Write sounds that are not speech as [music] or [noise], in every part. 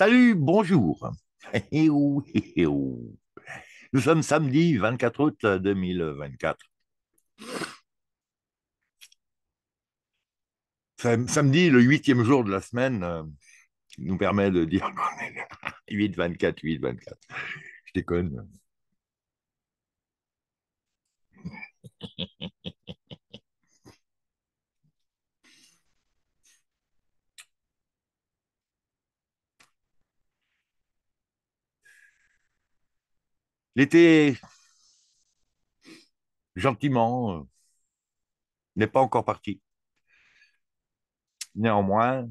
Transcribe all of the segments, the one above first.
Salut, bonjour. [laughs] Eh oh, eh oh. Nous sommes samedi 24 août 2024. Samedi, le huitième jour de la semaine, euh, nous permet de dire 8, 24, 8, 24. Je déconne. [laughs] L'été, gentiment, euh, n'est pas encore parti. Néanmoins,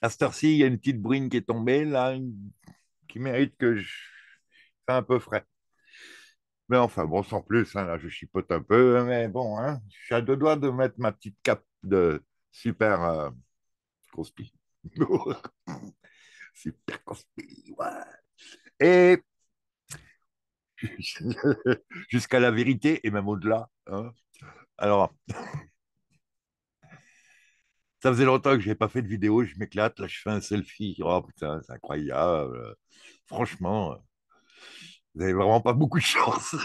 à cette heure-ci, il y a une petite brune qui est tombée, là, qui mérite que je fasse un peu frais. Mais enfin, bon, sans plus, hein, là, je chipote un peu, mais bon, hein, je suis deux doigts de mettre ma petite cape de super euh, [laughs] super conspi, ouais. Et [laughs] jusqu'à la vérité et même au-delà. Hein. Alors, [laughs] ça faisait longtemps que je n'ai pas fait de vidéo, je m'éclate, là je fais un selfie. Oh putain, c'est incroyable. Franchement, vous n'avez vraiment pas beaucoup de chance. [laughs]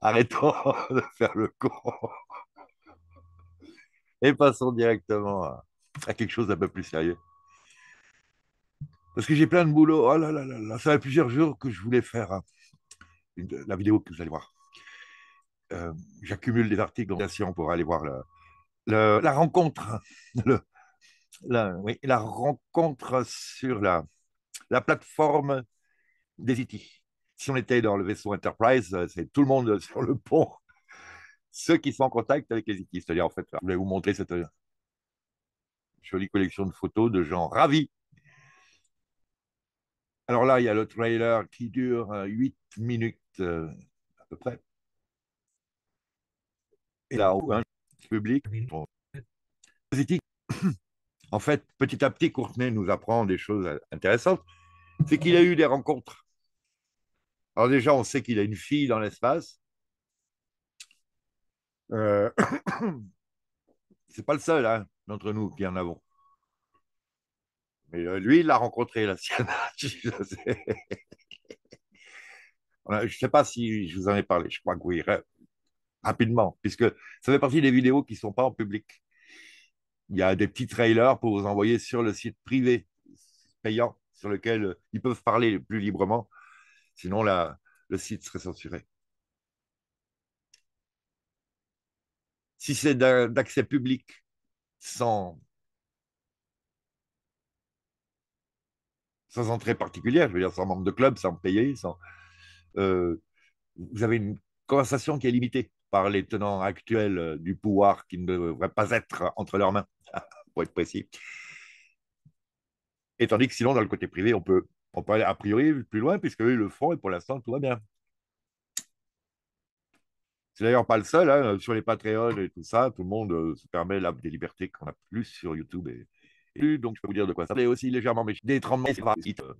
Arrêtons de faire le con. Et passons directement à, quelque chose d'un peu plus sérieux. Parce que j'ai plein de boulot. Oh là là là ça fait plusieurs jours que je voulais faire hein, la vidéo que vous allez voir. Euh, j'accumule des articles On pour aller voir la rencontre. Hein, [laughs] le, la, la rencontre sur la, la plateforme des IT. E si on était dans le vaisseau Enterprise, euh, c'est tout le monde sur le pont ceux qui sont en contact avec les équipes. C'est-à-dire, en fait, je voulais vous montrer cette euh, jolie collection de photos de gens ravis. Alors là, il y a le trailer qui dure 8 euh, minutes euh, à peu près. Et là, public. En fait, petit à petit, Courtenay nous apprend des choses intéressantes. C'est qu'il a eu des rencontres. Alors déjà, on sait qu'il a une fille dans l'espace. Euh, [coughs] c'est pas le seul hein, d'entre nous qui en avons. Mais euh, lui, il l'a rencontré, la sienne. [laughs] je ne sais. pas si je vous en ai parlé, je crois que oui, rapidement, puisque ça fait partie des vidéos qui ne sont pas en public. Il y a des petits trailers pour vous envoyer sur le site privé, payant, sur lequel euh, ils peuvent parler plus librement. Sinon, le site serait censuré. si c'est d'accès public, sans, sans entrée particulière, je veux dire sans membre de club, sans payer, sans, euh, vous avez une conversation qui est limitée par les tenants actuels euh, du pouvoir qui ne devraient pas être entre leurs mains, [laughs] pour être précis. Et tandis que sinon, dans le côté privé, on peut, on peut aller a priori plus loin, puisque le font et pour l'instant, tout va bien. C'est d'ailleurs pas le seul, hein, euh, sur les Patreons et tout ça, tout le monde euh, se permet la, des libertés qu'on a plus sur YouTube. Et, donc, je peux vous dire de quoi ça mais aussi légèrement, mais des tremblements, euh,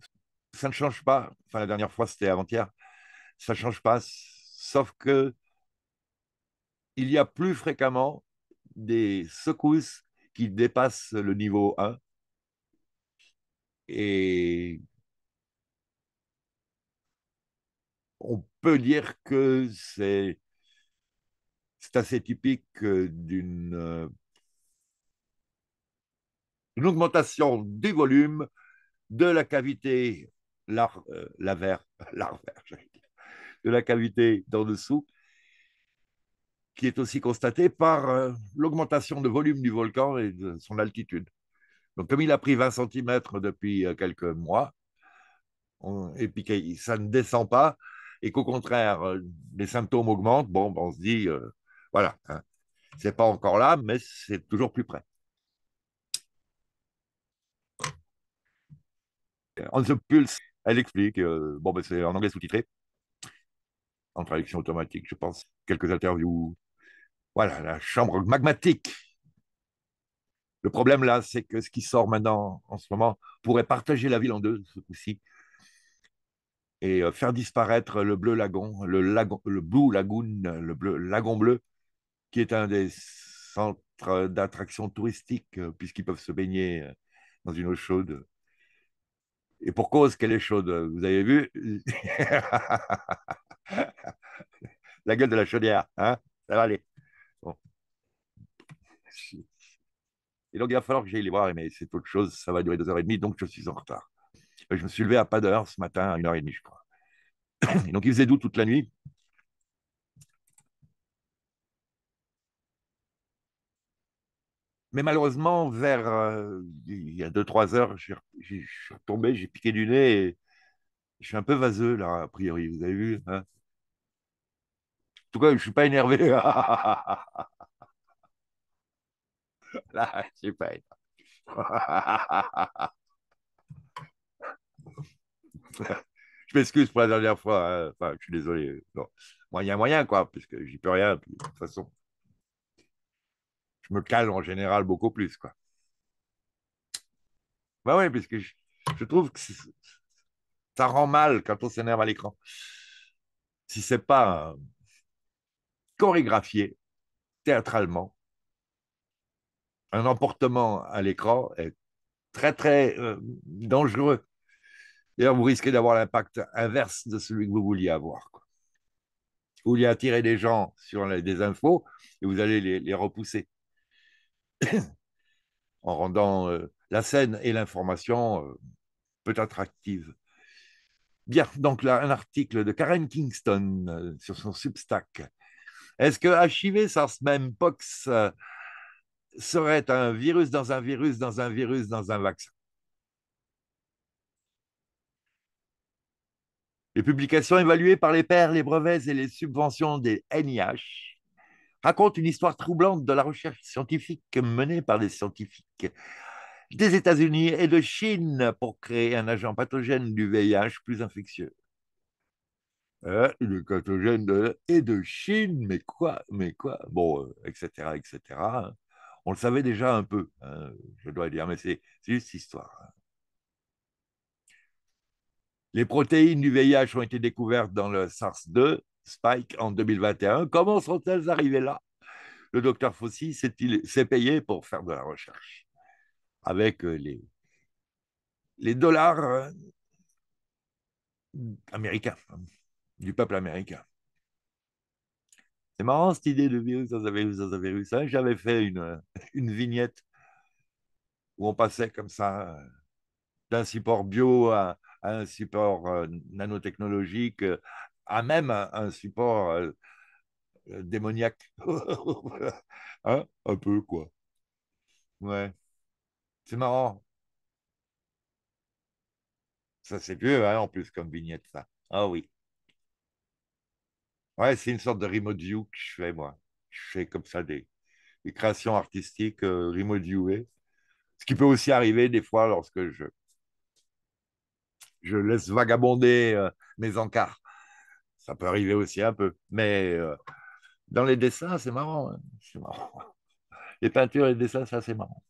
ça ne change pas. Enfin, la dernière fois, c'était avant-hier. Ça ne change pas, sauf que il y a plus fréquemment des secousses qui dépassent le niveau 1. Et on peut dire que c'est c'est assez typique euh, euh, d'une augmentation du volume de la cavité lar, euh, [laughs] de la cavité d'en dessous, qui est aussi constatée par l'augmentation de volume du volcan et de son altitude. Donc, comme il a pris 20 cm depuis quelques mois, et puis ça ne descend pas, et qu'au contraire, les symptômes augmentent, bon, ben, on se dit, voilà. Hein. c'est pas encore là, mais c'est toujours plus près. Euh, on the Pulse, elle explique, euh, bon, ben c'est en anglais sous-titré, en traduction automatique, je pense, quelques interviews. Voilà, la chambre magmatique. Le problème là, c'est que ce qui sort maintenant, en ce moment, pourrait partager la ville en deux, ce coup-ci, et euh, faire disparaître le bleu lagon, le, lagon, le blue lagoon, le bleu, lagon bleu, qui est un des centres d'attraction touristique, euh, puisqu'ils peuvent se baigner euh, dans une eau chaude. Et pour cause qu'elle est chaude, euh, vous avez vu [laughs] La gueule de la chaudière, hein Ça va aller. Bon. Et donc, il va falloir que j'aille les voir, mais c'est autre chose, ça va durer deux heures et demie, donc je suis en retard. Je me suis levé à pas d'heure ce matin, à une heure et demie, je crois. [coughs] Et donc, il faisait doux toute la nuit. Mais malheureusement, vers euh, il y a 2-3 heures, je suis retombé, j'ai piqué du nez et je suis un peu vaseux, là, a priori, vous avez vu. Hein. en tout cas, je ne suis pas énervé. [laughs] là, je pas [laughs] je m'excuse pour la dernière fois. Hein. Enfin, je suis désolé. Bon, moyen, moyen, quoi, puisque j'y peux rien. de toute façon me calme en général beaucoup plus. Quoi. Bah oui, parce je, trouve que ça rend mal quand on s'énerve à l'écran. Si ce n'est pas euh, chorégraphié théâtralement, un emportement à l'écran est très très euh, dangereux. D'ailleurs, vous risquez d'avoir l'impact inverse de celui que vous vouliez avoir. Vous vouliez attirer des gens sur des infos et vous allez les repousser. [coughs] en rendant euh, la scène et l'information euh, peu attractive. Bien, donc là, un article de Karen Kingston euh, sur son Substack. Est-ce que HIV sars même pox serait un virus dans un virus dans un virus dans un vaccin Les publications évaluées par les pairs, les brevets et les subventions des NIH raconte une histoire troublante de la recherche scientifique menée par des scientifiques des États-Unis et de Chine pour créer un agent pathogène du VIH plus infectieux. Euh, le pathogène de, de Chine, mais quoi, mais quoi, bon, etc., euh, etc. Hein. On le savait déjà un peu, hein, je dois dire, mais c'est juste histoire. Hein. Les protéines du VIH ont été découvertes dans le SARS-2 Spike en 2021. Comment sont-elles arrivées là Le docteur Fauci s'est payé pour faire de la recherche avec euh, les, les dollars euh, américains, hein, du peuple américain. C'est marrant cette idée de virus dans un virus dans virus. Hein. J'avais fait une, euh, une vignette où on passait comme ça d'un support bio à un support nanotechnologique a même un, support euh, euh, démoniaque. [laughs] Hein, un peu, quoi. Ouais. C'est marrant. Ça, c'est vieux, hein, en plus, comme vignette, ça. Ah oui. Ouais, c'est une sorte de remote que je fais, moi. Je fais comme ça des, créations artistiques euh, remote Ce qui peut aussi arriver des fois lorsque je, je laisse vagabonder mes encarts. Ça peut arriver aussi un peu. Mais euh, dans les dessins, hein. c'est marrant, Les peintures et les dessins, ça c'est marrant.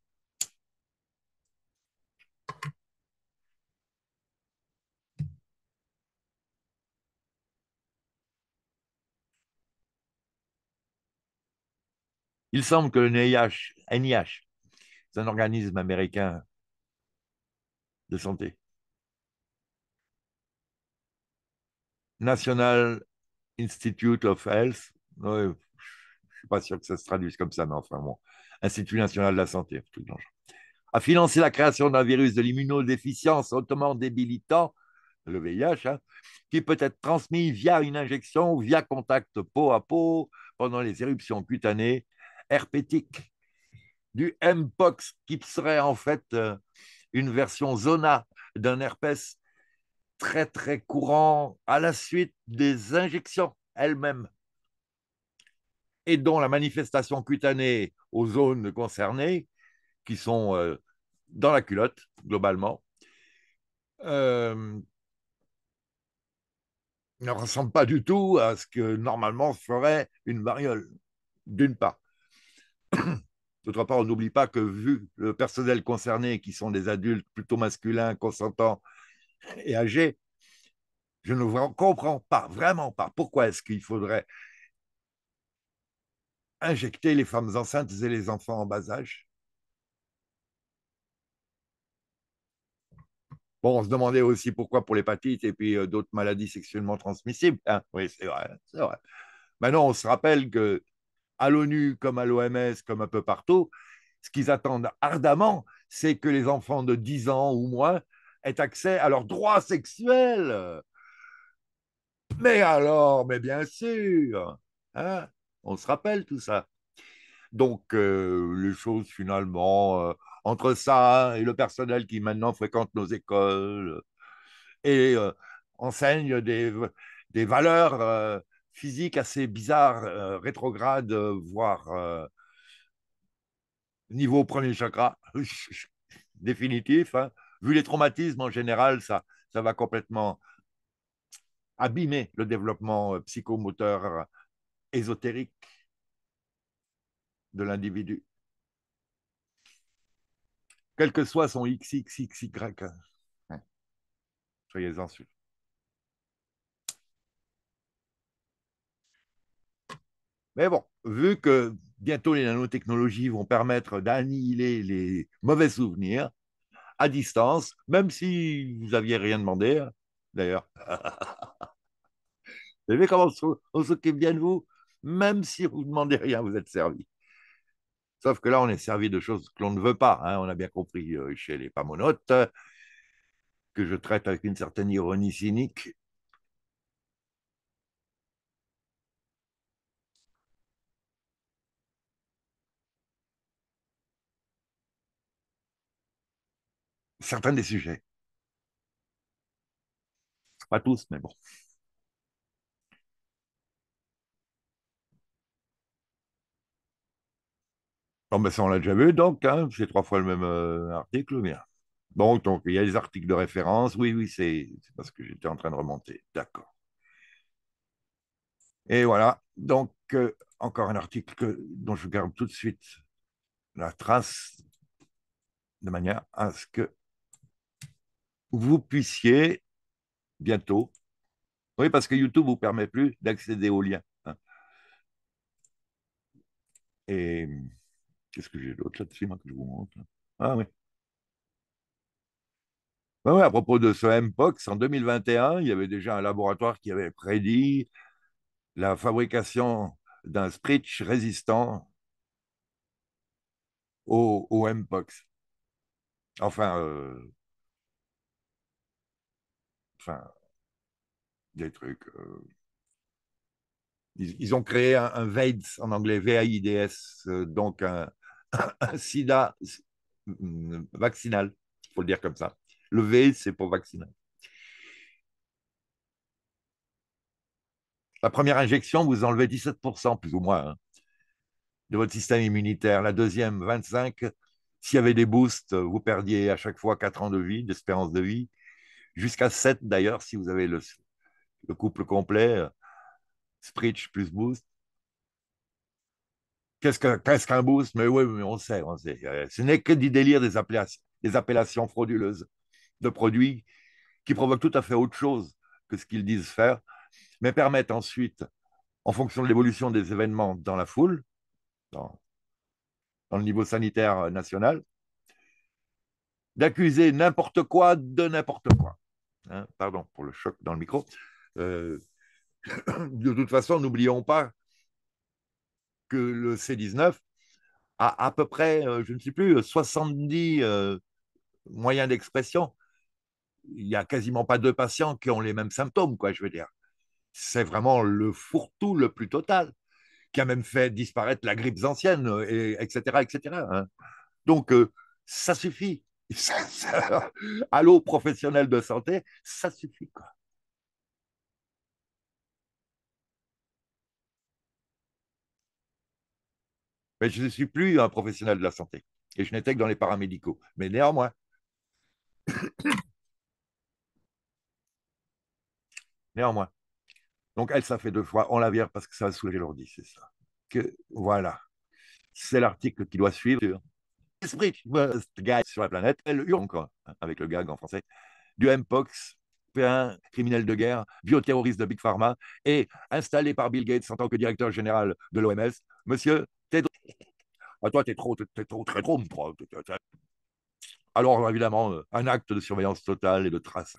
Il semble que le NIH, NIH c'est un organisme américain de santé, National Institute of Health. je ne suis pas sûr que ça se traduise comme ça, mais enfin bon. Institut national de la santé, a financé la création d'un virus de l'immunodéficience hautement débilitant, le VIH, hein, qui peut être transmis via une injection ou via contact peau à peau pendant les éruptions cutanées herpétiques. Du Mpox, qui serait en fait euh, une version zona d'un herpès très très courant à la suite des injections elles-mêmes et dont la manifestation cutanée aux zones concernées, qui sont euh, dans la culotte globalement, euh, ne ressemble pas du tout à ce que normalement ferait une variole, d'une part. [coughs] D'autre part, on n'oublie pas que vu le personnel concerné, qui sont des adultes plutôt masculins, consentants et âgés. Je ne comprends pas, vraiment pas, pourquoi est-ce qu'il faudrait injecter les femmes enceintes et les enfants en bas âge. Bon, on se demandait aussi pourquoi pour l'hépatite et puis euh, d'autres maladies sexuellement transmissibles. Hein. oui, c'est vrai, Maintenant, on se rappelle que à l'ONU, comme à l'OMS, comme un peu partout, ce qu'ils attendent ardemment, c'est que les enfants de 10 ans ou moins aient accès à leurs droits sexuels. Mais alors, mais bien sûr, hein on se rappelle tout ça. Donc, euh, les choses finalement, euh, entre ça et le personnel qui maintenant fréquente nos écoles et euh, enseigne des, des valeurs physiques assez bizarres, rétrogrades, voire niveau premier chakra, [laughs] définitif, hein, vu les traumatismes en général, ça, ça va complètement abîmer le développement euh, psychomoteur euh, ésotérique de l'individu. Quel que soit son XXXY, hein. soyez-en sûrs. Mais bon, vu que bientôt les nanotechnologies vont permettre d'annihiler les mauvais souvenirs, à distance, même si vous aviez rien demandé, hein, d'ailleurs. [laughs] vous savez comment on s'occupe bien de vous Même si vous ne demandez rien, vous êtes servi. Sauf que là, on est servi de choses que l'on ne veut pas. Hein. On a bien compris euh, chez les pamonotes que je traite avec une certaine ironie cynique certains des sujets. Pas tous, mais bon. Non, mais ben, ça, on l'a déjà vu, donc, hein, c'est trois fois le même euh, article, bien. Donc, donc, il y a les articles de référence, oui, oui, c'est parce que j'étais en train de remonter, d'accord. Et voilà, donc, euh, encore un article dont je garde tout de suite la trace de manière à ce que vous puissiez bientôt, oui, parce que YouTube ne vous permet plus d'accéder aux liens. Hein. Et qu'est-ce que j'ai d'autre là-dessus, moi, que je vous montre hein? Ah oui. Ben ah oui, à propos de ce MPOX, en 2021, il y avait déjà un laboratoire qui avait prédit la fabrication d'un spritch résistant au, au, MPOX. Enfin, euh, enfin, des trucs. Euh, ils, ont créé un, VAIDS en anglais, V-A-I-D-S, euh, donc un, [laughs] sida euh, vaccinal, il faut le dire comme ça. Le V, c'est pour vaccinal. La première injection, vous enlevez 17%, plus ou moins, hein, de votre système immunitaire. La deuxième, 25%. S'il y avait des boosts, vous perdiez à chaque fois 4 ans de vie, d'espérance de vie jusqu'à 7 d'ailleurs, si vous avez le, couple complet, euh, Spritch plus Boost. Qu'est-ce qu'un boost Mais oui, on sait, on sait. Euh, ce n'est que du délire des appellations, des appellations frauduleuses de produits qui provoquent tout à fait autre chose que ce qu'ils disent faire, mais permettent ensuite, en fonction de l'évolution des événements dans la foule, dans le niveau sanitaire national, d'accuser n'importe quoi de n'importe quoi. Hein, pardon pour le choc dans le micro, euh, [clears throat] de toute façon, n'oublions pas que le C19 a à peu près, euh, je ne sais plus, 70 euh, moyens d'expression. Il n'y a quasiment pas deux patients qui ont les mêmes symptômes, quoi, je veux dire. C'est vraiment le fourre-tout le plus total, qui a même fait disparaître la grippe ancienne, etc. etc. Hein. Donc, ça suffit. [laughs] Ça, allô, professionnel de santé, ça suffit quoi. Mais je ne suis plus un professionnel de la santé et je n'étais que dans les paramédicaux. Mais néanmoins, [coughs] néanmoins. Donc elle, ça fait deux fois. On la vire parce que ça a soulagé l'ordi, c'est ça. Que voilà, c'est l'article qui doit suivre. Esprit, was guy sur la planète. Elle hurle encore, hein, avec le gag en français, du P1, criminel de guerre, bioterroriste de Big Pharma, et installé par Bill Gates en tant que directeur général de l'OMS, monsieur Tedros. Ah, toi, t'es trop, t'es trop, très trop, Alors, évidemment, euh, un acte de surveillance totale et de trace,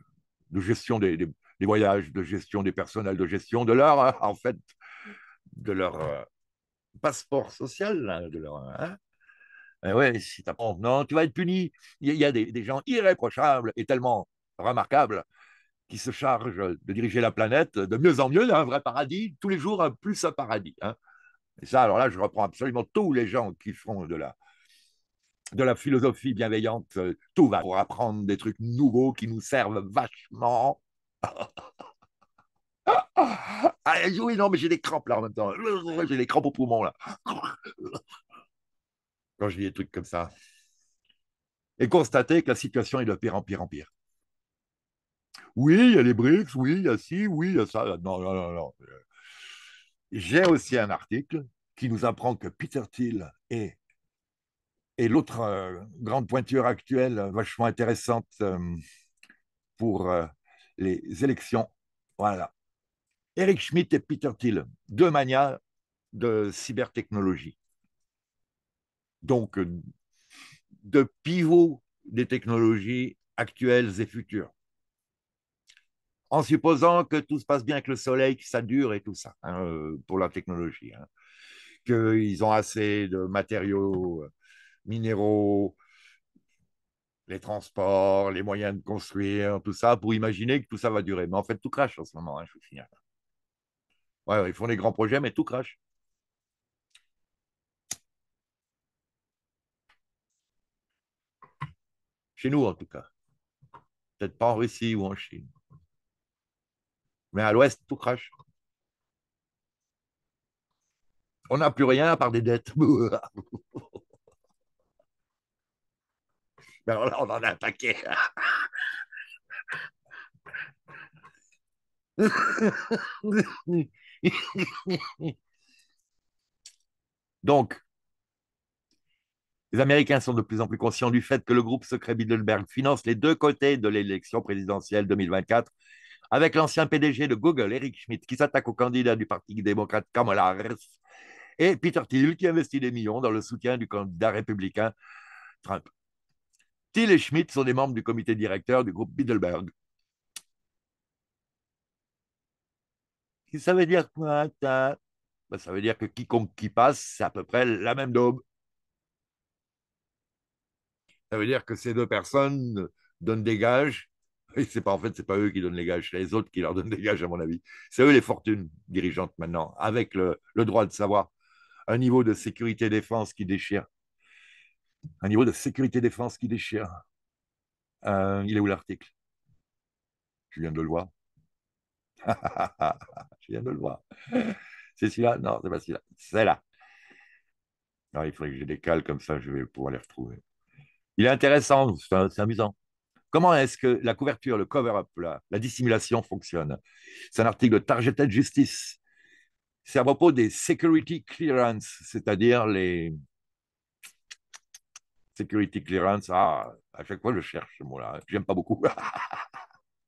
de gestion des, voyages, de gestion des personnels, de gestion de leur, euh, en fait, de leur euh, passeport social, hein, de leur. Hein, eh ouais, si t'apprends, non, tu vas être puni. Il y a des, gens irréprochables et tellement remarquables qui se chargent de diriger la planète de mieux en mieux, un vrai paradis, tous les jours un plus un paradis. Hein. Et ça, alors là, je reprends absolument tous les gens qui font de la, de la philosophie bienveillante. Euh, tout va pour apprendre des trucs nouveaux qui nous servent vachement. ah, [laughs] oui, non, mais j'ai des crampes là en même temps. J'ai des crampes au poumon là quand des trucs comme ça, et constater que la situation est de pire en pire en pire. Oui, il y a les BRICS, oui, il y a ci, oui, il y a ça. Non, non, non, J'ai aussi un article qui nous apprend que Peter Thiel et, et l'autre euh, grande pointure actuelle, vachement intéressante euh, pour euh, les élections, voilà. Eric Schmidt et Peter Thiel, deux manias de cybertechnologie donc euh, de pivot des technologies actuelles et futures. En supposant que tout se passe bien que le soleil, que ça dure et tout ça, hein, euh, pour la technologie. Hein. Qu'ils ont assez de matériaux euh, minéraux, les transports, les moyens de construire, tout ça, pour imaginer que tout ça va durer. Mais en fait, tout crache en ce moment, hein, je ils font des grands projets, mais tout crache. Chez nous, en tout cas. Peut-être pas en Russie ou en Chine. Mais à l'Ouest, tout crache. On n'a plus rien à part des dettes. [laughs] alors là, on en a un [laughs] Donc, les Américains sont de plus en plus conscients du fait que le groupe secret Bilderberg finance les deux côtés de l'élection présidentielle 2024 avec l'ancien PDG de Google, Eric Schmidt, qui s'attaque au candidat du Parti démocrate Kamala Harris et Peter Thiel qui investit des millions dans le soutien du candidat républicain Trump. Thiel et Schmidt sont des membres du comité directeur du groupe Bilderberg. Ça veut dire quoi, ben, ça veut dire que quiconque qui passe, c'est à peu près la même daube. Ça veut dire que ces deux personnes donnent des gages. [laughs] Et c'est pas en fait, c'est pas eux qui donnent les gages, c'est les autres qui leur donnent [laughs] des gages, à mon avis. C'est eux les fortunes dirigeantes maintenant, avec le, droit de savoir. Un niveau de sécurité-défense qui déchire. Un niveau de sécurité-défense qui déchire. Euh, il est où l'article Je viens de le voir. [laughs] Je viens de le voir. C'est celui-là Non, c'est pas celui-là. C'est là. il faudrait que des décale comme ça, je vais pouvoir les retrouver. Il est intéressant, c'est amusant. Comment est-ce que la couverture, le cover-up, la, dissimulation fonctionne C'est un article de Targeted Justice. C'est à propos des security clearance, c'est-à-dire les security clearance. Ah, à chaque fois, je cherche ce mot-là. J'aime pas beaucoup.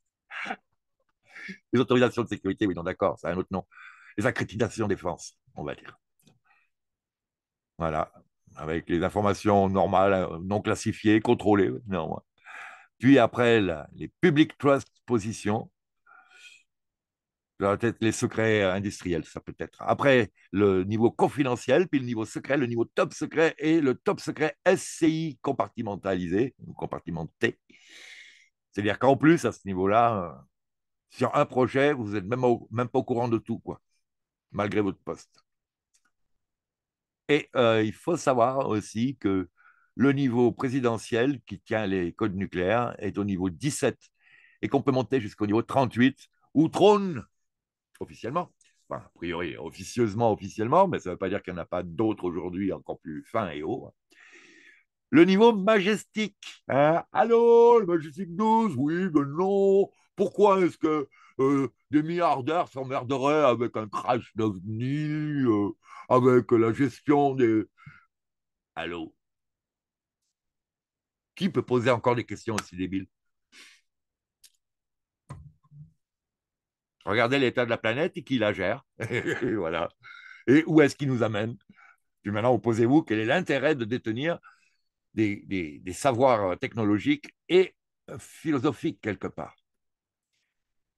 [laughs] les autorisations de sécurité, oui, d'accord, c'est un autre nom. Les accréditations défense, on va dire. Voilà avec les informations normales, euh, non classifiées, contrôlées, néanmoins. Puis après, les public trust positions, peut-être les secrets industriels, ça peut être. Après, le niveau confidentiel, puis le niveau secret, le niveau top secret et le top secret SCI compartimentalisé ou compartimenté. C'est-à-dire qu'en plus, à ce niveau-là, euh, sur un projet, vous n'êtes même, même, pas au courant de tout, quoi, malgré votre poste. Et euh, il faut savoir aussi que le niveau présidentiel qui tient les codes nucléaires est au niveau 17 et qu'on peut monter jusqu'au niveau 38 ou trône officiellement, enfin, a priori, officieusement, officiellement, mais ça ne veut pas dire qu'il n'y en a pas d'autres aujourd'hui encore plus fins et hauts. Le niveau majestique. Hein Allô, le majestique 12 Oui, mais ben non. Pourquoi est-ce que euh, des milliardaires s'emmerderaient avec un crash d'ovnis euh, avec la gestion des... Allô Qui peut poser encore des questions aussi débiles Regardez l'état de la planète et qui la gère. [laughs] et voilà. Et où est-ce qu'il nous amène Puis maintenant, posez-vous quel est l'intérêt de détenir des savoirs technologiques et philosophiques quelque part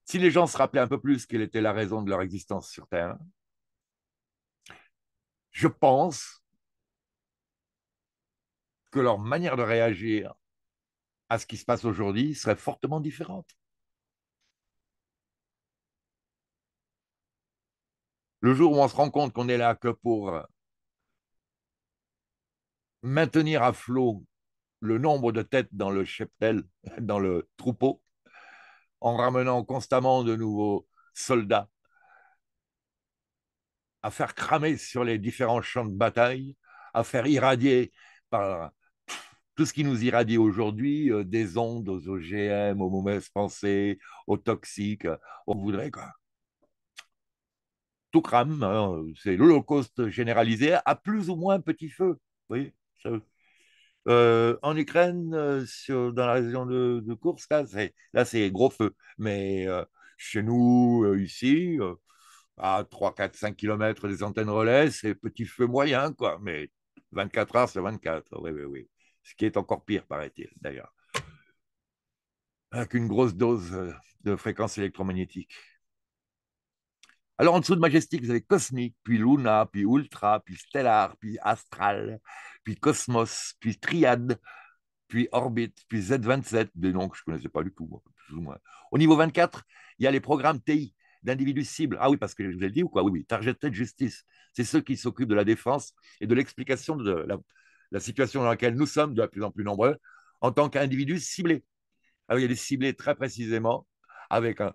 si les gens se rappelaient un peu plus quelle était la raison de leur existence sur Terre, je pense que leur manière de réagir à ce qui se passe aujourd'hui serait fortement différente. Le jour où on se rend compte qu'on est là que pour maintenir à flot le nombre de têtes dans le cheptel, [laughs] dans le troupeau, en ramenant constamment de nouveaux soldats, à faire cramer sur les différents champs de bataille, à faire irradier par tout ce qui nous irradie aujourd'hui, euh, des ondes aux OGM, aux mauvaises pensées, aux toxiques, euh, on voudrait quoi. Tout crame, hein, c'est l'Holocauste généralisé à plus ou moins petit feu. Oui, euh, en Ukraine, euh, dans la région de, de Kursk, là, c'est gros feu. Mais euh, chez nous, ici, à 3, 4, 5 km des antennes relais, c'est petit feu moyen, quoi. Mais 24 heures, c'est 24. Oui, oui, oui. Ce qui est encore pire, paraît-il, d'ailleurs. Avec une grosse dose de fréquence électromagnétique. Alors en dessous de Majestic, vous avez Cosmic, puis Luna, puis Ultra, puis Stellar, puis Astral, puis Cosmos, puis Triade, puis Orbit, puis Z27, des noms que je ne connaissais pas du tout, plus ou moins. Au niveau 24, il y a les programmes TI d'individus cibles. Ah oui, parce que je vous l'ai dit ou quoi Oui, oui, Targeted Justice. C'est ceux qui s'occupent de la défense et de l'explication de la, la, situation dans laquelle nous sommes de plus en plus nombreux en tant qu'individus ciblés. Alors ah il y a des ciblés très précisément avec un,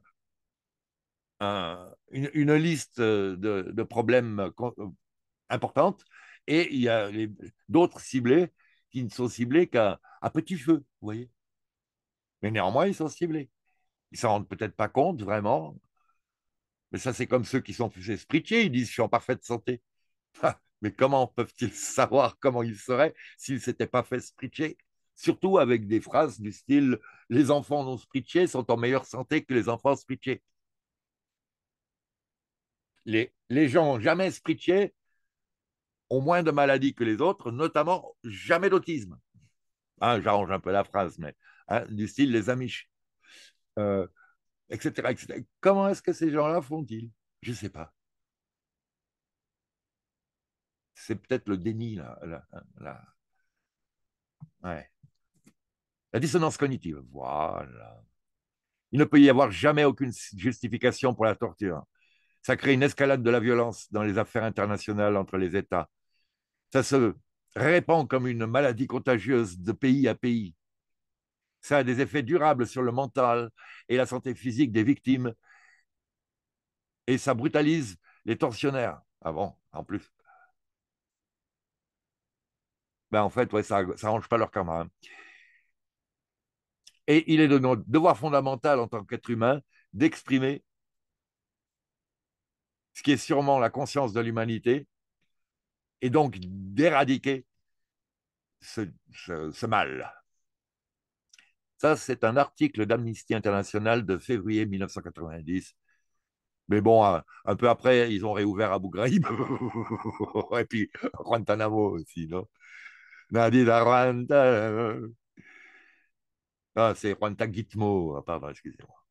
une, liste de, problèmes euh, importantes et il y a d'autres ciblés qui ne sont ciblés qu'à petit feu, vous voyez. Mais néanmoins, ils sont ciblés. Ils ne s'en rendent peut-être pas compte vraiment. Mais ça, c'est comme ceux qui sont chez spritchés, ils disent Je suis en parfaite santé. Ah, mais comment peuvent-ils savoir comment ils seraient s'ils ne s'étaient pas fait spritcher Surtout avec des phrases du style Les enfants non spritchés sont en meilleure santé que les enfants spritchés » les, gens jamais spritchés ont moins de maladies que les autres, notamment jamais d'autisme. Hein, j'arrange un peu la phrase, mais hein, du style les Amish, euh, etc., Comment est-ce que ces gens-là font-ils Je ne sais pas. C'est peut-être le déni, là, La dissonance cognitive, voilà. Il ne peut y avoir jamais aucune justification pour la torture. Ça crée une escalade de la violence dans les affaires internationales entre les États. Ça se répand comme une maladie contagieuse de pays à pays. Ça a des effets durables sur le mental et la santé physique des victimes. Et ça brutalise les tortionnaires avant, ah en plus. Ben en fait, ouais, ça range pas leur karma. Hein. Et il est de notre devoir fondamental en tant qu'être humain d'exprimer ce qui est sûrement la conscience de l'humanité, et donc d'éradiquer ce, mal. Ça, c'est un article d'Amnesty International de février 1990. Mais bon, un, peu après, ils ont réouvert Abu Ghraib [laughs] et puis Guantanamo aussi, non ah, c'est Juan Gitmo, ah, pardon, excusez-moi.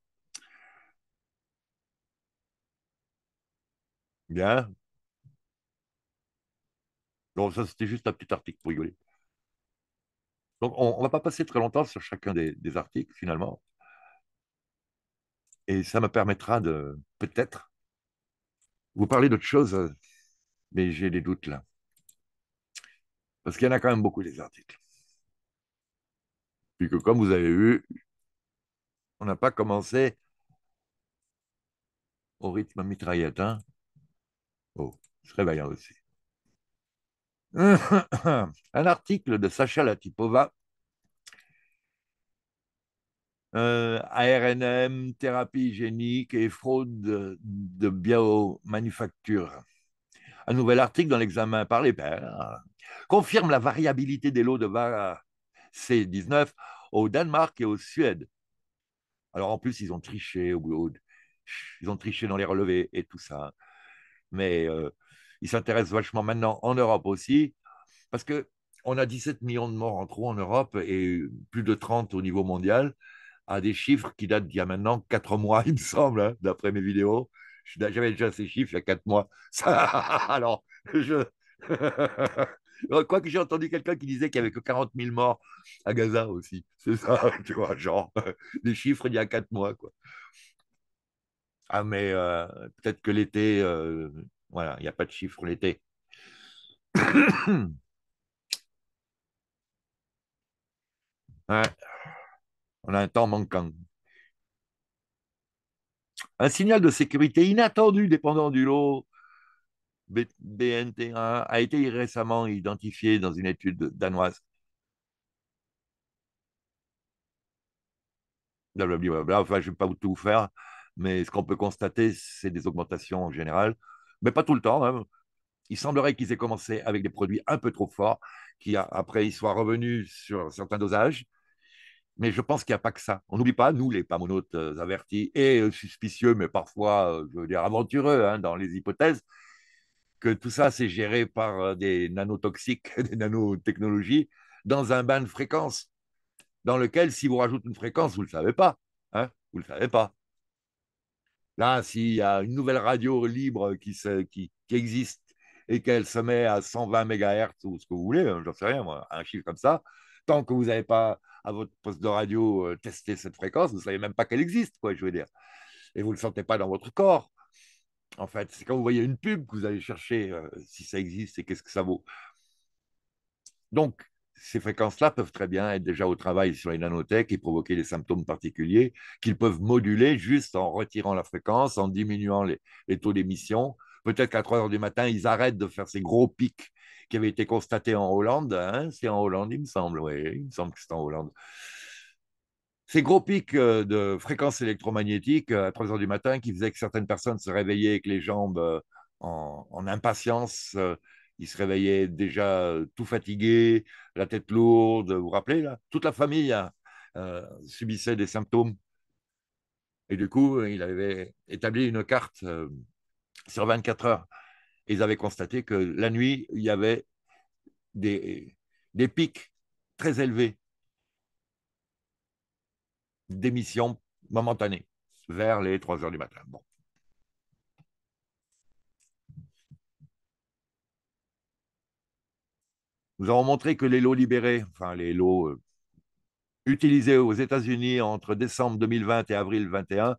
Bien. Donc ça, c'était juste un petit article pour rigoler. Donc on ne va pas passer très longtemps sur chacun des, articles, finalement. Et ça me permettra de, peut-être, vous parler d'autre chose, mais j'ai des doutes là. Parce qu'il y en a quand même beaucoup des articles. puisque comme vous avez vu, on n'a pas commencé au rythme mitraillette. Hein Oh, réveillant aussi. [coughs] Un article de Sacha Latipova, euh, ARNM, thérapie hygiénique et fraude de biomanufacture. Un nouvel article dans l'examen par les pairs confirme la variabilité des lots de C19 au Danemark et au Suède. Alors en plus, ils ont triché ils ont triché dans les relevés et tout ça mais euh, il ils s'intéressent vachement maintenant en Europe aussi, parce que on a 17 millions de morts en trop en Europe et plus de 30 au niveau mondial, à des chiffres qui datent d'il y a maintenant 4 mois, [laughs] il me semble, hein, d'après mes vidéos. Je J'avais déjà ces chiffres il y a 4 mois. [laughs] alors, je... [laughs] Euh, quoique j'ai entendu quelqu'un qui disait qu'il n'y avait que 40 000 morts à Gaza aussi. C'est ça, tu vois, genre, des chiffres il y a 4 mois. Quoi. Ah, mais euh, peut-être que l'été, euh, voilà, il n'y a pas de chiffre l'été. [clears throat] On a un temps manquant. Un signal de sécurité inattendu dépendant du lot BNT1 a été récemment identifié dans une étude danoise. Blablabla, enfin, je ne vais pas tout faire mais ce qu'on peut constater, c'est des augmentations en général, mais pas tout le temps. Il semblerait qu'ils aient commencé avec des produits un peu trop forts, qui après ils soient revenus sur certains dosages. Mais je pense qu'il n'y a pas que ça. On n'oublie pas, nous, les pamonautes euh, avertis et euh, suspicieux, mais parfois, euh, je veux dire, aventureux hein, dans les hypothèses, que tout ça, c'est géré par des nanotoxiques, [laughs] des nanotechnologies, dans un bain de fréquences, dans lequel, si vous rajoutez une fréquence, vous ne le savez pas. Hein, vous ne le savez pas. Là, s'il y a une nouvelle radio libre qui, qui, existe et qu'elle se met à 120 MHz ou ce que vous voulez, hein, j'en sais rien, un chiffre comme ça, tant que vous n'avez pas à votre poste de radio euh, testé cette fréquence, vous ne savez même pas qu'elle existe, quoi, je veux dire. Et vous ne le sentez pas dans votre corps. En fait, c'est quand vous voyez une pub que vous allez chercher euh, si ça existe et qu'est-ce que ça vaut. Donc, ces fréquences-là peuvent très bien être déjà au travail sur les nanotechs et provoquer des symptômes particuliers qu'ils peuvent moduler juste en retirant la fréquence, en diminuant les, taux d'émission. Peut-être qu'à 3 heures du matin, ils arrêtent de faire ces gros pics qui avaient été constatés en Hollande. Hein. c'est en Hollande, il me semble, oui, il me semble que c'est en Hollande. Ces gros pics euh, de fréquences électromagnétiques euh, à 3 heures du matin qui faisaient que certaines personnes se réveillaient avec les jambes euh, en, en impatience il se réveillait déjà euh, tout fatigué, la tête lourde. Vous vous rappelez, là Toute la famille hein, euh, subissait des symptômes. Et du coup, euh, il avait établi une carte sur 24 heures. ils avaient constaté que la nuit, il y avait des, pics très élevés d'émissions momentanées vers les 3 heures du matin. Nous avons montré que les lots libérés, enfin les lots euh, utilisés aux États-Unis entre décembre 2020 et avril 2021,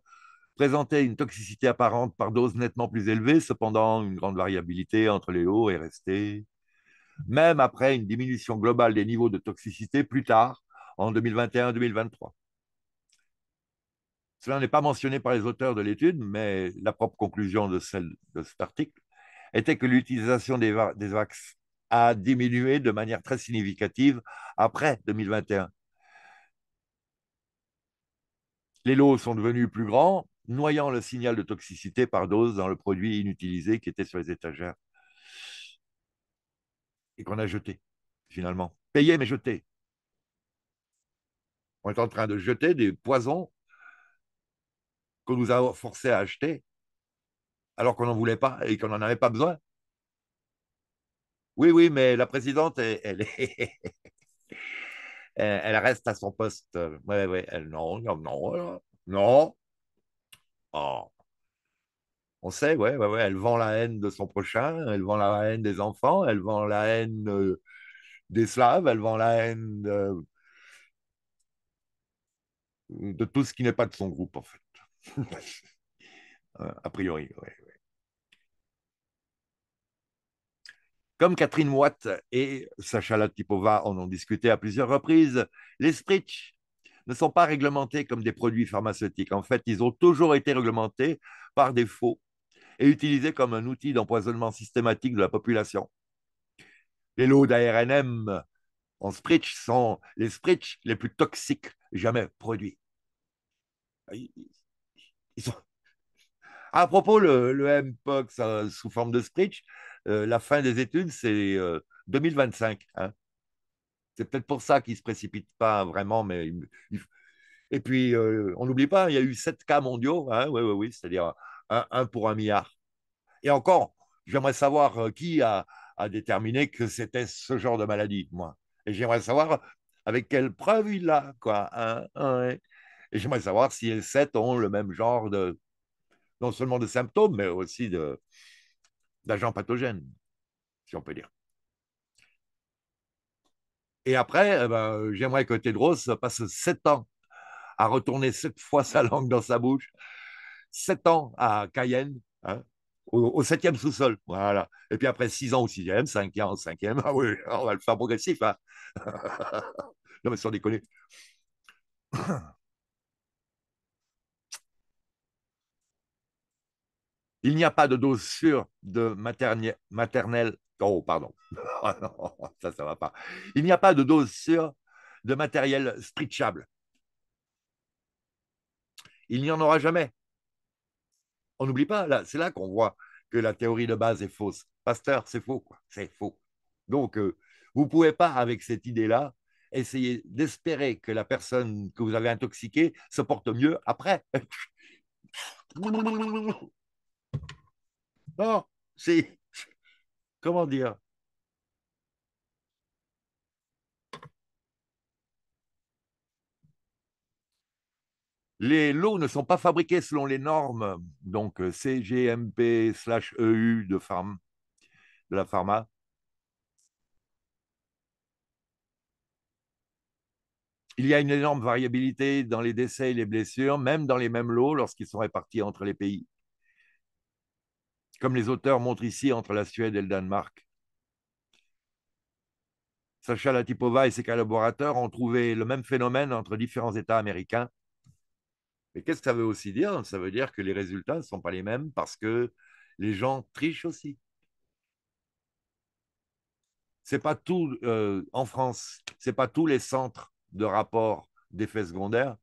présentaient une toxicité apparente par dose nettement plus élevée. Cependant, une grande variabilité entre les lots est restée. Même après une diminution globale des niveaux de toxicité plus tard, en 2021-2023. Cela n'est pas mentionné par les auteurs de l'étude, mais la propre conclusion de, celle, de cet article était que l'utilisation des, des, vax a diminué de manière très significative après 2021. Les lots sont devenus plus grands, noyant le signal de toxicité par dose dans le produit inutilisé qui était sur les étagères et qu'on a jeté, finalement. Payé, mais jeté. On est en train de jeter des poisons qu'on nous a forcés à acheter alors qu'on n'en voulait pas et qu'on n'en avait pas besoin. Oui, oui, mais la présidente, elle, est... [laughs] elle reste à son poste. Oui, oui, elle, non, non, non, ah. On sait, oui, ouais, elle vend la haine de son prochain, elle vend la haine des enfants, elle vend la haine euh, des Slaves, elle vend la haine de tout ce qui n'est pas de son groupe, en fait. [laughs] Euh, a priori, oui. Comme Catherine Watt et Sacha Latipova en ont discuté à plusieurs reprises, les sprits ne sont pas réglementés comme des produits pharmaceutiques. En fait, ils ont toujours été réglementés par défaut et utilisés comme un outil d'empoisonnement systématique de la population. Les lots d'ARNM en sprits sont les sprits les plus toxiques jamais produits. À propos, le, le MPOX euh, sous forme de sprits, euh, la fin des études, c'est 2025. Euh, hein. C'est peut-être pour ça qu'ils ne se précipitent pas vraiment, mais et puis, euh, on n'oublie pas, il y a eu 7 cas mondiaux, oui, oui, oui, c'est-à-dire un pour un milliard. Et encore, j'aimerais savoir qui a, déterminé que c'était ce genre de maladie, moi. Et j'aimerais savoir avec quelle preuve il l'a, quoi. Hein, et j'aimerais savoir si les 7 ont le même genre de, non seulement de symptômes, mais aussi de, d'agents pathogènes, si on peut dire. Et après, eh ben, j'aimerais que Tedros passe sept ans à retourner sept fois sa langue dans sa bouche, sept ans à Cayenne, hein, au, septième sous-sol, voilà. Et puis après six ans au sixième, cinq ans au cinquième, ah oui, on va le faire progressif. Hein. [laughs] non mais sans déconner. Il n'y a pas de dose sûre de maternelle. Oh, pardon. [laughs] Ah, ça, ça va pas. Il n'y a pas de dose sûre de matériel stretchable. Il n'y en aura jamais. On n'oublie pas, là, c'est là qu'on voit que la théorie de base est fausse. Pasteur, c'est faux, C'est faux. Donc, euh, vous ne pouvez pas, avec cette idée-là, essayer d'espérer que la personne que vous avez intoxiquée se porte mieux après. [laughs] Non, c'est. Comment dire Les lots ne sont pas fabriqués selon les normes, donc euh, CGMP slash EU de, de la pharma. Il y a une énorme variabilité dans les décès et les blessures, même dans les mêmes lots lorsqu'ils sont répartis entre les pays comme les auteurs montrent ici entre la Suède et le Danemark. Sacha Latipova et ses collaborateurs ont trouvé le même phénomène entre différents États américains. Mais qu'est-ce que ça veut aussi dire Ça veut dire que les résultats ne sont pas les mêmes parce que les gens trichent aussi. C'est pas tout euh, en France, c'est pas tous les centres de rapport d'effets secondaires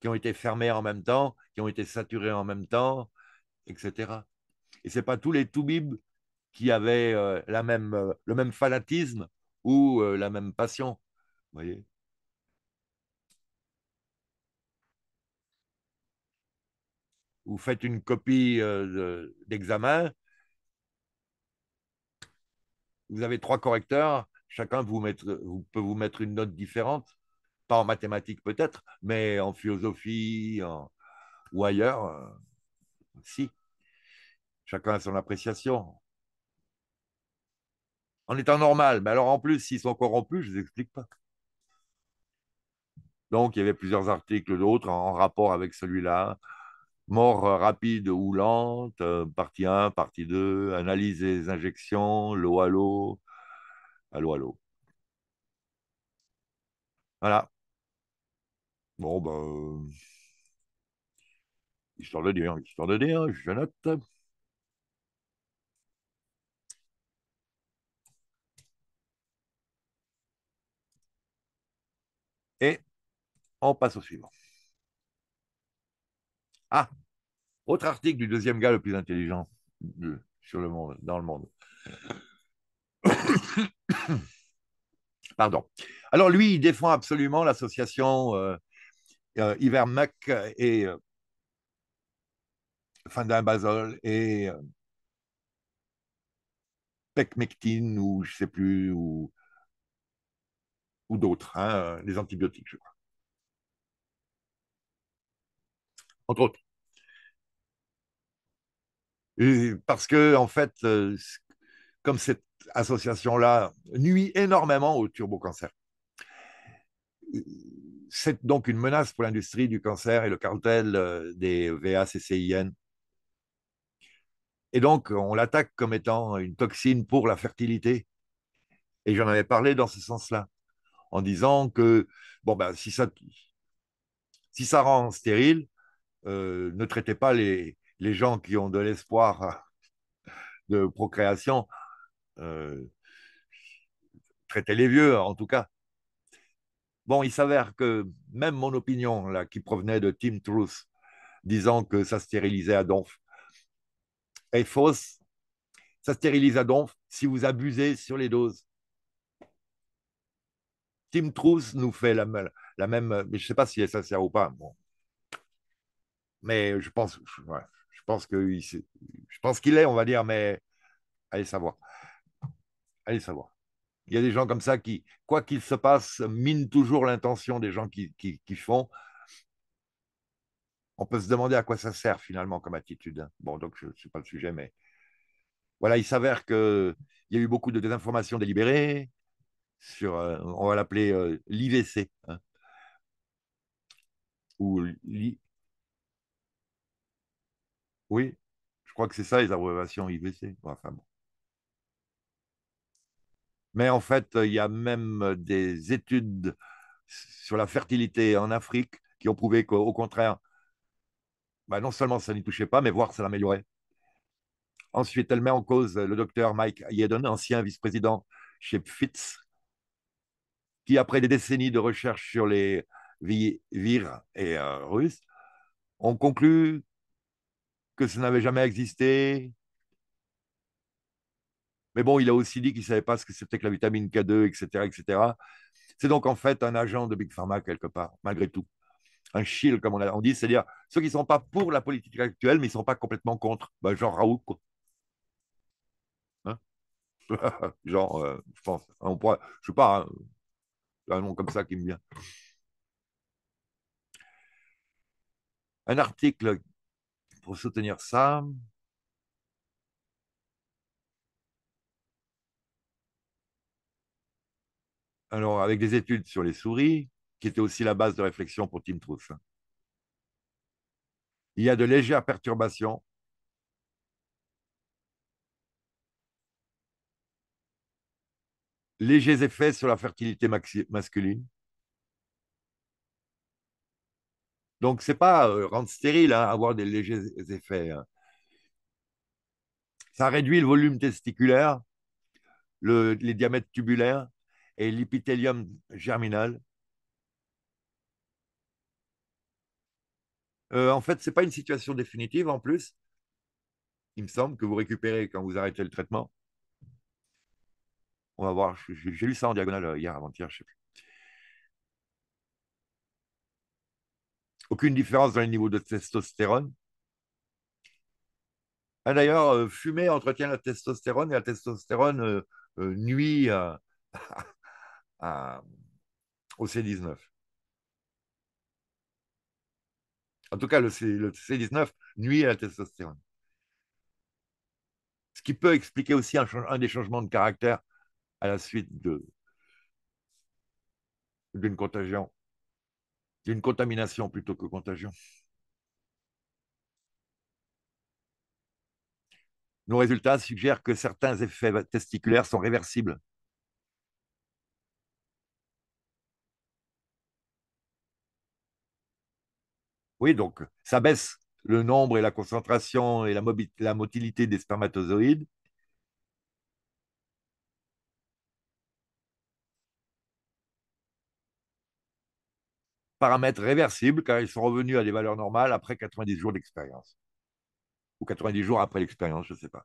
qui ont été fermés en même temps, qui ont été saturés en même temps, etc. Et ce n'est pas tous les Toubibs qui avaient euh, la même, euh, le même fanatisme ou euh, la même passion. Vous voyez Vous faites une copie d'examen, vous avez trois correcteurs, chacun peut vous mettre une note différente, pas en mathématiques peut-être, mais en philosophie ou ailleurs, si. Chacun a son appréciation. En étant normal. Mais alors, en plus, s'ils sont corrompus, je ne vous explique pas. Donc, il y avait plusieurs articles d'autres en rapport avec celui-là. Mort euh, rapide ou lente, euh, partie 1, partie 2, analyse des injections, l'eau à l'eau, à l'eau à l'eau. Voilà. Bon, ben, euh, histoire de dire, histoire de dire, je note. On passe au suivant. Ah, autre article du deuxième gars le plus intelligent sur le monde, dans le monde. [coughs] Pardon. Alors lui, il défend absolument l'association euh, et euh, fandin et euh, euh Pecmectine ou je sais plus, ou, ou d'autres, hein, euh, les antibiotiques, je crois. entre autres. parce que, en fait, euh, comme cette association-là nuit énormément au turbo-cancer, euh, c'est donc une menace pour l'industrie du cancer et le cartel euh, des VACCIN. Et donc, on l'attaque comme étant une toxine pour la fertilité. Et j'en avais parlé dans ce sens-là, en disant que, bon, ben, si ça, si ça rend stérile, euh, ne traitez pas les, gens qui ont de l'espoir de procréation, euh, traitez les vieux en tout cas. Bon, il s'avère que même mon opinion, là, qui provenait de Tim Truth, disant que ça stérilisait à donf, est fausse. Ça stérilise à donf si vous abusez sur les doses. Tim Truth nous fait la, la même, mais je ne sais pas si elle sert ou pas. Bon, mais je pense, je pense que je pense qu'il est, on va dire, mais allez savoir. Allez savoir. Il y a des gens comme ça qui, quoi qu'il se passe, minent toujours l'intention des gens qui, font. On peut se demander à quoi ça sert finalement comme attitude. Hein. Bon, donc je ne suis pas le sujet, mais voilà, il s'avère qu'il y a eu beaucoup de désinformation délibérée sur, euh, on va l'appeler euh, l'IVC, hein. ou oui, je crois que c'est ça les abréviations IVC. enfin bon. Mais en fait, euh, il y a même euh, des études sur la fertilité en Afrique qui ont prouvé qu'au contraire, bah, non seulement ça n'y touchait pas, mais voire ça l'améliorait. Ensuite, elle met en cause euh, le docteur Mike Yedon, ancien vice-président chez Pfitz, qui, après des décennies de recherche sur les virus et russes, ont conclu que ça n'avait jamais existé. Mais bon, il a aussi dit qu'il ne savait pas ce que c'était que la vitamine K2, etc. etc. C'est donc en fait un agent de Big Pharma quelque part, malgré tout. Un shield, comme on, dit, c'est-à-dire ceux qui ne sont pas pour la politique actuelle, mais ils ne sont pas complètement contre. Ben, genre Raoult, quoi. Hein? [laughs] genre, euh, je pense, on je ne sais pas, hein. un nom comme ça qui me vient. Un article pour soutenir ça. Alors, avec des études sur les souris, qui était aussi la base de réflexion pour Tim Truth. Il y a de légères perturbations. Légers effets sur la fertilité masculine. Donc, ce n'est pas euh, rendre stérile, hein, avoir des légers effets. Hein. Ça réduit le volume testiculaire, les diamètres tubulaires et l'épithélium germinal. Euh, en fait, ce n'est pas une situation définitive en plus. Il me semble que vous récupérez quand vous arrêtez le traitement. On va voir, j'ai lu ça en diagonale euh, hier, avant-hier, je ne sais plus. Aucune différence dans les niveaux de testostérone. Ah, d'ailleurs, euh, fumer entretient la testostérone et la testostérone euh, euh, nuit [laughs] au C19. En tout cas, le, C, 19 nuit à la testostérone. Ce qui peut expliquer aussi un, un des changements de caractère à la suite d'une contagion. Une contamination plutôt que contagion. Nos résultats suggèrent que certains effets testiculaires sont réversibles. Oui, donc ça baisse le nombre et la concentration et la, la motilité des spermatozoïdes, Paramètres réversibles, car ils sont revenus à des valeurs normales après 90 jours d'expérience. Ou 90 jours après l'expérience, je ne sais pas.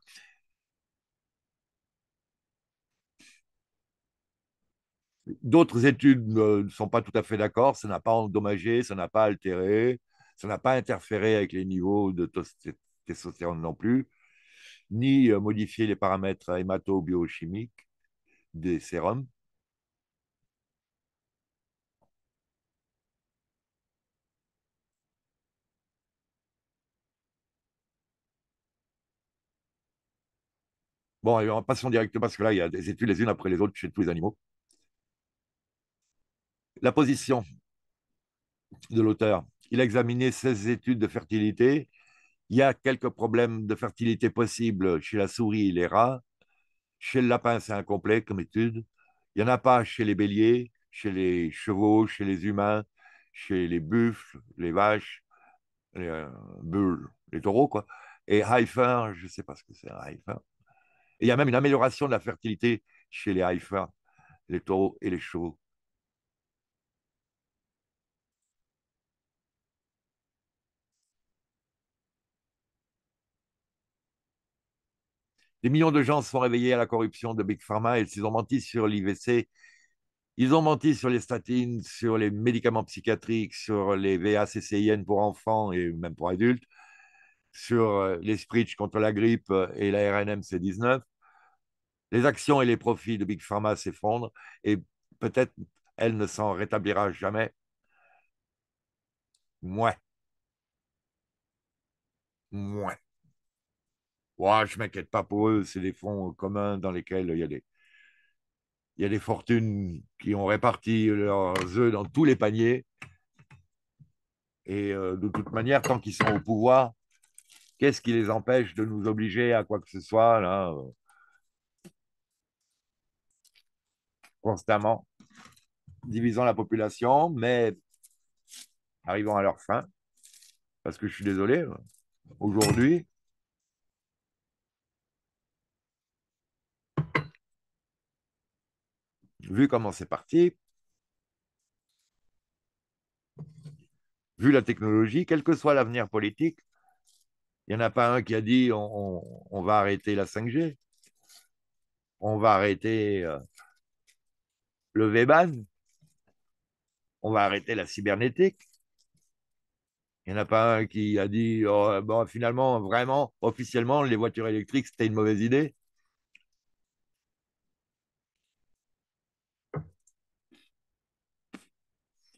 D'autres études ne sont pas tout à fait d'accord, ça n'a pas endommagé, ça n'a pas altéré, ça n'a pas interféré avec les niveaux de testostérone non plus, ni euh, modifié les paramètres hémato-biochimiques des sérums. Bon, passons en directement, parce que là, il y a des études les unes après les autres chez tous les animaux. La position de l'auteur. Il a examiné 16 études de fertilité. Il y a quelques problèmes de fertilité possibles chez la souris et les rats. Chez le lapin, c'est incomplet comme étude. Il n'y en a pas chez les béliers, chez les chevaux, chez les humains, chez les buffles, les vaches, les bulls, euh, bulles, les taureaux, quoi. Et Haifa, je ne sais pas ce que c'est il y a même une amélioration de la fertilité chez les haïfa, les taureaux et les chevaux. Des millions de gens se sont réveillés à la corruption de Big Pharma et ils ont menti sur l'IVC, ils ont menti sur les statines, sur les médicaments psychiatriques, sur les VACCIN pour enfants et même pour adultes sur euh, les sprits contre la grippe euh, et la RNM C19. Les actions et les profits de Big Pharma s'effondrent et peut-être elle ne s'en rétablira jamais. Mouais. Mouais. Je je m'inquiète pas pour eux, c'est des fonds communs dans lesquels il y a des, il y a des fortunes qui ont réparti leurs œufs dans tous les paniers. Et euh, de toute manière, tant qu'ils sont au pouvoir, Qu'est-ce qui les empêche de nous obliger à quoi que ce soit, là, euh, constamment, divisant la population, mais arrivant à leur fin Parce que je suis désolé, euh, aujourd'hui, vu comment c'est parti, vu la technologie, quel que soit l'avenir politique, il n'y en a pas un qui a dit on, va arrêter la 5G, on va arrêter euh, le le ban on va arrêter la cybernétique. Il n'y en a pas un qui a dit oh, bon, finalement, vraiment, officiellement, les voitures électriques, c'était une mauvaise idée.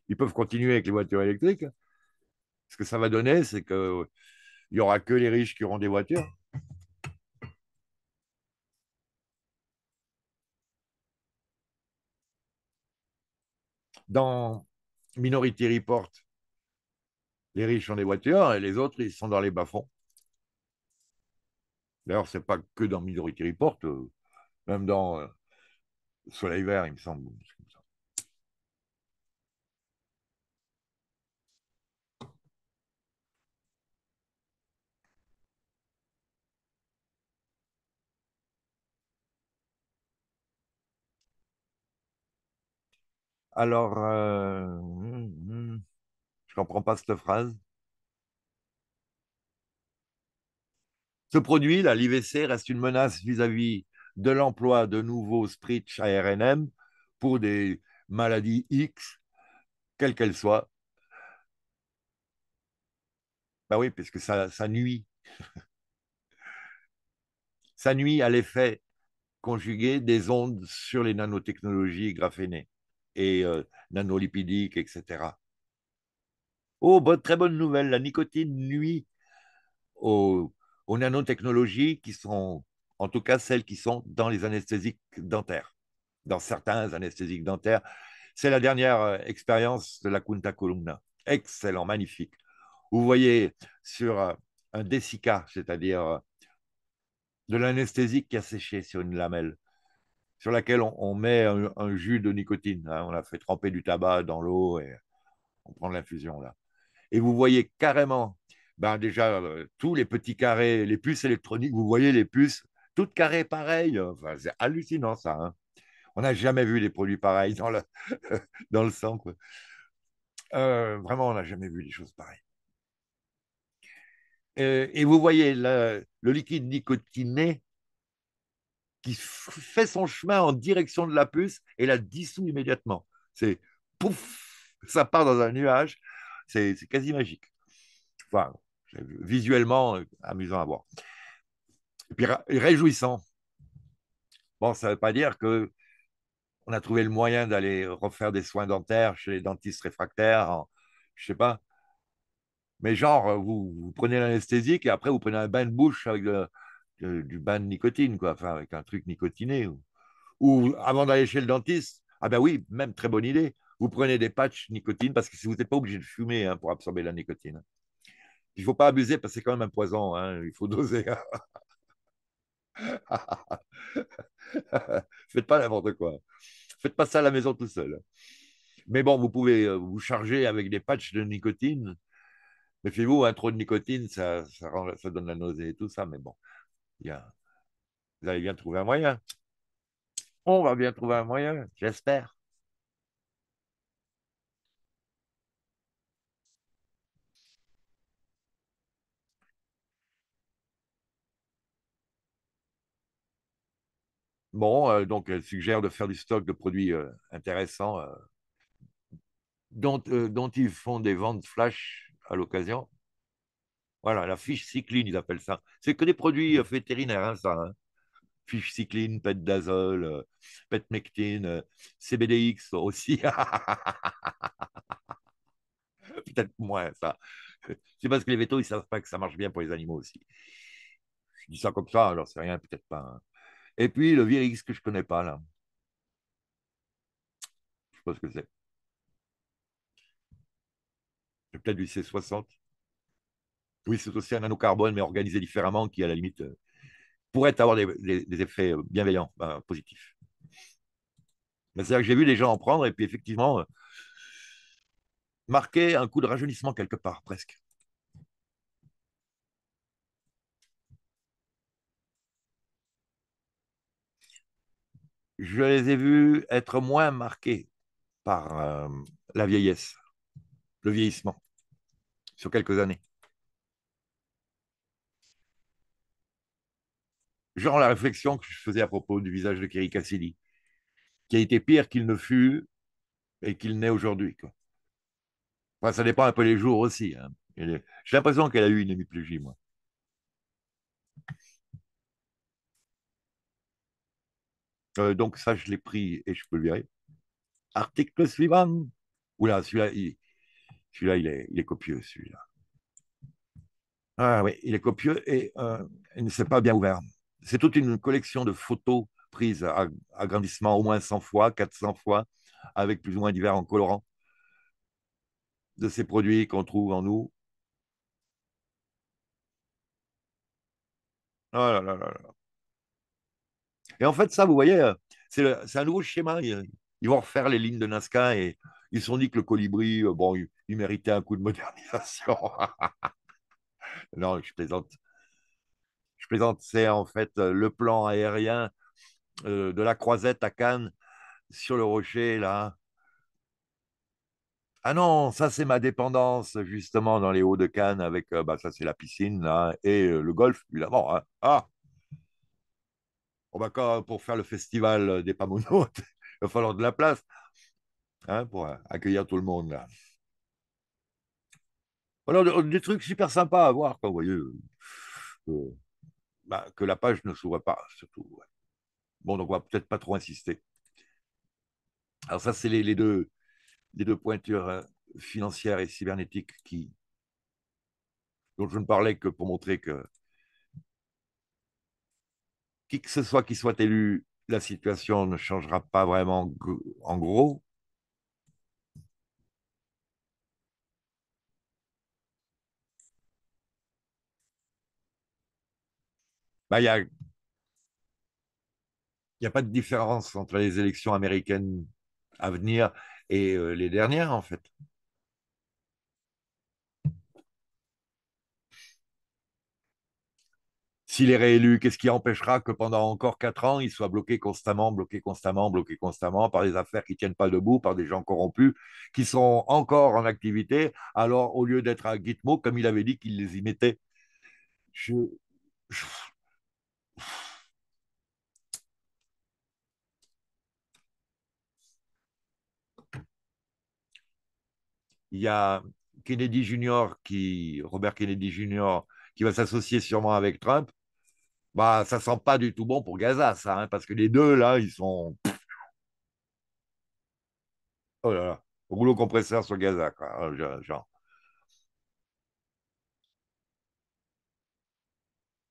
Ils peuvent continuer avec les voitures électriques. Hein. Ce que ça va donner, c'est que il n'y aura que les riches qui auront des voitures. Dans Minority Report, les riches ont des voitures et les autres, ils sont dans les bas-fonds. D'ailleurs, ce n'est pas que dans Minority Report, euh, même dans euh, Soleil Vert, il me semble, Alors, je euh, hum, hum. je comprends pas cette phrase. Ce produit, la l'IVC, reste une menace vis-à-vis de l'emploi de nouveaux à RNM pour des maladies X, quelles qu'elles soient. Ben oui, parce que ça, ça nuit. ça nuit à l'effet conjugué des ondes sur les nanotechnologies graphénées et euh, nanolipidiques, etc. Oh, très bonne nouvelle, la nicotine nuit aux, nanotechnologies qui sont, en tout cas celles qui sont dans les anesthésiques dentaires, dans certains anesthésiques dentaires. C'est la dernière euh, expérience de la Kunta Columna. Excellent, magnifique. Vous voyez sur euh, un desica, c'est-à-dire de l'anesthésique qui a séché sur une lamelle sur laquelle on, met un, jus de nicotine. Hein. On a fait tremper du tabac dans l'eau et on prend l'infusion là. Et vous voyez carrément, ben déjà, euh, tous les petits carrés, les puces électroniques, vous voyez les puces, toutes carrées pareilles. Enfin, c'est hallucinant ça. Hein. On n'a jamais vu des produits pareils dans le, [laughs] dans le sang. Euh, vraiment, on n'a jamais vu des choses pareilles. Euh, et, vous voyez, le liquide nicotiné qui fait son chemin en direction de la puce et la dissout immédiatement. C'est pouf, ça part dans un nuage. C'est quasi magique. Enfin, visuellement euh, amusant à voir. Et puis réjouissant. Bon, ça ne veut pas dire que on a trouvé le moyen d'aller refaire des soins dentaires chez les dentistes réfractaires, en, je sais pas. Mais genre, euh, vous, prenez l'anesthésique et après vous prenez un bain de bouche avec euh, du bain de nicotine, quoi, enfin avec un truc nicotiné. Ou, avant d'aller chez le dentiste, ah ben oui, même très bonne idée, vous prenez des patchs nicotine, parce que vous n'êtes pas obligé de fumer hein, pour absorber la nicotine. Il ne faut pas abuser parce que c'est quand même un poison, hein, il faut [laughs] doser. [laughs] Faites pas n'importe quoi. Faites pas ça à la maison tout seul. Mais bon, vous pouvez euh, vous charger avec des patchs de nicotine. mais faites vous un hein, trop de nicotine, ça donne la nausée et tout ça, mais bon. Vous allez bien trouver un moyen. On va bien trouver un moyen, j'espère. Bon, euh, donc elle suggère de faire du stock de produits euh, intéressants euh, dont, dont ils font des ventes flash à l'occasion. Voilà, la fiche cycline, ils appellent ça. C'est que des produits euh, vétérinaires, hein, ça. Hein. Fiche cycline, pet d'azole, euh, pet mectine, euh, CBDX aussi. [laughs] Peut-être moins, ça. C'est parce que les vétos, ils ne savent pas que ça marche bien pour les animaux aussi. Je dis ça comme ça, alors c'est rien, peut-être pas. Hein. Et puis le virix que je ne connais pas, là. Je ne sais pas ce que c'est. C'est peut-être du C60. Oui, c'est aussi un nano-carbone, mais organisé différemment, qui, à la limite, euh, pourrait avoir des, effets euh, bienveillants, ben, positifs. Ben, cest que j'ai vu des gens en prendre et puis effectivement euh, marquer un coup de rajeunissement quelque part, presque. Je les ai vus être moins marqués par la vieillesse, le vieillissement, sur quelques années. Genre la réflexion que je faisais à propos du visage de Kiri Cassidy, qui a été pire qu'il ne fut et qu'il n'est aujourd'hui. Enfin, ça dépend un peu les jours aussi. Hein. J'ai l'impression qu'elle a eu une hémiplégie, moi. Euh, donc ça, je l'ai pris et je peux le virer. Article suivant. Oula, celui-là, il, celui-là, il est, copieux, celui-là. Ah oui, il est copieux et euh, il ne s'est pas bien ouvert c'est toute une collection de photos prises à, agrandissement grandissement au moins 100 fois, 400 fois, avec plus ou moins divers en colorant de ces produits qu'on trouve en nous. Oh et en fait, ça, vous voyez, euh, c'est un nouveau schéma. Ils, vont refaire les lignes de Nazca et ils se sont dit que le colibri, euh, bon, il, il méritait un coup de [laughs] modernisation. non, je plaisante présente, c'est en fait euh, le plan aérien euh, de la croisette à Cannes sur le rocher, là. Ah non, ça c'est ma dépendance, justement, dans les hauts de Cannes, avec, euh, bah, ça c'est la piscine, là, et le golf, évidemment. Hein. Ah oh, bah, Pour faire le festival des Pamounautes, [laughs] il va falloir de la place hein, pour accueillir tout le monde, là. Alors, des trucs super sympas à voir, quoi, vous voyez. Bah, que la page ne s'ouvre pas, surtout. Bon, donc on va peut-être pas trop insister. Alors ça, c'est les, deux, les deux pointures hein, financières et cybernétiques qui, dont je ne parlais que pour montrer que qui que ce soit qui soit élu, la situation ne changera pas vraiment en gros, Bah, il n'y a pas de différence entre les élections américaines à venir et euh, les dernières, en fait. S'il est réélu, qu'est-ce qui empêchera que pendant encore quatre ans, il soit bloqué constamment, bloqué constamment, bloqué constamment par des affaires qui ne tiennent pas debout, par des gens corrompus, qui sont encore en activité, alors au lieu d'être à Gitmo, comme il avait dit qu'il les y mettait je Il y a Kennedy Jr. qui, Robert Kennedy Jr. qui va s'associer sûrement avec Trump. Bah, ça sent pas du tout bon pour Gaza, ça, hein, parce que les deux là, ils sont. Oh là là, rouleau compresseur sur Gaza, quoi. Genre. Hein,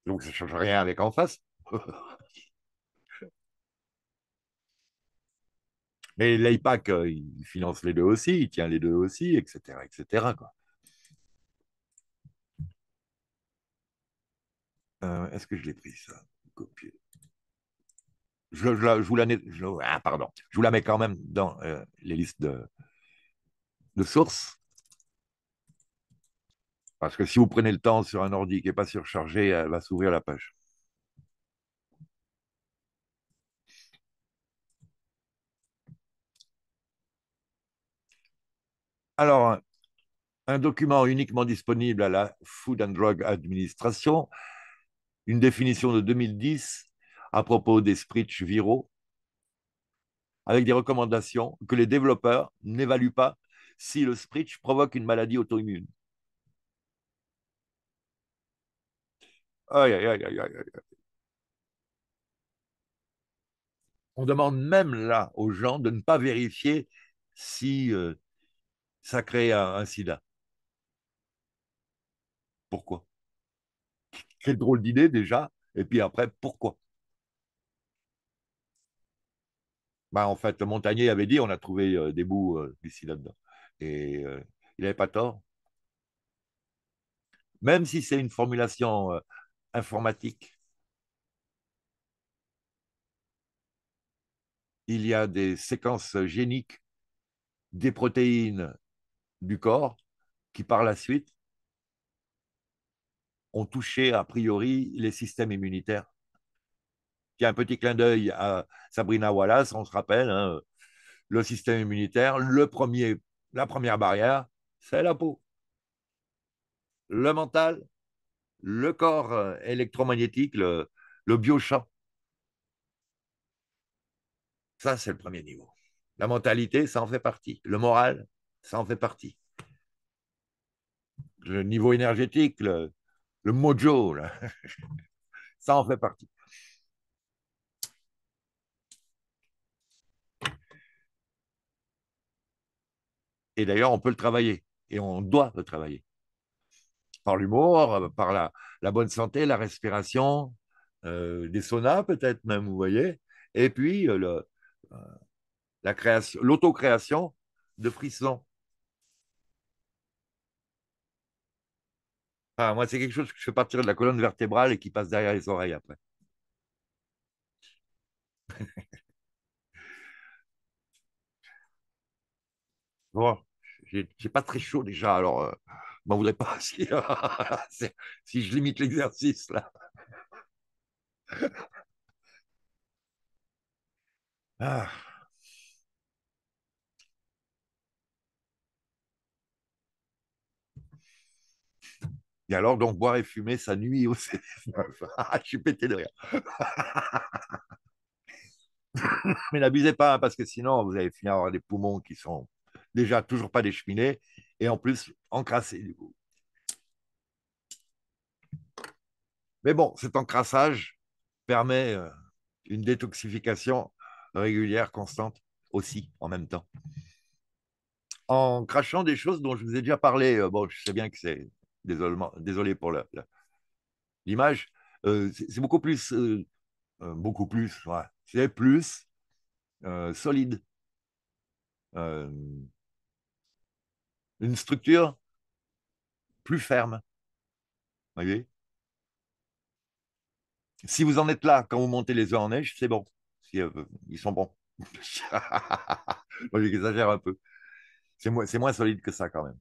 Donc ça change rien avec en face. [laughs] Mais l'AIPAC, euh, il finance les deux aussi, il tient les deux aussi, etc. etc. Euh, est-ce que je l'ai pris ça Copier. Je, vous la, mets quand même dans euh, les listes de, de sources. Parce que si vous prenez le temps sur un ordi qui n'est pas surchargé, elle va s'ouvrir la page. Alors, un document uniquement disponible à la Food and Drug Administration, une définition de 2010 à propos des spritz viraux, avec des recommandations que les développeurs n'évaluent pas si le spritch provoque une maladie auto-immune. On demande même là aux gens de ne pas vérifier si euh, ça crée un, sida. Pourquoi Quelle drôle d'idée déjà, et puis après, pourquoi Bah, en fait, Montagnier avait dit on a trouvé euh, des bouts euh, ici là-dedans. Et euh, il n'avait pas tort. Même si c'est une formulation informatique, il y a des séquences géniques, des protéines du corps qui, par la suite, ont touché a priori les systèmes immunitaires. Il a un petit clin d'œil à Sabrina Wallace, on se rappelle, hein, le système immunitaire, le premier, la première barrière, c'est la peau. Le mental, le corps euh, électromagnétique, le biochamp. Ça, c'est le premier niveau. La mentalité, ça en fait partie. Le moral, ça en fait partie. Le niveau énergétique, le, mojo, [laughs] ça en fait partie. Et d'ailleurs, on peut le travailler et on doit le travailler. Par l'humour, euh, par la, bonne santé, la respiration, euh, des saunas peut-être même, vous voyez, et puis euh, création, l'autocréation de frissons. moi, c'est quelque chose que je fais partir de la colonne vertébrale et qui passe derrière les oreilles après. [laughs] bon, j'ai pas très chaud déjà, alors euh, m'en voudrais pas [laughs] si, si je limite l'exercice là. ah. Et alors, donc, boire et fumer, ça nuit au [laughs] ah, je suis pété de rire. [laughs] Mais n'abusez pas, hein, parce que sinon, vous allez finir à avoir des poumons qui sont déjà toujours pas décheminés et en plus encrassés, du Mais bon, cet encrassage permet euh, une détoxification régulière, constante aussi en même temps. En crachant des choses dont je vous ai déjà parlé, euh, bon, je sais bien que c'est désolé pour l'image, euh, c'est beaucoup plus, euh, euh, beaucoup plus, c'est plus solide. une structure plus ferme. Voyez si vous en êtes là quand vous montez les œufs en neige, c'est bon. ils sont bons. [laughs] j'exagère un peu. C'est moins solide que ça quand même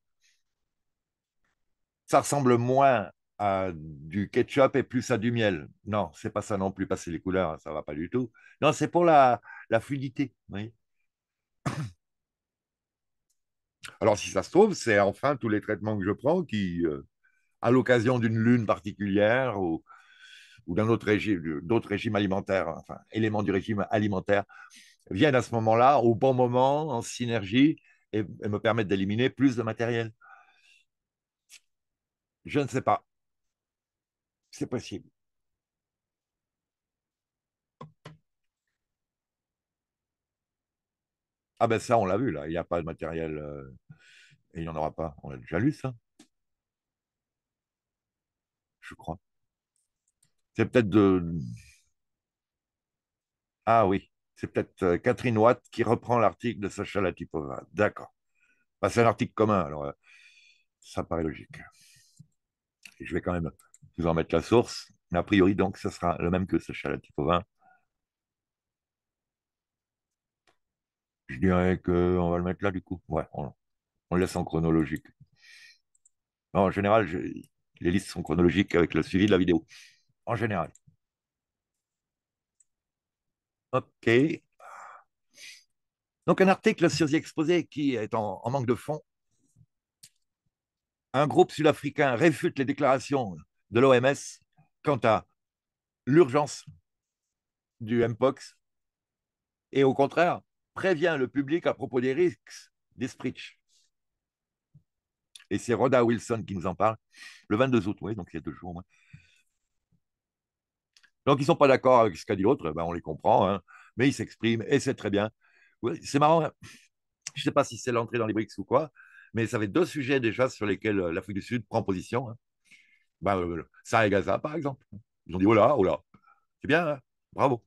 ça ressemble moins à du ketchup et plus à du miel. Non, c'est pas ça non plus, passer les couleurs, ça ça va pas du tout. Non, c'est pour la, fluidité. [clears throat] Alors, si ça se trouve, c'est enfin tous les traitements que je prends qui, euh, à l'occasion d'une lune particulière ou, d'un autre régime, d'autres régimes alimentaires, enfin, éléments du régime alimentaire, viennent à ce moment-là, au bon moment, en synergie, et, et me permettent d'éliminer plus de matériel. Je ne sais pas. C'est possible. Ah ben ça, on l'a vu là, il n'y a pas de matériel euh, et il n'y en aura pas. On l'a déjà lu ça. Je crois. C'est peut-être de... Ah oui, c'est peut-être euh, Catherine Watt qui reprend l'article de Sacha Latipova. D'accord. Bah, c'est un article commun, alors euh, ça paraît logique je vais quand même vous en mettre la source. A priori, donc, ça sera le même que Sacha 20 Je dirais qu'on va le mettre là, du coup. Ouais, on, le laisse en chronologique. en général, les listes sont chronologiques avec le suivi de la vidéo. En général. OK. Donc, un article sur The Exposé qui est en, en manque de fonds un groupe sud-africain réfute les déclarations de l'OMS quant à l'urgence du MPOX et au contraire prévient le public à propos des risques des sprits. Et c'est Rhoda Wilson qui nous en parle le 22 août, oui, donc il y a deux jours. Donc ils ne sont pas d'accord avec ce qu'a dit l'autre, eh ben, on les comprend, hein. mais ils s'expriment et c'est très bien. c'est marrant, hein. je ne sais pas si c'est l'entrée dans les BRICS ou quoi, mais ça fait deux sujets déjà sur lesquels euh, l'Afrique du Sud prend position. Hein. ça bah, euh, et Gaza, par exemple. Ils ont dit, oh là, oh là. C'est bien, hein. bravo.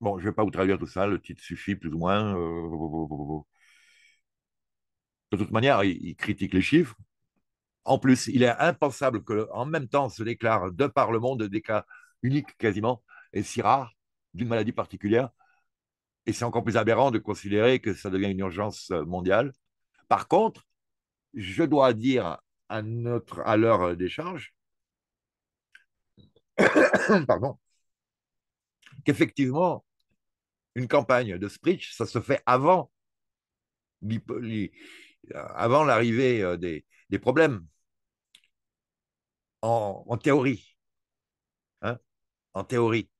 Bon, je ne vais pas vous traduire tout ça, le titre suffit plus ou moins. Euh, de toute manière, ils critiquent les chiffres. En plus, il est impensable qu'en même temps, se déclare de par le monde, des cas uniques quasiment, et si rares, d'une maladie particulière. Et c'est encore plus aberrant de considérer que ça devient une urgence euh, mondiale. Par contre, je dois dire à, notre, à euh, charges, [coughs] pardon, qu'effectivement, une campagne de speech, ça se fait avant, euh, l'arrivée des, problèmes, en, théorie. en théorie. Hein,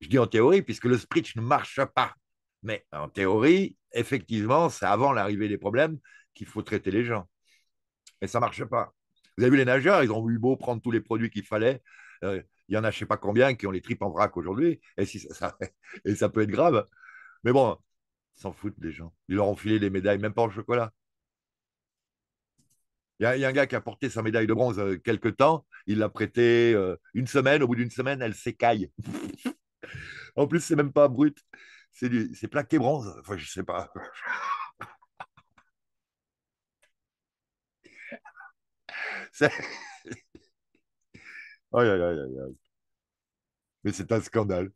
je dis en théorie, puisque le spritch ne marche pas. Mais en théorie, effectivement, c'est avant l'arrivée des problèmes qu'il faut traiter les gens. Et ça ne marche pas. Vous avez vu les nageurs, ils ont eu beau prendre tous les produits qu'il fallait. Euh, il y en a je ne sais pas combien qui ont les tripes en vrac aujourd'hui. Et, si ça, [laughs] et ça peut être grave. Mais bon, s'en foutent des gens. Ils leur ont filé des médailles, même pas en chocolat. Il y, a un gars qui a porté sa médaille de bronze quelques euh, quelque temps. Il l'a prêtée euh, une semaine. Au bout d'une semaine, elle s'écaille. [laughs] En plus, c'est même pas brut. C'est plaqué bronze. Enfin, je sais pas. [laughs] [laughs] Mais c'est un scandale.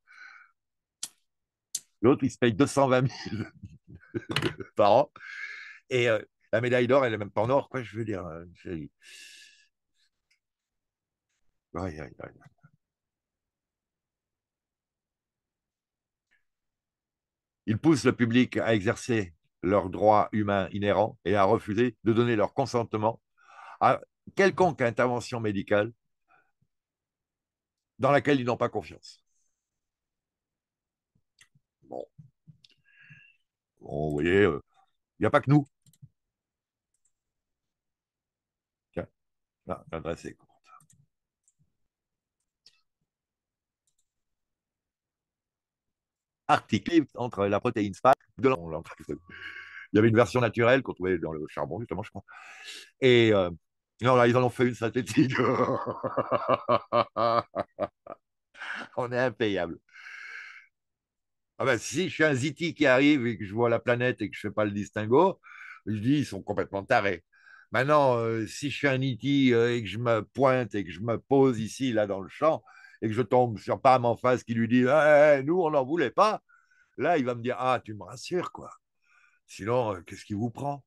L'autre, il se paye 220 000 [laughs] par an. Et euh, la médaille d'or, elle n'est même pas en or, quoi, je veux dire. Hein. Ils poussent le public à exercer leurs droits humains inhérents et à refuser de donner leur consentement à quelconque intervention médicale dans laquelle ils n'ont pas confiance. Bon. vous voyez, euh, il n'y a pas que nous. Tiens, là, est entre la protéine SPAC de Il y avait une version naturelle qu'on trouvait dans le charbon, justement, je crois. Et non, euh, là, ils en ont fait une synthétique. [laughs] On est impayable. Ah ben, si je suis un ziti qui arrive et que je vois la planète et que je ne fais pas le distinguo, je dis ils sont complètement tarés. Maintenant, euh, si je suis un ziti euh, et que je me pointe et que je me pose ici, là, dans le champ, et que je tombe sur Pam en face qui lui dit eh, eh, eh, Nous, on n'en voulait pas, là, il va me dire Ah, tu me rassures, quoi. Sinon, euh, qu'est-ce qui vous prend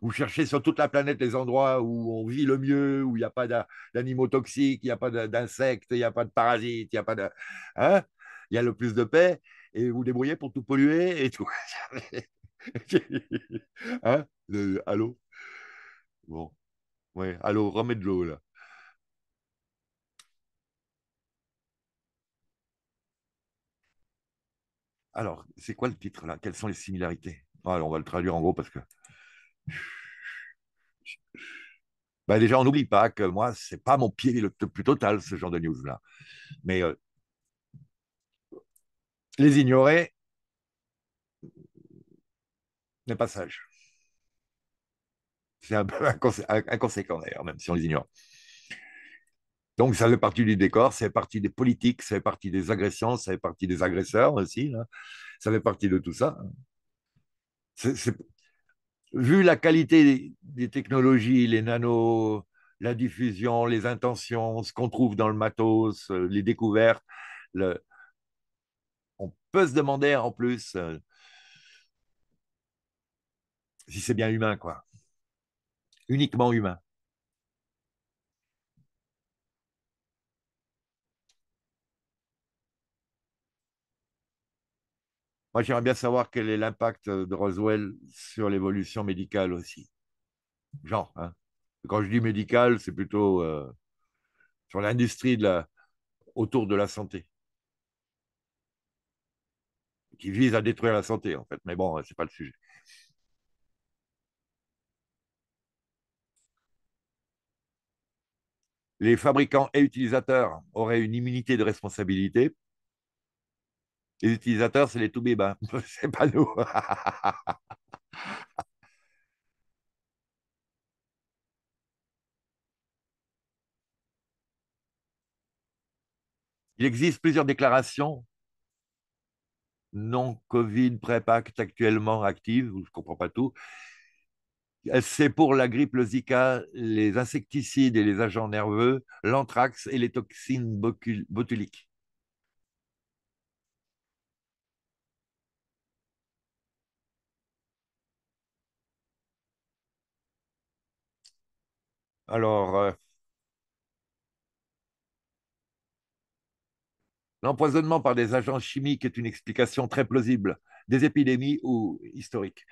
Vous cherchez sur toute la planète les endroits où on vit le mieux, où il n'y a pas d'animaux toxiques, il n'y a pas d'insectes, il n'y a pas de parasites, il n'y a pas de. Hein il y a le plus de paix, et vous débrouillez pour tout polluer et tout. [laughs] hein Allô Bon. Ouais, allô, remets de l'eau, là. Alors, c'est quoi le titre là Quelles sont les similarités ah, on va le traduire en gros parce que. Bah, déjà, on n'oublie pas que moi, ce n'est pas mon pied le plus total, ce genre de news-là. Mais euh, les ignorer n'est pas sage. C'est un peu [laughs] inconséquent d'ailleurs, même si on les ignore. Donc, ça fait partie du décor, ça fait partie des politiques, ça fait partie des agressions, ça fait partie des agresseurs aussi. Ça fait partie de tout ça. Vu la qualité des, technologies, les nanos, la diffusion, les intentions, ce qu'on trouve dans le matos, euh, les découvertes, on peut se demander en plus euh, si c'est bien humain, quoi. Uniquement humain. Moi, j'aimerais bien savoir quel est l'impact euh, de Roswell sur l'évolution médicale aussi. Genre, hein. quand je dis médical, c'est plutôt euh, sur l'industrie autour de la santé, qui vise à détruire la santé, en fait. Mais bon, euh, ce n'est pas le sujet. Les fabricants et utilisateurs auraient une immunité de responsabilité les utilisateurs, c'est les toubibs, ce [laughs] c'est pas nous. [laughs] Il existe plusieurs déclarations non-Covid prepact actuellement actives, je ne comprends pas tout. C'est pour la grippe, le Zika, les insecticides et les agents nerveux, l'anthrax et les toxines botuliques. Alors, euh, l'empoisonnement par des agents chimiques est une explication très plausible des épidémies ou historiques.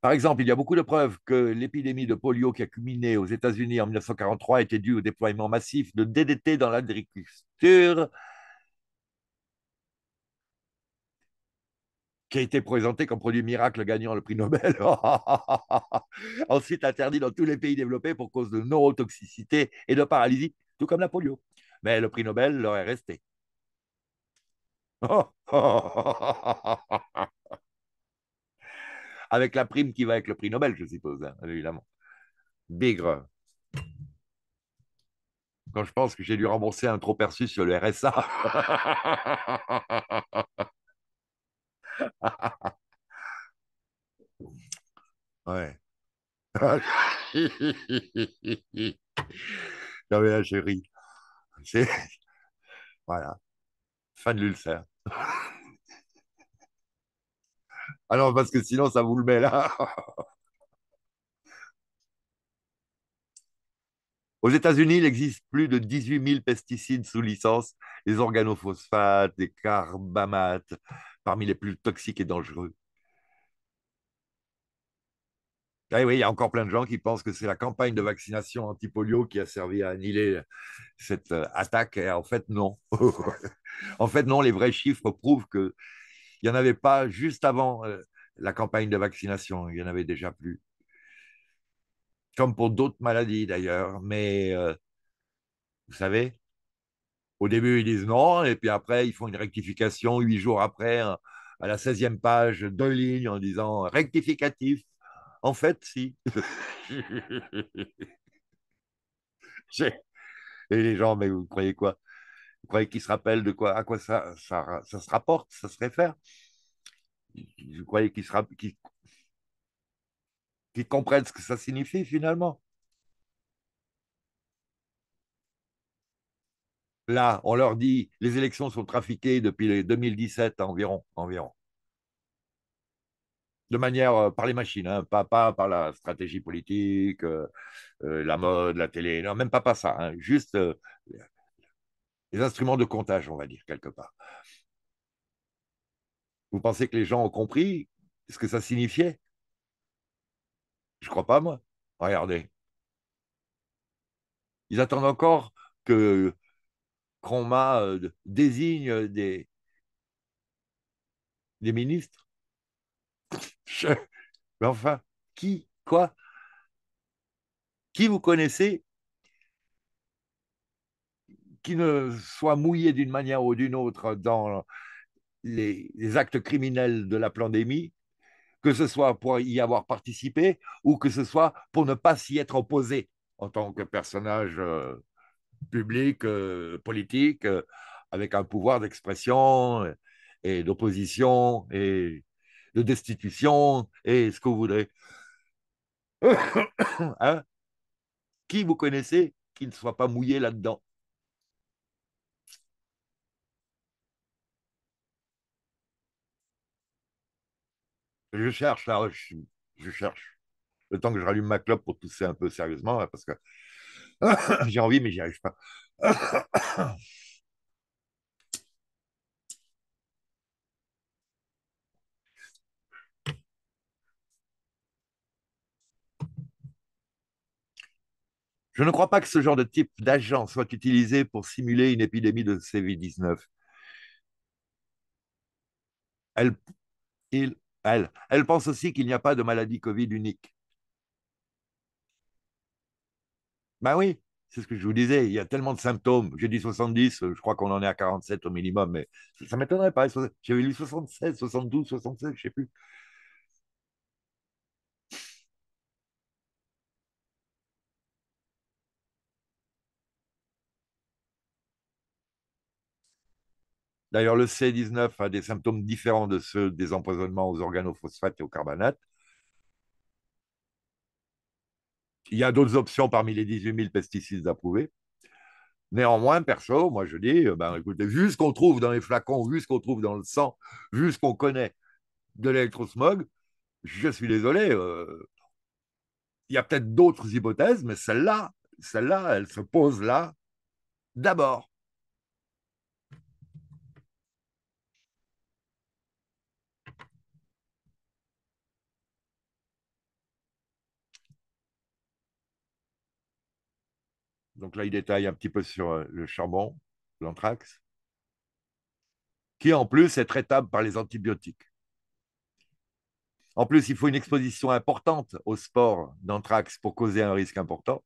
Par exemple, il y a beaucoup de preuves que l'épidémie de polio qui a culminé aux États-Unis en 1943 était due au déploiement massif de DDT dans l'agriculture qui a été présenté comme produit miracle gagnant le prix Nobel, [laughs] ensuite interdit dans tous les pays développés pour cause de neurotoxicité et de paralysie, tout comme la polio. Mais le prix Nobel leur est resté. [laughs] avec la prime qui va avec le prix Nobel, je suppose, hein, évidemment. Bigre. Quand je pense que j'ai dû rembourser un trop perçu sur le RSA. [laughs] ouais. [laughs] non, j'ai [laughs] Voilà. Fin de l'ulcère. [laughs] Alors, parce que sinon, ça vous le met là. Aux États-Unis, il existe plus de 18 000 pesticides sous licence, les organophosphates, les carbamates, parmi les plus toxiques et dangereux. Ah il y a encore plein de gens qui pensent que c'est la campagne de vaccination anti-polio qui a servi à annuler cette euh, attaque. Et en fait, non. [laughs] en fait, non, les vrais chiffres prouvent qu'il n'y en avait pas juste avant euh, la campagne de vaccination, il n'y en avait déjà plus. Comme pour d'autres maladies d'ailleurs, mais euh, vous savez, au début, ils disent non, et puis après, ils font une rectification huit jours après, hein, à la 16e page, deux lignes en disant rectificatif. En fait, si. [laughs] et les gens, mais vous croyez quoi Vous croyez qu'ils se rappellent de quoi À quoi ça, ça, se rapporte Ça se réfère Vous croyez qu'ils comprennent ce que ça signifie finalement. Là, on leur dit, les élections sont trafiquées depuis 2017 environ, environ. De manière euh, par les machines, hein, pas, pas, par la stratégie politique, euh, euh, la mode, la télé, non, même pas, pas ça, hein, juste les instruments de comptage, on va dire, quelque part. Vous pensez que les gens ont compris ce que ça signifiait Je crois pas, moi. Regardez. Ils attendent encore que Croma euh, désigne euh, des, ministres. [laughs] enfin, qui Quoi Qui vous connaissez qui ne soit mouillé d'une manière ou d'une autre dans les, actes criminels de la pandémie, que ce soit pour y avoir participé ou que ce soit pour ne pas s'y être opposé en tant que personnage euh, public, euh, politique, euh, avec un pouvoir d'expression euh, et d'opposition et de destitution et ce que vous voudrez. [coughs] Hein qui vous connaissez qui ne soit pas mouillé là-dedans Je cherche, je, je cherche. Le temps que je rallume ma clope pour tousser un peu sérieusement, hein, parce que [coughs] J'ai envie, mais j'y arrive pas. [coughs] Je ne crois pas que ce genre de type d'agent soit utilisé pour simuler une épidémie de CV-19. Elle, elle, elle, pense aussi qu'il n'y a pas de maladie Covid unique. Ben oui, c'est ce que je vous disais, il y a tellement de symptômes. J'ai dit 70, euh, je crois qu'on en est à 47 au minimum, mais ça ne m'étonnerait pas. J'avais lu 76, 72, 76, je ne sais plus. D'ailleurs, le C19 a des symptômes différents de ceux des empoisonnements aux organophosphates et aux carbonates. Il y a d'autres options parmi les 18 000 pesticides approuvés. Néanmoins, perso, moi je dis, euh, ben, écoutez, vu ce qu'on trouve dans les flacons, vu ce qu'on trouve dans le sang, vu ce qu'on connaît de l'électrosmog, je suis désolé. Euh, il y a peut-être d'autres hypothèses, mais celle-là, celle-là, elle se pose là d'abord. Donc là, il détaille un petit peu sur euh, le charbon, l'anthrax, qui en plus est traitable par les antibiotiques. En plus, il faut une exposition importante au sport d'anthrax pour causer un risque important.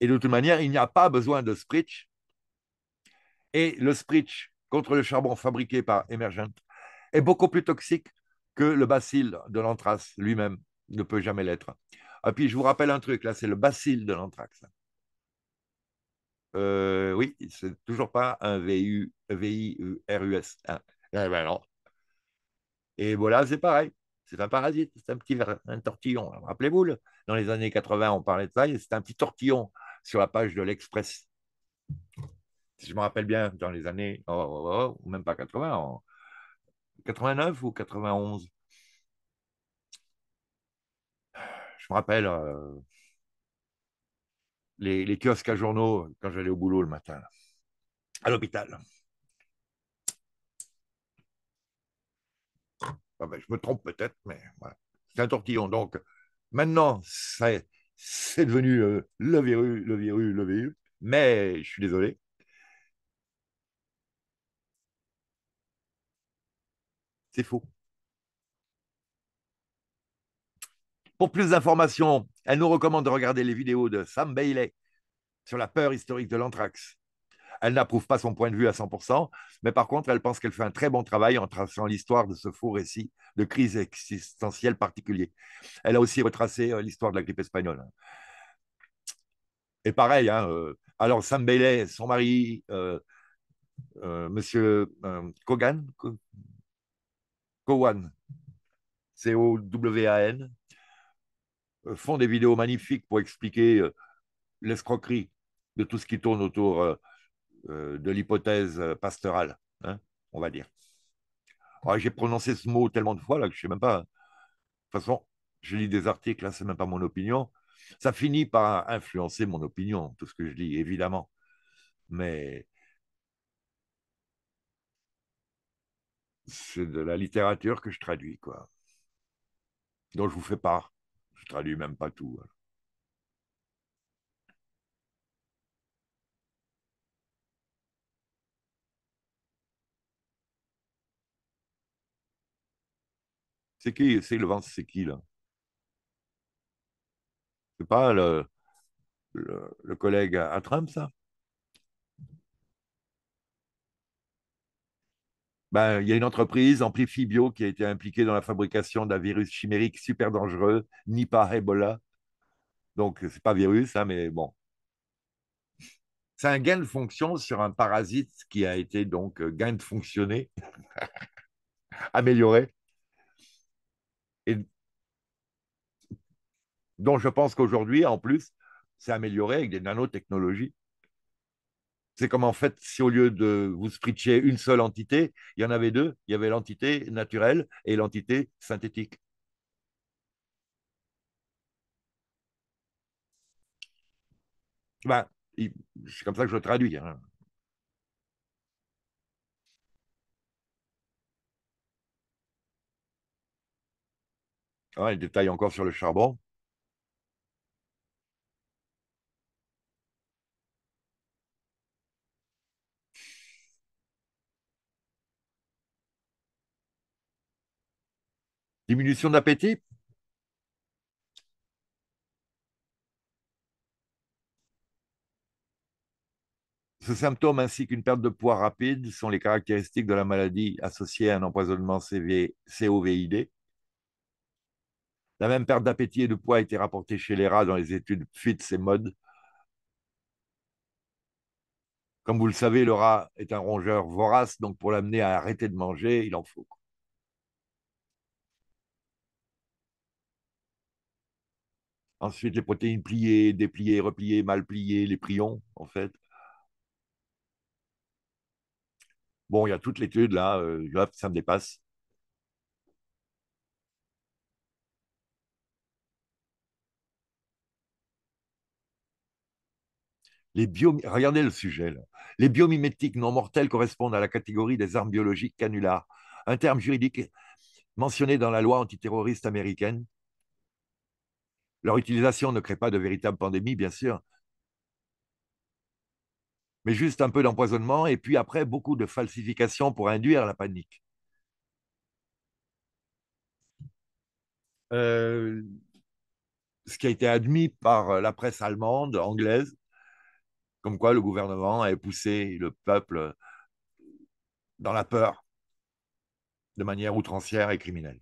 Et de toute manière, il n'y a pas besoin de spritch. Et le spritch contre le charbon fabriqué par Emergent est beaucoup plus toxique que le bacille de l'anthrax lui-même ne peut jamais l'être. Et ah, puis je vous rappelle un truc, là, c'est le bacille de l'anthrax. Euh, oui, c'est toujours pas un i VIRUS. Hein. Eh ben non. Et voilà, c'est pareil. C'est un parasite, c'est un petit tortillon. Rappelez-vous, dans les années 80, on parlait de ça, et c'est un petit tortillon sur la page de l'Express. Si je me rappelle bien, dans les années, ou oh, oh, oh, même pas 80, 89 ou 91. rappelle euh, les, kiosques à journaux quand j'allais au boulot le matin, à l'hôpital. Ah ben, je me trompe peut-être, mais C'est un tortillon. Donc, maintenant, c'est devenu euh, le virus, le virus, le virus. Mais je suis désolé, C'est faux. Pour plus d'informations, elle nous recommande de regarder les vidéos de Sam Bailey sur la peur historique de l'anthrax. Elle n'approuve pas son point de vue à 100%, mais par contre, elle pense qu'elle fait un très bon travail en traçant l'histoire de ce faux récit de crise existentielle particulière. Elle a aussi retracé euh, l'histoire de la grippe espagnole. Et pareil, hein, euh, alors Sam Bailey, son mari, euh, euh monsieur Kogan, Kowan, C-O-W-A-N, euh, font des vidéos magnifiques pour expliquer euh, l'escroquerie de tout ce qui tourne autour euh, de l'hypothèse pastorale, hein, on va dire. J'ai prononcé ce mot tellement de fois là que je ne sais même pas. Hein. De toute façon, je lis des articles, ce n'est même pas mon opinion. Ça finit par influencer mon opinion, tout ce que je dis, évidemment. Mais c'est de la littérature que je traduis, quoi, dont je vous fais part. Je traduis même pas tout. C'est qui C'est le ventre, c'est qui là C'est pas le, le, collègue à Trump, ça Ben, il y a une entreprise, Amplifibio, qui a été impliquée dans la fabrication d'un virus chimérique super dangereux, Nipah Ebola. Donc, ce n'est pas virus, hein, mais bon. C'est un gain de fonction sur un parasite qui a été donc euh, gain de fonctionner, [laughs] amélioré. Et dont je pense qu'aujourd'hui, en plus, c'est amélioré avec des nanotechnologies. C'est comme en fait, si au lieu de vous spritcher une seule entité, il y en avait deux. Il y avait l'entité naturelle et l'entité synthétique. Ben, c'est comme ça que je traduis. Hein. Ah, il détaille encore sur le charbon. Diminution d'appétit Ce symptôme ainsi qu'une perte de poids rapide sont les caractéristiques de la maladie associée à un empoisonnement COVID. La même perte d'appétit et de poids a été rapportée chez les rats dans les études Pfitz et Mod. Comme vous le savez, le rat est un rongeur vorace, donc pour l'amener à arrêter de manger, il en faut. Ensuite, les protéines pliées, dépliées, repliées, mal pliées, les prions, en fait. Bon, il y a toute l'étude là, euh, ça me dépasse. Les Regardez le sujet. Là. Les biomimétiques non mortels correspondent à la catégorie des armes biologiques canulars, un terme juridique mentionné dans la loi antiterroriste américaine leur utilisation ne crée pas de véritable pandémie, bien sûr, mais juste un peu d'empoisonnement et puis après beaucoup de falsifications pour induire la panique. Euh, ce qui a été admis par la presse allemande, anglaise, comme quoi le gouvernement a poussé le peuple dans la peur de manière outrancière et criminelle.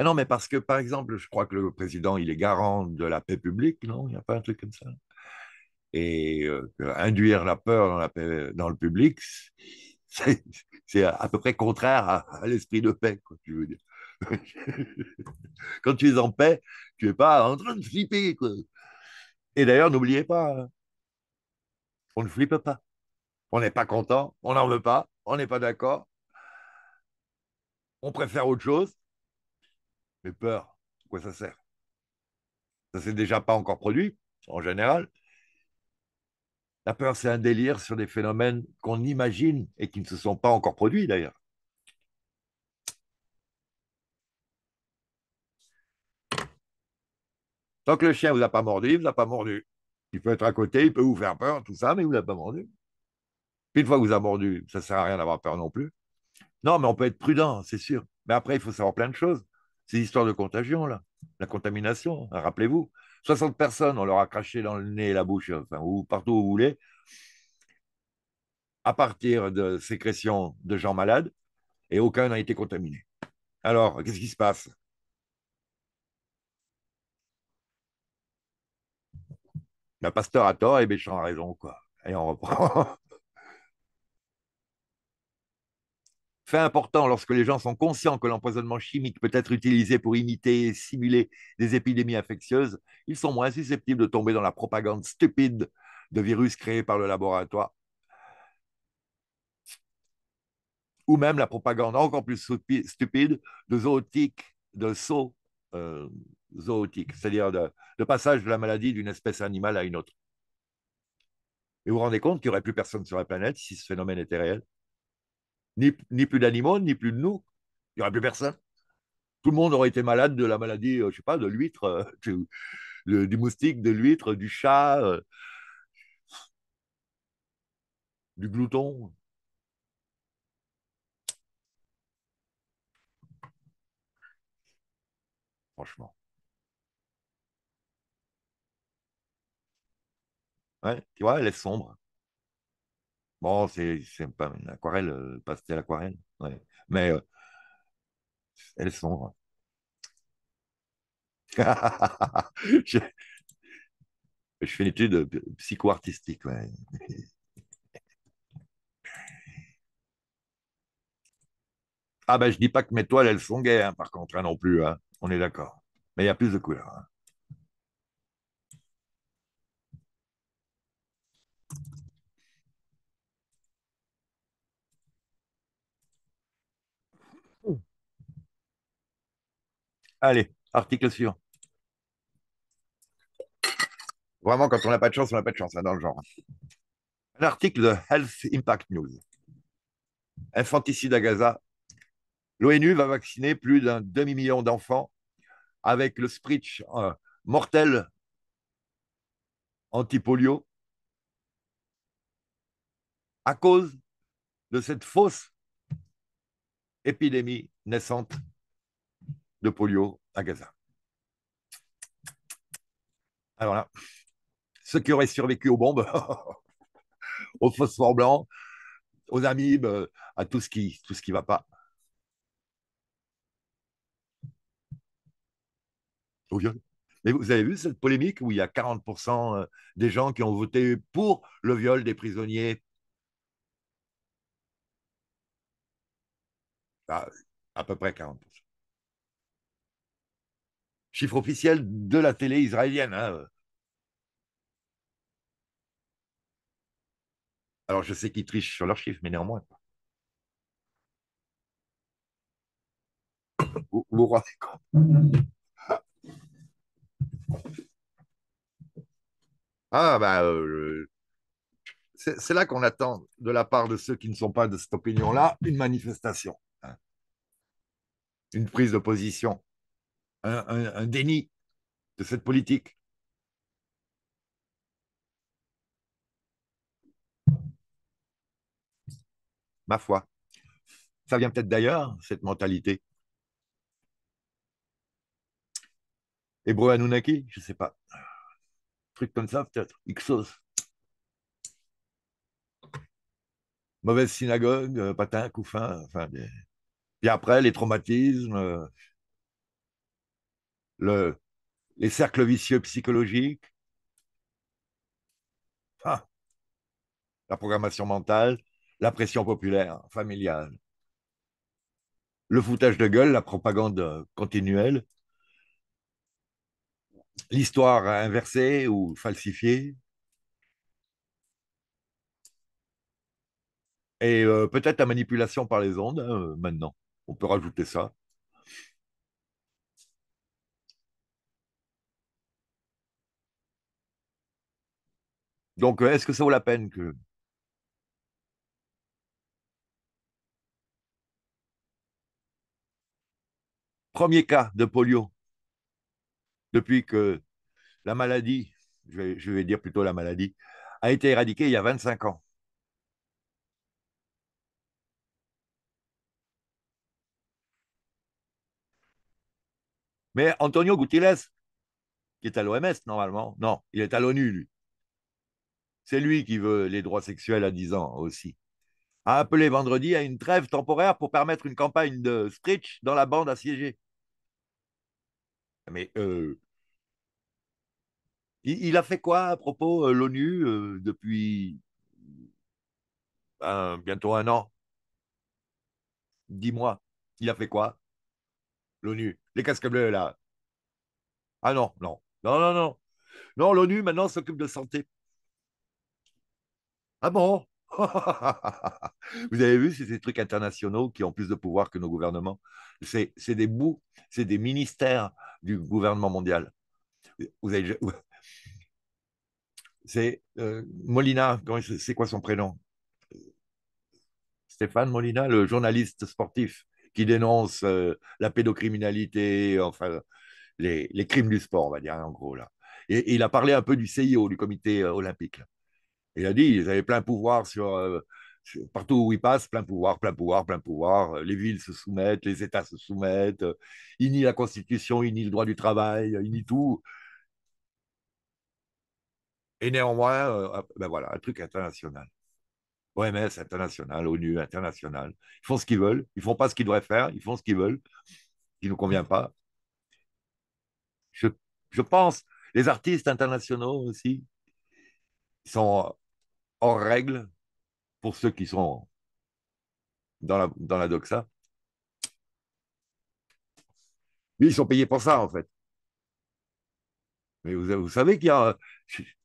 Ah non, mais parce que, par exemple, je crois que le président, il est garant de la paix publique, non Il n'y a pas un truc comme ça Et euh, induire la peur dans, la dans le public, [laughs] c'est à peu près contraire à, l'esprit de paix, tu veux [laughs] Quand tu es en paix, tu n'es pas en train de flipper. Et d'ailleurs, n'oubliez pas, hein, on ne flippe pas. On n'est pas content, on n'en veut pas, on n'est pas d'accord. On préfère autre chose. Mais peur, à quoi ça sert Ça ne s'est déjà pas encore produit, en général. La peur, c'est un délire sur des phénomènes qu'on imagine et qui ne se sont pas encore produits d'ailleurs. Tant que le chien ne vous a pas mordu, il ne vous a pas mordu. Il peut être à côté, il peut vous faire peur, tout ça, mais il ne vous a pas mordu. Puis une fois que vous a mordu, ça ne sert à rien d'avoir peur non plus. Non, mais on peut être prudent, c'est sûr. Mais après, il faut savoir plein de choses ces histoires de contagion, là, la contamination, rappelez-vous. 60 personnes, on leur a craché dans le nez et la bouche, enfin, ou partout où vous voulez, à partir de sécrétions de gens malades, et aucun n'a été contaminé. Alors, qu'est-ce qui se passe La pasteur a tort et Béchamp a raison, quoi. Et on reprend. [laughs] Fait important, lorsque les gens sont conscients que l'empoisonnement chimique peut être utilisé pour imiter et simuler des épidémies infectieuses, ils sont moins susceptibles de tomber dans la propagande stupide de virus créés par le laboratoire ou même la propagande encore plus stupide de zootique, de saut euh, zootique, c'est-à-dire de, de, passage de la maladie d'une espèce animale à une autre. Et vous vous rendez compte qu'il n'y aurait plus personne sur la planète si ce phénomène était réel ni, plus d'animaux, ni plus de nous. Il n'y aurait plus personne. Tout le monde aurait été malade de la maladie, euh, je ne sais pas, de l'huître, euh, [laughs] du, moustique, de l'huître, du chat, euh, du glouton. Franchement. Ouais, tu vois, elle est sombre. Bon, c'est pas une aquarelle, euh, pastel aquarelle. Ouais. Mais euh, elles sont. [laughs] je, fais une étude euh, psycho-artistique. ah ben, je dis pas que mes toiles, elles sont gaies, hein, par contre, hein, non plus. Hein. On est d'accord. Mais il y a plus de couleurs. Allez, article suivant. Vraiment, quand on n'a pas de chance, on n'a pas de chance, dans le genre. Un article de Health Impact News. Infanticide à Gaza. L'ONU va vacciner plus d'un demi-million d'enfants avec le spritch euh, mortel anti-polio à cause de cette fausse épidémie naissante de polio à Gaza. Alors là, ceux qui auraient survécu aux bombes, [laughs] au phosphore blanc, aux amibes, à tout ce qui tout ce qui va pas. Au Mais vous avez vu cette polémique où il y a 40% euh, des gens qui ont voté pour le viol des prisonniers à, bah, à peu près 40%. Chiffre officiel de la télé israélienne. Hein, euh. Alors je sais qu'ils trichent sur leurs chiffres, mais néanmoins. Vous Ah bah euh, c'est là qu'on attend de la part de ceux qui ne sont pas de cette opinion-là une manifestation, hein. une prise de position un, déni de cette politique. Ma foi, ça vient peut-être d'ailleurs, cette mentalité. Hébreu Anunnaki, je ne sais pas. truc comme ça, peut-être. Ixos. Mauvaise synagogue, euh, patin, couffin. Enfin, Puis après, les traumatismes. Euh, les cercles vicieux psychologiques, ah, la programmation mentale, la pression populaire, familiale, le foutage de gueule, la propagande continuelle, l'histoire inversée ou falsifiée, et euh, peut-être la manipulation par les ondes hein, euh, maintenant. On peut rajouter ça. Donc, euh, est-ce que ça vaut la peine que. Premier cas de polio depuis que la maladie, je vais, dire plutôt la maladie, a été éradiquée il y a 25 ans. Mais Antonio Gutiérrez, qui est à l'OMS normalement, non, il est à l'ONU, lui. C'est lui qui veut les droits sexuels à 10 ans aussi. A appelé vendredi à une trêve temporaire pour permettre une campagne de stretch dans la bande assiégée. Mais euh, il, a fait quoi à propos de euh, l'ONU euh, depuis bientôt un an Dis-moi, il a fait quoi L'ONU, les casques bleus là. Ah non, non, non, non, non. Non, l'ONU maintenant s'occupe de santé. Ah bon [laughs] Vous avez vu, c'est ces trucs internationaux qui ont plus de pouvoir que nos gouvernements. C'est des bouts, c'est des ministères du gouvernement mondial. Vous avez, c'est euh, Molina, c'est quoi son prénom Stéphane Molina, le journaliste sportif qui dénonce euh, la pédocriminalité, enfin les, crimes du sport, on va dire en gros là. Et, il a parlé un peu du CIO, du comité euh, olympique. Il a dit, ils avaient plein pouvoir euh, sur, partout où ils passent, plein pouvoir, plein pouvoir, plein pouvoir. Euh, les villes se soumettent, les États se soumettent. Euh, ils nie la Constitution, ils nient le droit du travail, ils nient tout. Et néanmoins, ah, ben voilà, un truc international. OMS international, ONU international. Ils font ce qu'ils veulent, ils font pas ce qu'ils devraient faire, ils font ce qu'ils veulent, qui ne nous convient pas. Je, je, pense, les artistes internationaux aussi, ils sont hors règle pour ceux qui sont dans la, dans la doxa. ils sont payés pour ça, en fait. Mais vous, savez qu'il y a.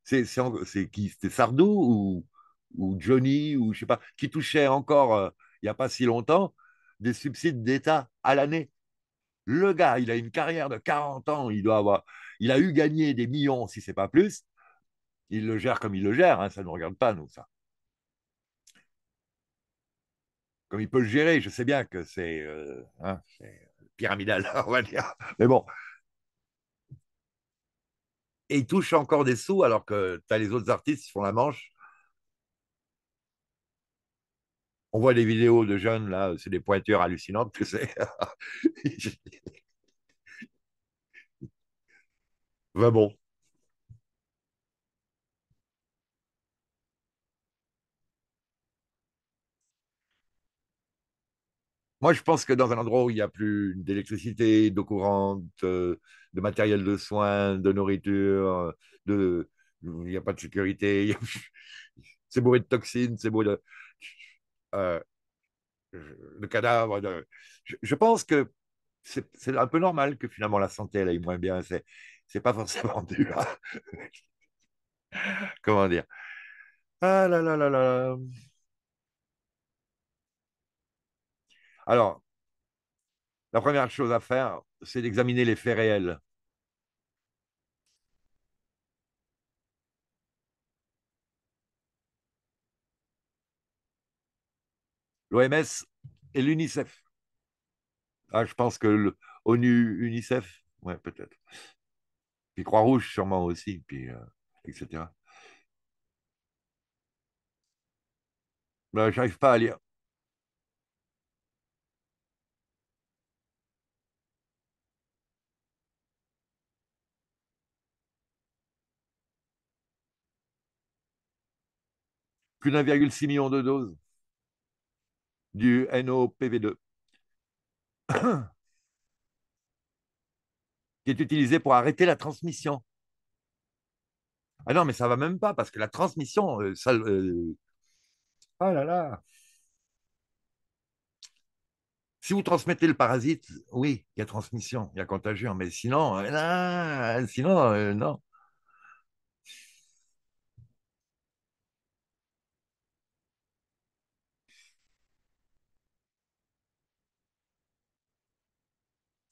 C'est qui C'était Sardou ou, Johnny ou je sais pas, qui touchait encore, euh, il n'y a pas si longtemps, des subsides d'État à l'année. Le gars, il a une carrière de 40 ans, il doit avoir. Il a eu gagné des millions, si c'est pas plus. Il le gère comme il le gère, hein, ça ne nous regarde pas, nous, ça. Comme il peut le gérer, je sais bien que c'est euh, hein, pyramidal, [laughs] on va dire. Mais bon. Et il touche encore des sous alors que tu as les autres artistes qui font la manche. On voit des vidéos de jeunes, là, c'est des pointures hallucinantes tu c'est. Va [laughs] bah bon, Moi, je pense que dans un endroit où il n'y a plus d'électricité, d'eau courante, euh, de matériel de soins, de nourriture, euh, de... il n'y a pas de sécurité, [laughs] c'est bourré de toxines, c'est bourré de... Euh, cadavres. Je, pense que c'est un peu normal que finalement la santé aille moins bien. C'est pas forcément [laughs] dû Comment dire Ah là là là là Alors, la première chose à faire, c'est d'examiner les faits réels. L'OMS et l'UNICEF. Ah, je pense que l'ONU, UNICEF, ouais, peut-être. Puis Croix-Rouge, sûrement aussi, puis, euh, etc. Ben, je pas à lire. plus d'1,6 million de doses du NOPV2, [coughs] qui est utilisé pour arrêter la transmission. Ah non, mais ça va même pas, parce que la transmission, euh, ça. Euh, ah là là Si vous transmettez le parasite, oui, il y a transmission, il y a contagion, mais sinon, euh, sinon, non.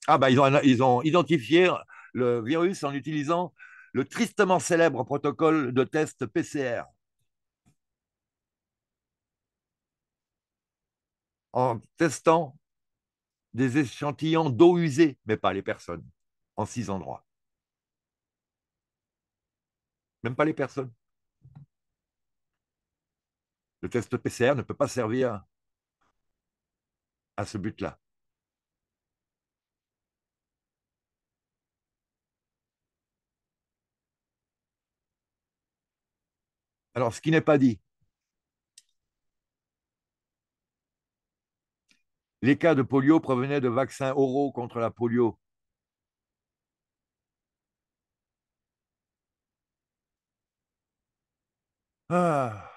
Ah, bah, ils ont, ils ont identifié le virus en utilisant le tristement célèbre protocole de test PCR. En testant des échantillons d'eau usée, mais pas les personnes, en six endroits. Même pas les personnes. Le test PCR ne peut pas servir à ce but-là. Alors, ce qui n'est pas dit, les cas de polio provenaient de vaccins oraux contre la polio. Ah.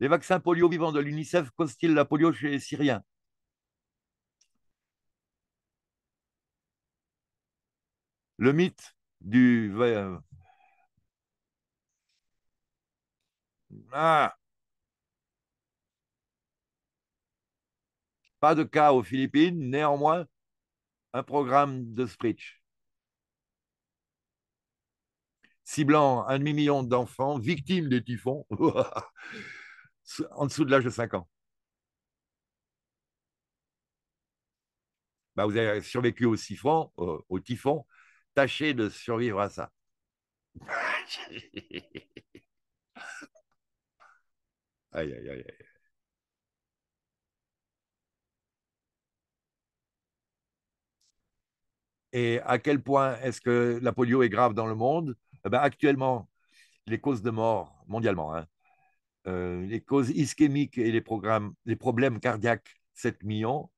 Les vaccins polio vivants de l'UNICEF causent-ils la polio chez les Syriens Le mythe du. Ah. Pas de cas aux Philippines, néanmoins, un programme de Spritch. Ciblant un demi-million d'enfants victimes des typhons [laughs] en dessous de l'âge de 5 ans. Bah, vous avez survécu aux euh, typhons, au typhon, tâcher de survivre à ça. [laughs] Et à quel point est-ce que la polio est grave dans le monde eh ben, Actuellement, les causes de mort mondialement, hein, euh, les causes ischémiques et les, programmes, les problèmes cardiaques, 7 millions.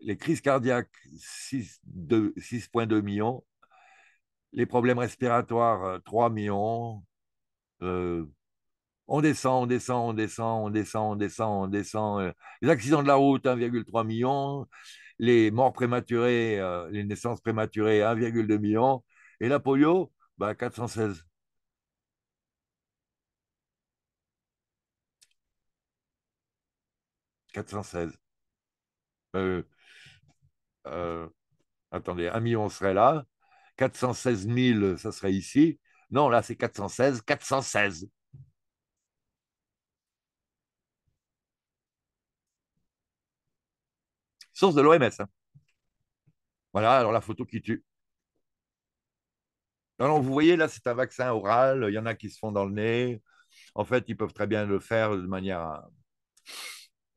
Les crises cardiaques, 6,2 millions. Les problèmes respiratoires, 3 euh, millions. Euh, on descend, on descend, on descend, on descend, on descend, on descend. Euh, les accidents de la route, 1,3 million. Les morts prématurées, les naissances prématurées, 1,2 million. Et la polio, bah, 416. « 416. attendez, 1 million serait là, 416 000, ça serait ici. Non, là, c'est 416, 416. Source de l'OMS. Hein. Voilà, alors la photo qui tue. Alors, vous voyez, là, c'est un vaccin oral. Il y en a qui se font dans le nez. En fait, ils peuvent très bien le faire de manière euh,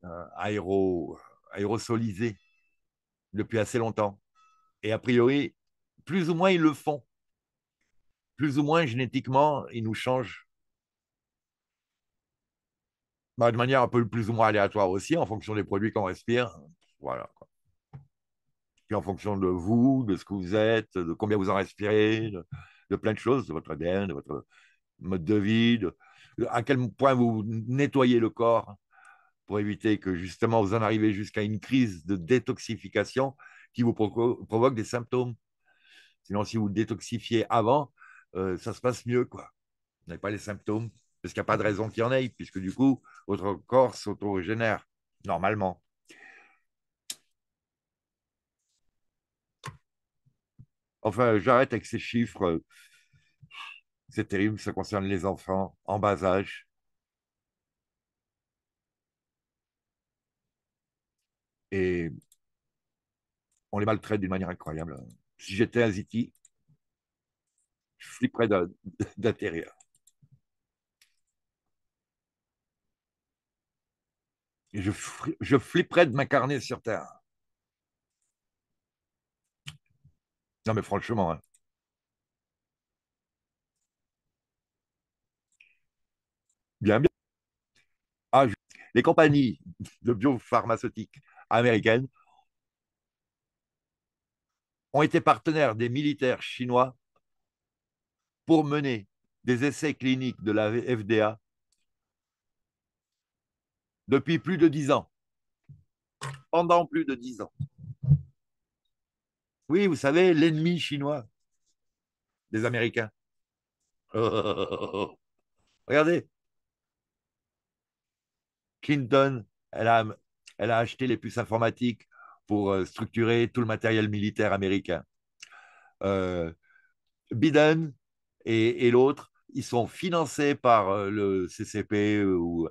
euh, aéro, aérosolisée depuis assez longtemps. Et a priori, plus ou moins ils le font. Plus ou moins génétiquement, ils nous changent. Bah, de manière un peu plus ou moins aléatoire aussi, en fonction des produits qu'on respire. Voilà. Quoi. en fonction de vous, de ce que vous êtes, de combien vous en respirez, de, plein de choses, de votre ADN, de votre mode de vie, à quel point vous nettoyez le corps pour éviter que justement vous en arrivez jusqu'à une crise de détoxification qui vous provoque des symptômes. Sinon, si vous détoxifiez avant, euh, ça se passe mieux, quoi. Vous n'avez pas les symptômes, parce qu'il n'y a pas de raison qu'il y en ait, puisque du coup, votre corps s'auto-régénère, normalement. Enfin, j'arrête avec ces chiffres. C'est terrible, ça concerne les enfants en bas âge. Et on les maltraite d'une manière incroyable si j'étais un Ziti, je flipperais [laughs] d'intérieur. Je, flipperais de m'incarner sur Terre. Non, mais franchement, hein. Bien, bien. Ah, les compagnies de biopharmaceutiques américaines ont été partenaires des militaires chinois pour mener des essais cliniques de la FDA depuis plus de dix ans. Pendant plus de dix ans. Oui, vous savez, l'ennemi chinois des Américains. Oh, oh, oh, regardez. Clinton, elle a acheté les puces informatiques pour euh, structurer tout le matériel militaire américain. Euh, Biden et, l'autre, ils sont financés par euh, le CCP ou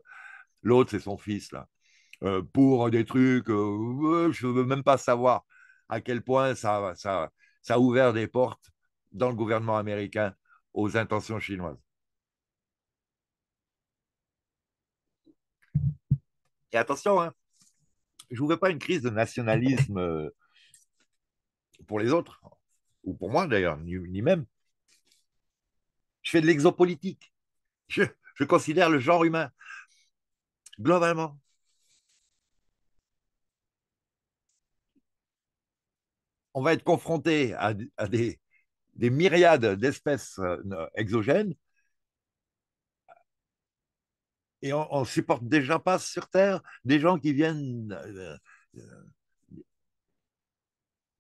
l'autre, c'est son fils, là, pour des trucs, je ne veux même pas savoir à quel point ça, ça, ça a ouvert des portes dans le gouvernement américain aux intentions chinoises. Et attention, hein, je ne vous pas une crise de nationalisme euh, pour les autres, ou pour moi d'ailleurs, ni, même. Je fais de l'exopolitique. Je, considère le genre humain globalement. On va être confronté à, des myriades d'espèces euh, exogènes et on, ne supporte déjà pas sur Terre des gens qui viennent euh, euh,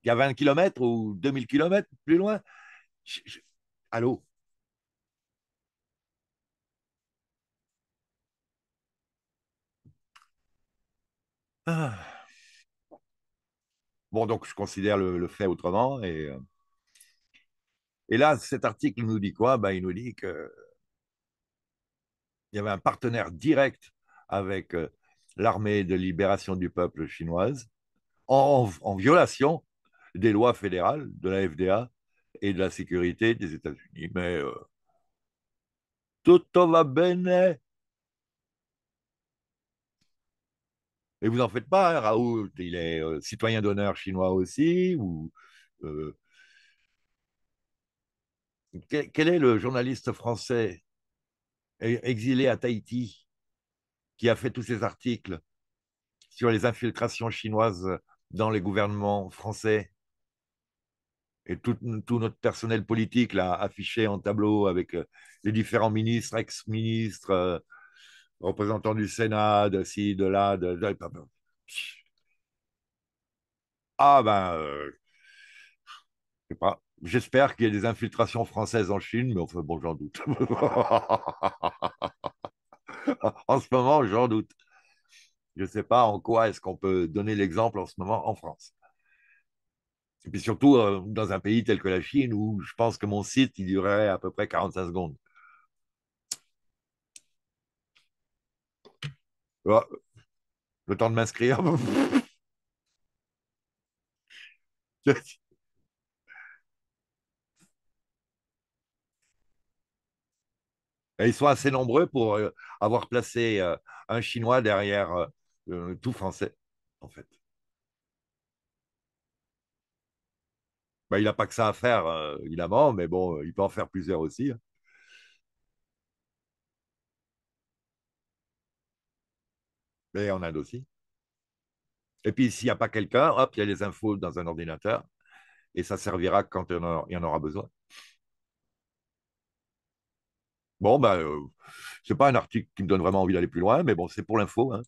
il y a 20 km ou 2000 km plus loin. Allô ah. Bon, donc je considère le, fait autrement. Euh, et, là, cet article nous dit quoi ben, Il nous dit que il y avait un partenaire direct avec euh, l'armée de libération du peuple chinoise, en, violation des lois fédérales de la FDA et de la sécurité des États-Unis. Mais euh, tout va bien. Et vous n'en faites pas, hein, Raoult, il est euh, citoyen d'honneur chinois aussi. Ou, quel est le journaliste français euh, exilé à Tahiti, qui a fait tous ces articles sur les infiltrations chinoises dans les gouvernements français et tout, notre personnel politique l'a affiché en tableau avec euh, les différents ministres, ex-ministres, euh, représentants du Sénat, de ci, de là, de, Ah ben, je ne sais pas. J'espère qu'il y a des infiltrations françaises en Chine, mais enfin, bon, j'en doute. [laughs] en ce moment, j'en doute. Je ne sais pas en quoi est-ce qu'on peut donner l'exemple en ce moment en France. Et puis surtout euh, dans un pays tel que la Chine, où je pense que mon site, il durerait à peu près 45 secondes. Oh, le temps de m'inscrire. [laughs] [laughs] ils sont assez nombreux pour euh, avoir placé euh, un Chinois derrière euh, tout Français, en fait. Bah, il n'a pas que ça à faire, a évidemment, mais bon, il peut en faire plusieurs aussi. Hein. Mais en Inde aussi. Et puis, s'il n'y a pas quelqu'un, hop, il y a les infos dans un ordinateur et ça servira quand il y en aura besoin. Bon, ben, euh, c'est pas un article qui me donne vraiment envie d'aller plus loin, mais bon, c'est pour l'info. Hein.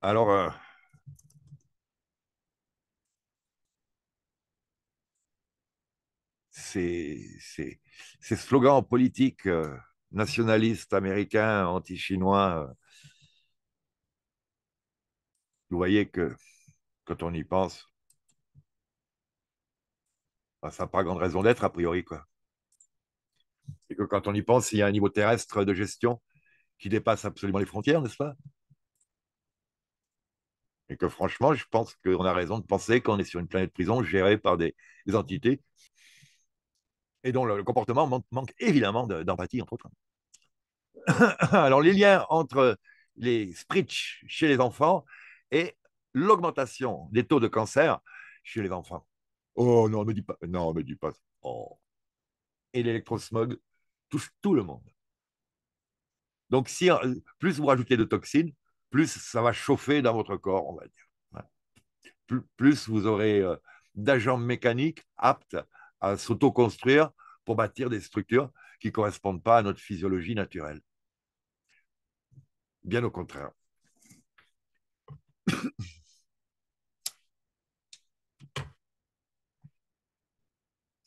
Alors, euh, c'est ces, slogans politiques euh, nationalistes américains, anti-chinois, vous voyez que quand on y pense, ça n'a pas grande raison d'être, a priori. Quoi. Et que quand on y pense, il y a un niveau terrestre de gestion qui dépasse absolument les frontières, n'est-ce pas Et que franchement, je pense qu'on a raison de penser qu'on est sur une planète prison gérée par des, entités et dont le, comportement manque, évidemment d'empathie, entre autres. [coughs] Alors, les liens entre les spritch chez les enfants et l'augmentation des taux de cancer chez les enfants. Oh non, me dis pas. Non, me pas. Oh. Et l'électrosmog touche tout le monde. Donc, si, euh, plus vous rajoutez de toxines, plus ça va chauffer dans votre corps, on va dire. Plus, vous aurez euh, d'agents mécaniques aptes à s'autoconstruire pour bâtir des structures qui ne correspondent pas à notre physiologie naturelle. Bien au contraire.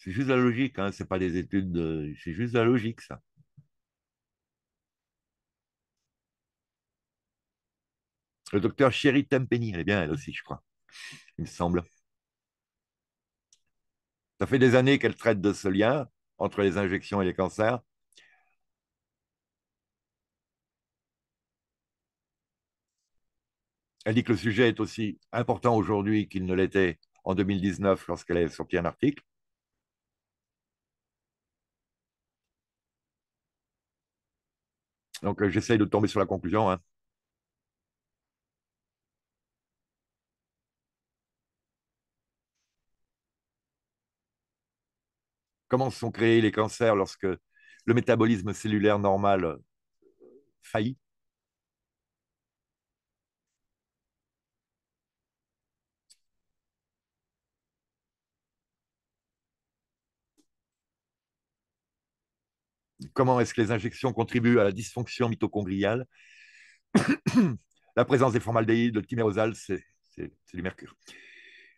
C'est juste la logique, hein, c'est pas des études, c'est juste la logique, ça. Le docteur Chéri Tempeni, elle est bien, elle aussi, je crois, il me semble. Ça fait des années qu'elle traite de ce lien entre les injections et les cancers. Elle dit que le sujet est aussi important aujourd'hui qu'il ne l'était en 2019 lorsqu'elle a sorti un article. Donc, euh, j'essaye de tomber sur la conclusion. Hein. Comment sont créés les cancers lorsque le métabolisme cellulaire normal euh, faillit comment est-ce que les injections contribuent à la dysfonction mitochondriale. [coughs] la présence des formaldéhydes, le thymérosal, c'est du mercure.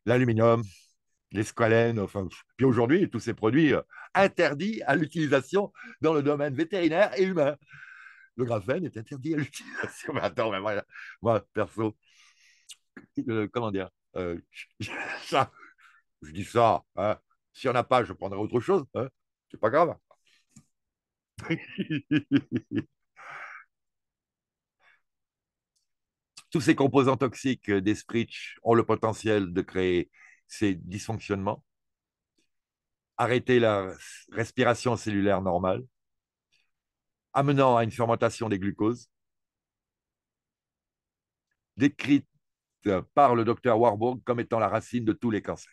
L'aluminium, les enfin, puis aujourd'hui, tous ces produits euh, interdits à l'utilisation dans le domaine vétérinaire et humain. Le graphène est interdit à l'utilisation. [laughs] attends, moi, perso, euh, comment dire, euh, je dis ça, hein. si on a pas, je prendrai autre chose, hein. c'est pas grave. [laughs] Tous ces composants toxiques euh, des Spritch ont le potentiel de créer ces dysfonctionnements, arrêter la respiration cellulaire normale, amenant à une fermentation des glucoses, décrite par le docteur Warburg comme étant la racine de tous les cancers.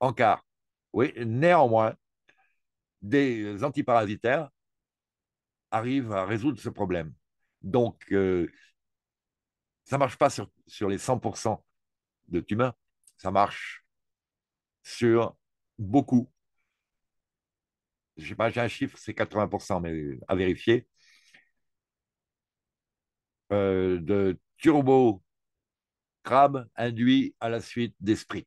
en car oui, néanmoins, des antiparasitaires arrivent à résoudre ce problème. Donc, euh, ça ne marche pas sur, les 100% de tumeurs, ça marche sur beaucoup. Je pas, j'ai un chiffre, c'est 80%, mais à vérifier. Euh, de turbo crabe induit à la suite des sprits.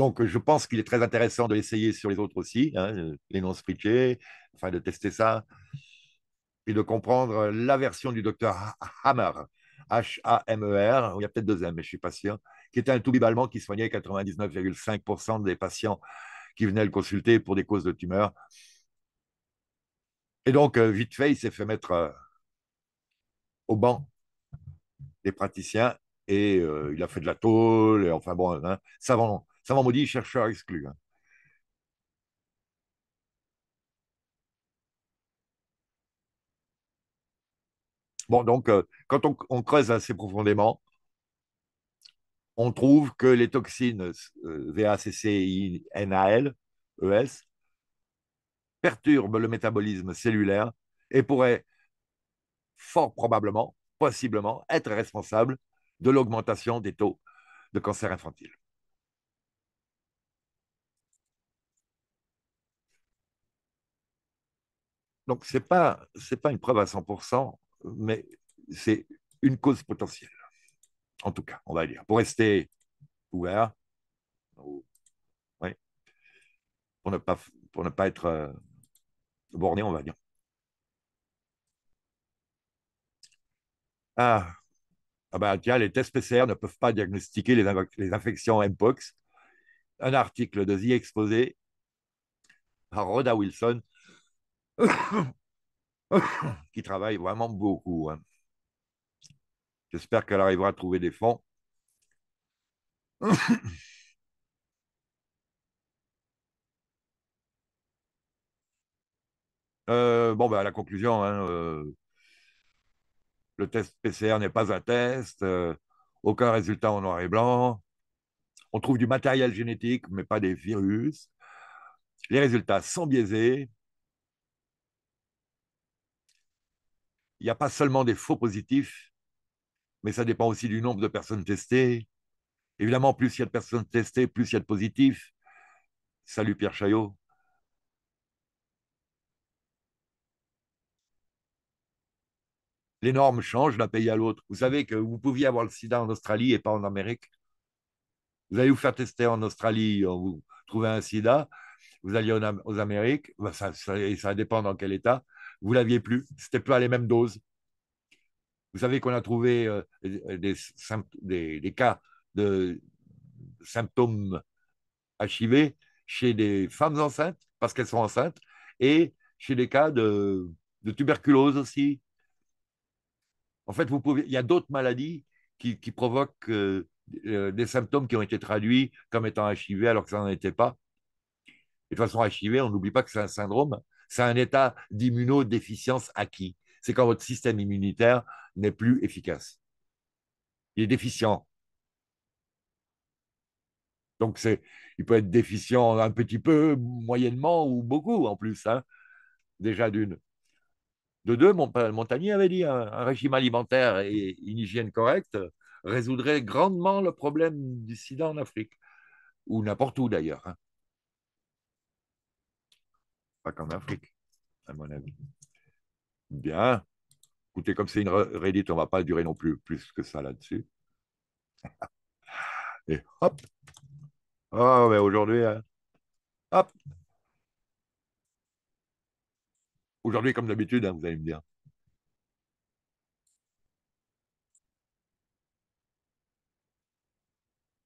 Donc, je pense qu'il est très intéressant de l'essayer sur les autres aussi, hein, les non spritchés, enfin de tester ça, puis de comprendre la version du docteur Hammer, H-A-M-E-R, il y a peut-être deux M, mais je suis pas sûr, qui était un toubib allemand qui soignait 99,5% des patients qui venaient le consulter pour des causes de tumeurs. Et donc, euh, vite fait, il s'est fait mettre euh, au banc des praticiens et euh, il a fait de la tôle, et enfin bon, ça hein, savant, ça m'a maudit, chercheur exclu. Hein. Bon, donc, euh, quand on, creuse assez profondément, on trouve que les toxines euh, VACCINAL, ES, perturbent le métabolisme cellulaire et pourraient fort probablement, possiblement, être responsables de l'augmentation des taux de cancer infantile. Donc, ce n'est pas, une preuve à 100%, mais c'est une cause potentielle. En tout cas, on va dire. Pour rester ouvert, pour, ne pas, être euh, borné, on va dire. Ah, ben, tiens, les tests PCR ne peuvent pas diagnostiquer les, les infections Mpox. Un article de The Exposé par Rhoda Wilson [coughs] qui travaille vraiment beaucoup. Hein. J'espère qu'elle arrivera à trouver des fonds. [coughs] Euh, bon, ben, à la conclusion, hein, euh, le test PCR n'est pas un test, euh, aucun résultat en noir et blanc. On trouve du matériel génétique, mais pas des virus. Les résultats sont biaisés, il n'y a pas seulement des faux positifs, mais ça dépend aussi du nombre de personnes testées. Évidemment, plus il y a de personnes testées, plus il y a de positifs. Salut Pierre Chaillot. Les normes changent d'un pays à l'autre. Vous savez que vous pouviez avoir le sida en Australie et pas en Amérique. Vous allez vous faire tester en Australie, vous trouvez un sida, vous allez aux Amériques, ben, et ça dépend dans quel état, vous l'aviez plus, c'était plus à les mêmes doses. Vous savez qu'on a trouvé euh, des, cas de symptômes HIV chez des femmes enceintes, parce qu'elles sont enceintes, et chez des cas de, tuberculose aussi. En fait, vous pouvez, il y a d'autres maladies qui, provoquent euh, euh, des symptômes qui ont été traduits comme étant HIV alors que ça n'en était pas. de toute façon, HIV, on n'oublie pas que c'est un syndrome c'est un état d'immunodéficience acquis. C'est quand votre système immunitaire n'est plus efficace. Il est déficient. Donc, c'est, il peut être déficient un petit peu, moyennement ou beaucoup en plus, hein, déjà d'une. De deux, Montagnier avait dit un, régime alimentaire et une hygiène correcte résoudrait grandement le problème du sida en Afrique, ou n'importe où d'ailleurs. Hein pas comme Afrique, à mon avis. Bien. Écoutez, comme c'est une Reddit, on ne va pas durer non plus plus que ça là-dessus. [laughs] Et hop. Oh, mais ben aujourd'hui, hein. hop. Aujourd'hui, comme d'habitude, hein, vous allez me dire.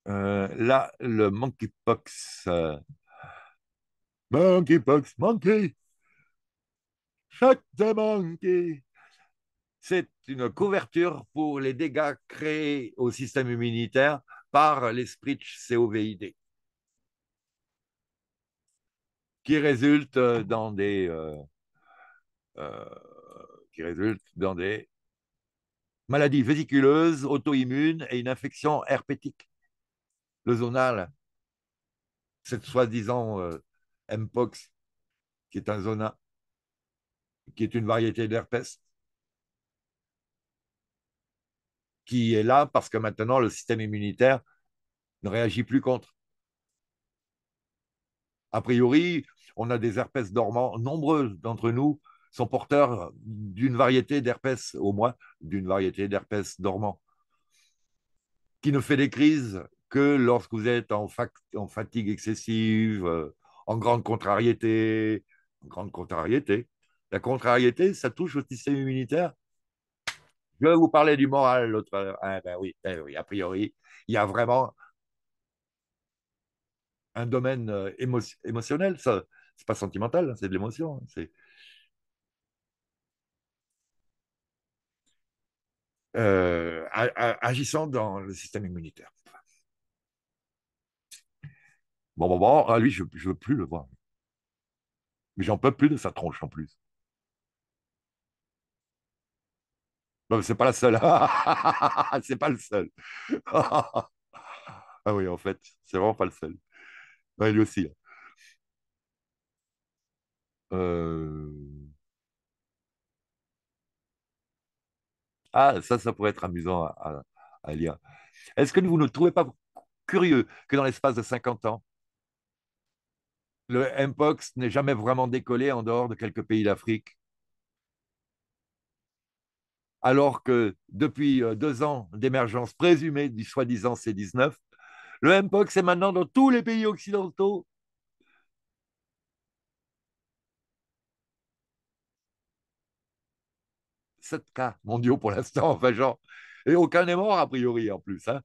Euh, là, le monkeypox, euh, Monkeypox Monkey. Shut the monkey. C'est une couverture pour les dégâts créés au système immunitaire par l'esprit COVID qui résulte dans des, euh, euh, qui résulte dans des maladies vésiculeuses, auto-immunes et une infection herpétique. Le zonal, cette soi-disant euh, Mpox, qui est un zona, qui est une variété d'herpès, qui est là parce que maintenant le système immunitaire ne réagit plus contre. A priori, on a des herpès dormants. Nombreux d'entre nous sont porteurs d'une variété d'herpès, au moins d'une variété d'herpès dormant, qui ne fait des crises que lorsque vous êtes en fatigue excessive, euh, en grande contrariété, en grande contrariété. La contrariété, ça touche au système immunitaire. Je vais vous parler du moral l'autre. Hein, ben ben oui, a priori, il y a vraiment un domaine euh, émotionnel. Ce n'est pas sentimental, hein, c'est de l'émotion. Hein, euh, agissant dans le système immunitaire. Bon, bon, bon, ah, lui, je ne veux plus le voir. Mais j'en peux plus de sa tronche en plus. c'est pas la seule. [laughs] c'est pas le seul. [laughs] ah oui, en fait, c'est vraiment pas le seul. lui aussi. Euh. Ah, ça, ça pourrait être amusant à, à lire. Est-ce que vous ne trouvez pas curieux que dans l'espace de 50 ans, le Mpox n'est jamais vraiment décollé en dehors de quelques pays d'Afrique. Alors que depuis euh, deux ans d'émergence présumée du soi-disant C19, le Mpox est maintenant dans tous les pays occidentaux. Sept cas mondiaux pour l'instant, enfin genre. Et aucun n'est mort a priori en plus, hein,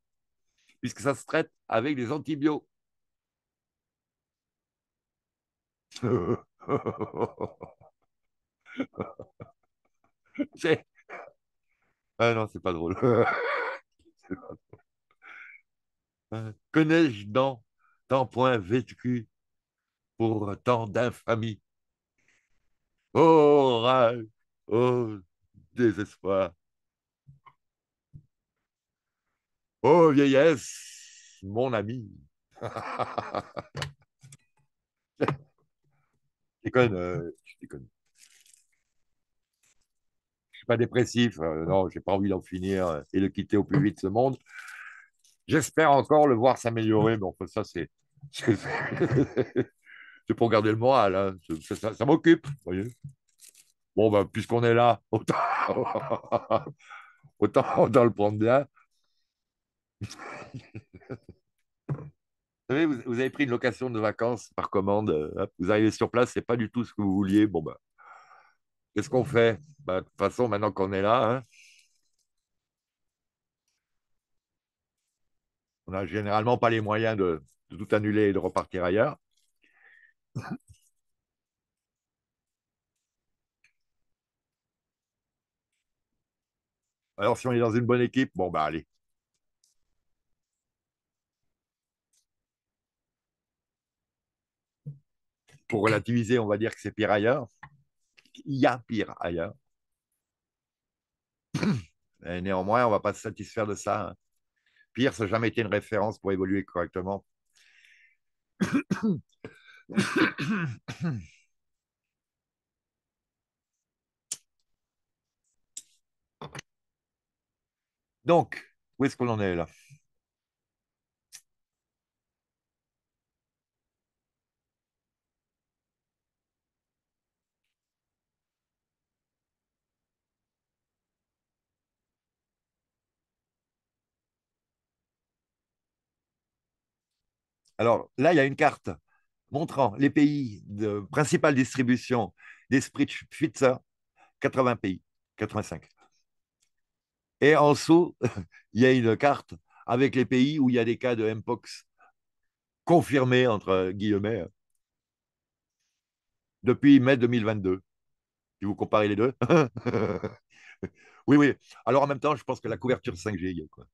puisque ça se traite avec des antibiotiques. [laughs] c'est... Ah non, c'est pas drôle. que [laughs] nai euh, Connais-je dans tant point vécu pour tant d'infamie Oh rage, oh désespoir. Oh vieillesse, mon ami. [laughs] déconne, je euh, déconne. Je suis pas dépressif, non, euh, mm. non, j'ai pas envie d'en finir et de quitter au plus vite ce monde. J'espère encore le voir s'améliorer, mm. mais enfin, ça, c'est. [laughs] c'est pour garder le moral, hein. ça, m'occupe, Bon, ben, puisqu'on est là, [laughs] autant... autant, autant le prendre bien. [laughs] vous, avez pris une location de vacances par commande, euh, vous arrivez sur place, c'est pas du tout ce que vous vouliez. Bon, ben, qu'est-ce qu'on fait bah, De toute façon, maintenant qu'on est là, hein. on n'a généralement pas les moyens de, tout annuler et de repartir ailleurs. Alors, si on est dans une bonne équipe, bon, ben allez, pour relativiser, on va dire que c'est pire ailleurs. Il y a pire ailleurs. [clears throat] néanmoins, on ne va pas se satisfaire de ça. Hein. Pire, ça n'a jamais été une référence pour évoluer correctement. [clears throat] Donc, où est-ce qu'on en est là Alors là, il y a une carte montrant les pays de principale distribution des pizza, 80 pays, 85. Et en dessous, [laughs] il y a une carte avec les pays où il y a des cas de Mpox confirmés, entre guillemets, depuis mai 2022. Si vous comparez les deux. [laughs] oui, oui. Alors en même temps, je pense que la couverture 5G, quoi.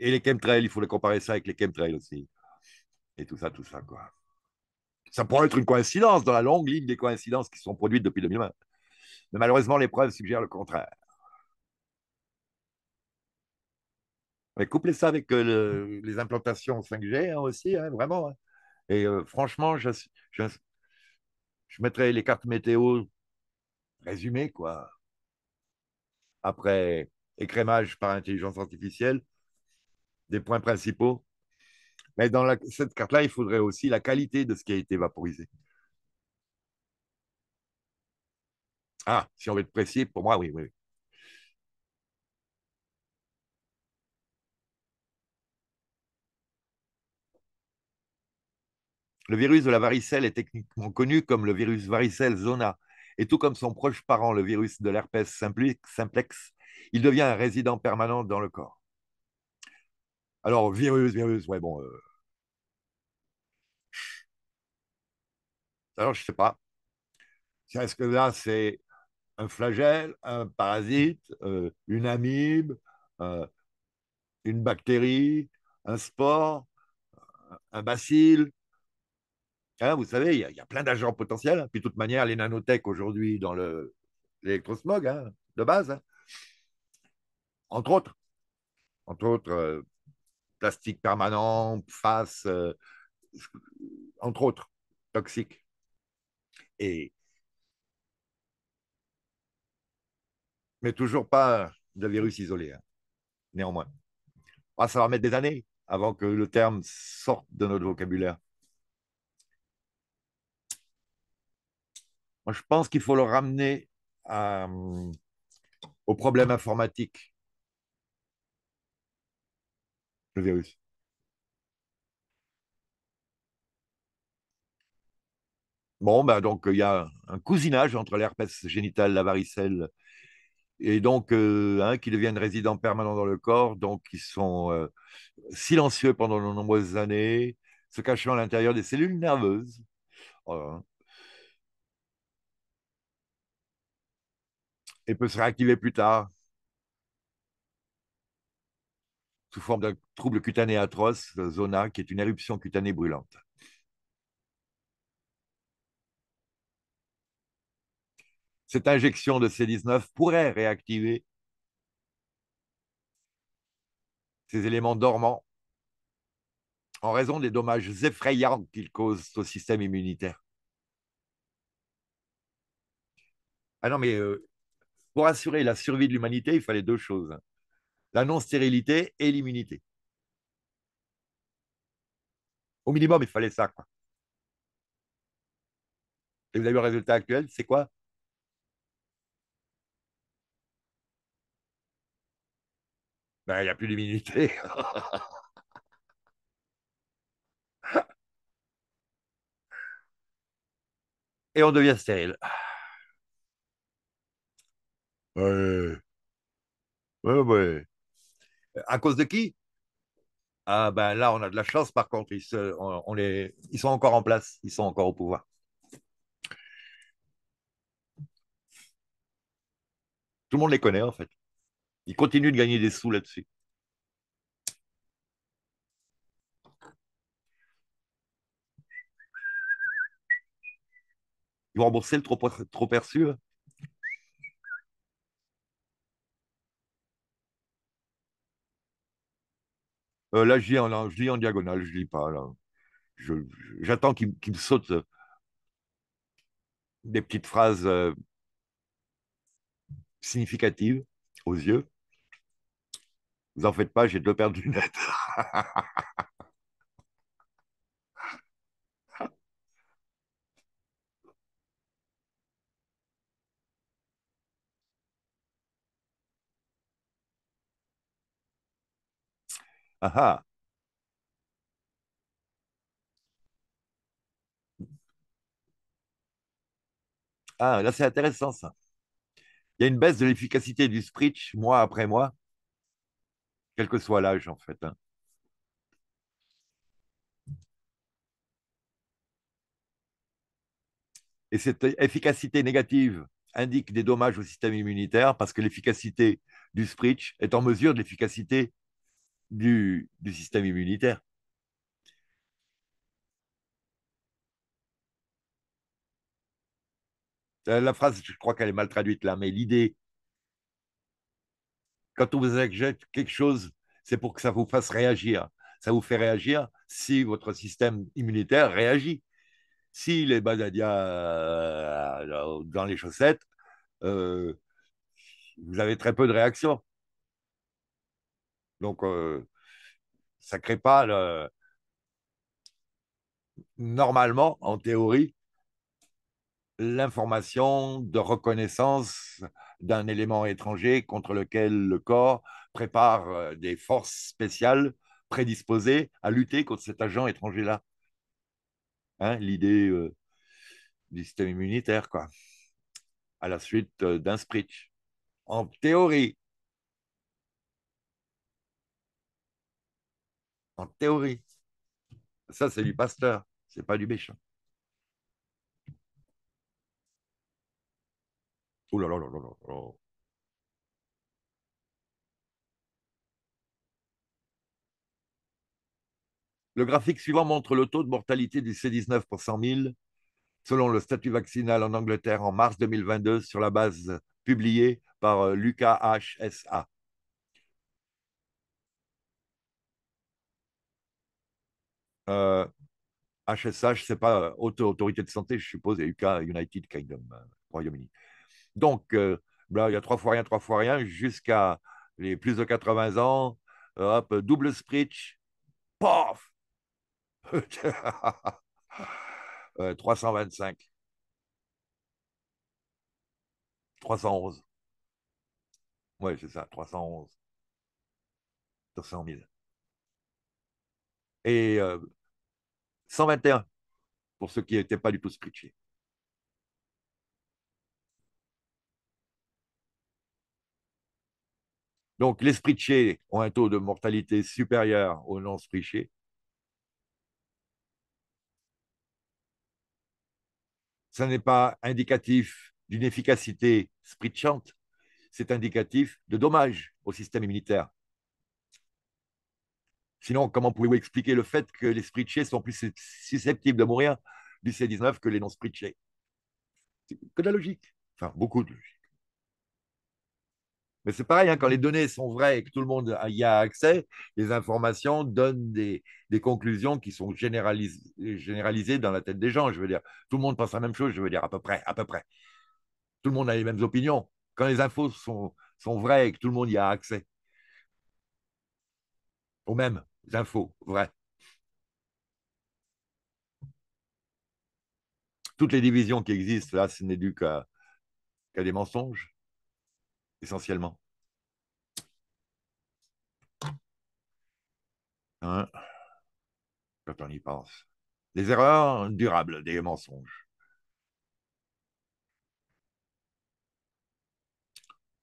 Et les chemtrails, il faut les comparer ça avec les chemtrails aussi et tout ça, tout ça, quoi. Ça pourrait être une coïncidence dans la longue ligne des coïncidences qui sont produites depuis 2020. Mais malheureusement, les preuves suggèrent le contraire. Mais couplez ça avec euh, les implantations 5G hein, aussi, hein, vraiment. Hein. Et euh, franchement, je, je, je, mettrai les cartes météo résumées, quoi. Après écrémage par intelligence artificielle, des points principaux mais dans cette carte-là, il faudrait aussi la qualité de ce qui a été vaporisé. Ah, si on veut être précis, pour moi, oui, oui. oui. Le virus de la varicelle est techniquement connu comme le virus varicelle zona, et tout comme son proche parent, le virus de l'herpès simplex, il devient un résident permanent dans le corps. Alors, virus, virus, ouais, bon. Euh. Alors, je ne sais pas. Est-ce que là, c'est un flagelle, un parasite, euh, une amibe, euh, une bactérie, un sport, un bacille hein, Vous savez, il y, a plein d'agents potentiels. Puis, de toute manière, les nanotech aujourd'hui dans l'électrosmog, hein, de base, hein. entre autres. Entre autres, plastique permanent, face, euh, entre autres, toxique. Et mais toujours pas de virus isolé, hein, néanmoins. Ah, ça va mettre des années avant que le terme sorte de notre vocabulaire. Moi, je pense qu'il faut le ramener euh, au problème informatique le virus. Bon, ben donc il y a un cousinage entre l'herpès génital, la varicelle, et donc euh, hein, qui deviennent résidents permanents dans le corps, donc qui sont euh, silencieux pendant de nombreuses années, se cachant à l'intérieur des cellules nerveuses. Et peut se réactiver plus tard. sous forme d'un trouble cutané atroce, zona, qui est une éruption cutanée brûlante. Cette injection de C19 pourrait réactiver ces éléments dormants en raison des dommages effrayants qu'ils causent au système immunitaire. Ah non, mais euh, pour assurer la survie de l'humanité, il fallait deux choses la non-stérilité et l'immunité. Au minimum, il fallait ça. Quoi. Et vous avez le résultat actuel, c'est quoi Ben, il n'y a plus d'immunité. [laughs] Et on devient stérile. Ouais, ouais. À cause de qui Ah ben là, on a de la chance, par contre, ils, sont encore en place, ils sont encore au pouvoir. Tout le monde les connaît, en fait. Ils continuent de gagner des sous là-dessus. Ils vont rembourser le trop, perçu. Hein. Euh, là, je lis, en, diagonale, je ne lis pas. J'attends qu'il me saute euh, des petites phrases euh, significatives aux yeux. Vous en faites pas, j'ai deux paires de lunettes. [laughs] Ah, là, c'est intéressant ça. Il y a une baisse de l'efficacité du Spritch, mois après mois, quel que soit l'âge en fait. Hein. Et cette efficacité négative indique des dommages au système immunitaire parce que l'efficacité du Spritch est en mesure de l'efficacité du, système immunitaire. Euh, la phrase, je crois qu'elle est mal traduite là, mais l'idée, quand on vous injecte quelque chose, c'est pour que ça vous fasse réagir. Ça vous fait réagir si votre système immunitaire réagit. Si les badadias euh, dans les chaussettes, euh, vous avez très peu de réactions. Donc, euh, ça ne crée pas normalement, en théorie, l'information de reconnaissance d'un élément étranger contre lequel le corps prépare euh, des forces spéciales prédisposées à lutter contre cet agent étranger-là. Hein, L'idée euh, du système immunitaire, quoi, à la suite d'un spritz. En théorie, en théorie. Ça, c'est du pasteur, c'est pas du méchant. Le graphique suivant montre le taux de mortalité du C19 pour 100 000 selon le statut vaccinal en Angleterre en mars 2022 sur la base publiée par euh, l'UKHSA. HSH, euh, c'est ah, pas Autorité de Santé, je suppose, et UK United Kingdom, euh, Royaume-Uni. Donc, euh, là, il y a trois fois rien, trois fois rien, jusqu'à les plus de 80 ans, hop, double spritch, paf 325. [laughs] 311. ouais c'est ça, 311. 200 000. Et 121 pour ceux qui n'étaient pas du tout spritchés. Donc, les spritchés ont un taux de mortalité supérieur aux non-spritchés. Ce n'est pas indicatif d'une efficacité spritchante, c'est indicatif de dommages au système immunitaire. Sinon, comment pouvez-vous expliquer le fait que les spritchés sont plus susceptibles de mourir du C19 que les non-spritchés C'est que de la logique. Enfin, beaucoup de logique. Mais c'est pareil, hein, quand les données sont vraies et que tout le monde y a accès, les informations donnent des, conclusions qui sont généralisées dans la tête des gens. Je veux dire, tout le monde pense la même chose, je veux dire, à peu près, à peu près. Tout le monde a les mêmes opinions. Quand les infos sont vraies et que tout le monde y a accès aux mêmes infos vraies. Toutes les divisions qui existent, là, ce n'est dû qu'à des mensonges, essentiellement. Hein? quand on y pense. Des erreurs durables, des mensonges.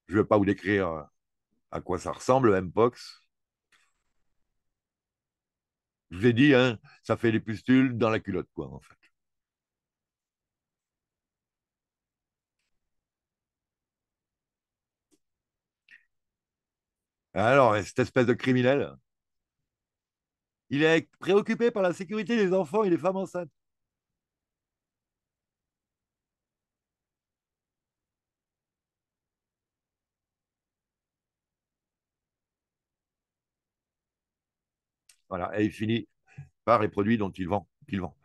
Je ne vais pas vous décrire à quoi ça ressemble, le pox je vous ai dit, hein, ça fait des pustules dans la culotte, quoi, en fait. Alors, cette espèce de criminel, il est préoccupé par la sécurité des enfants et des femmes enceintes. Voilà. Et il finit par les produits dont il vend, qu'il vend.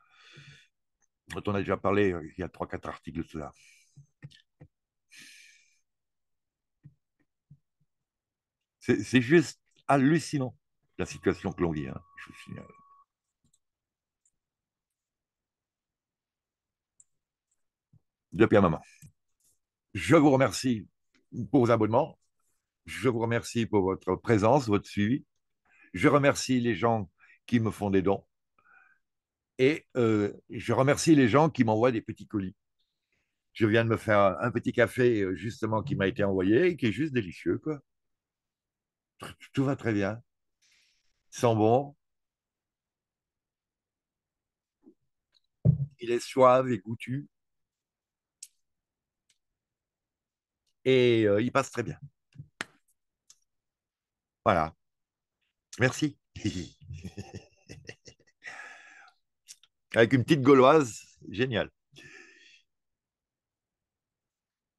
on a déjà parlé, euh, il y a 3-4 articles de cela. C'est juste hallucinant la situation que l'on vit, hein. euh, Depuis un moment. Je vous remercie pour vos abonnements. Je vous remercie pour votre présence, votre suivi. Je remercie les gens qui me font des dons et euh, je remercie les gens qui m'envoient des petits colis. Je viens de me faire un, petit café euh, justement qui m'a été envoyé et qui est juste délicieux. Tout, va très bien. Sans bon. Il est suave et goûtu. Et euh, il passe très bien. Voilà. Merci. [laughs] Avec une petite gauloise, génial.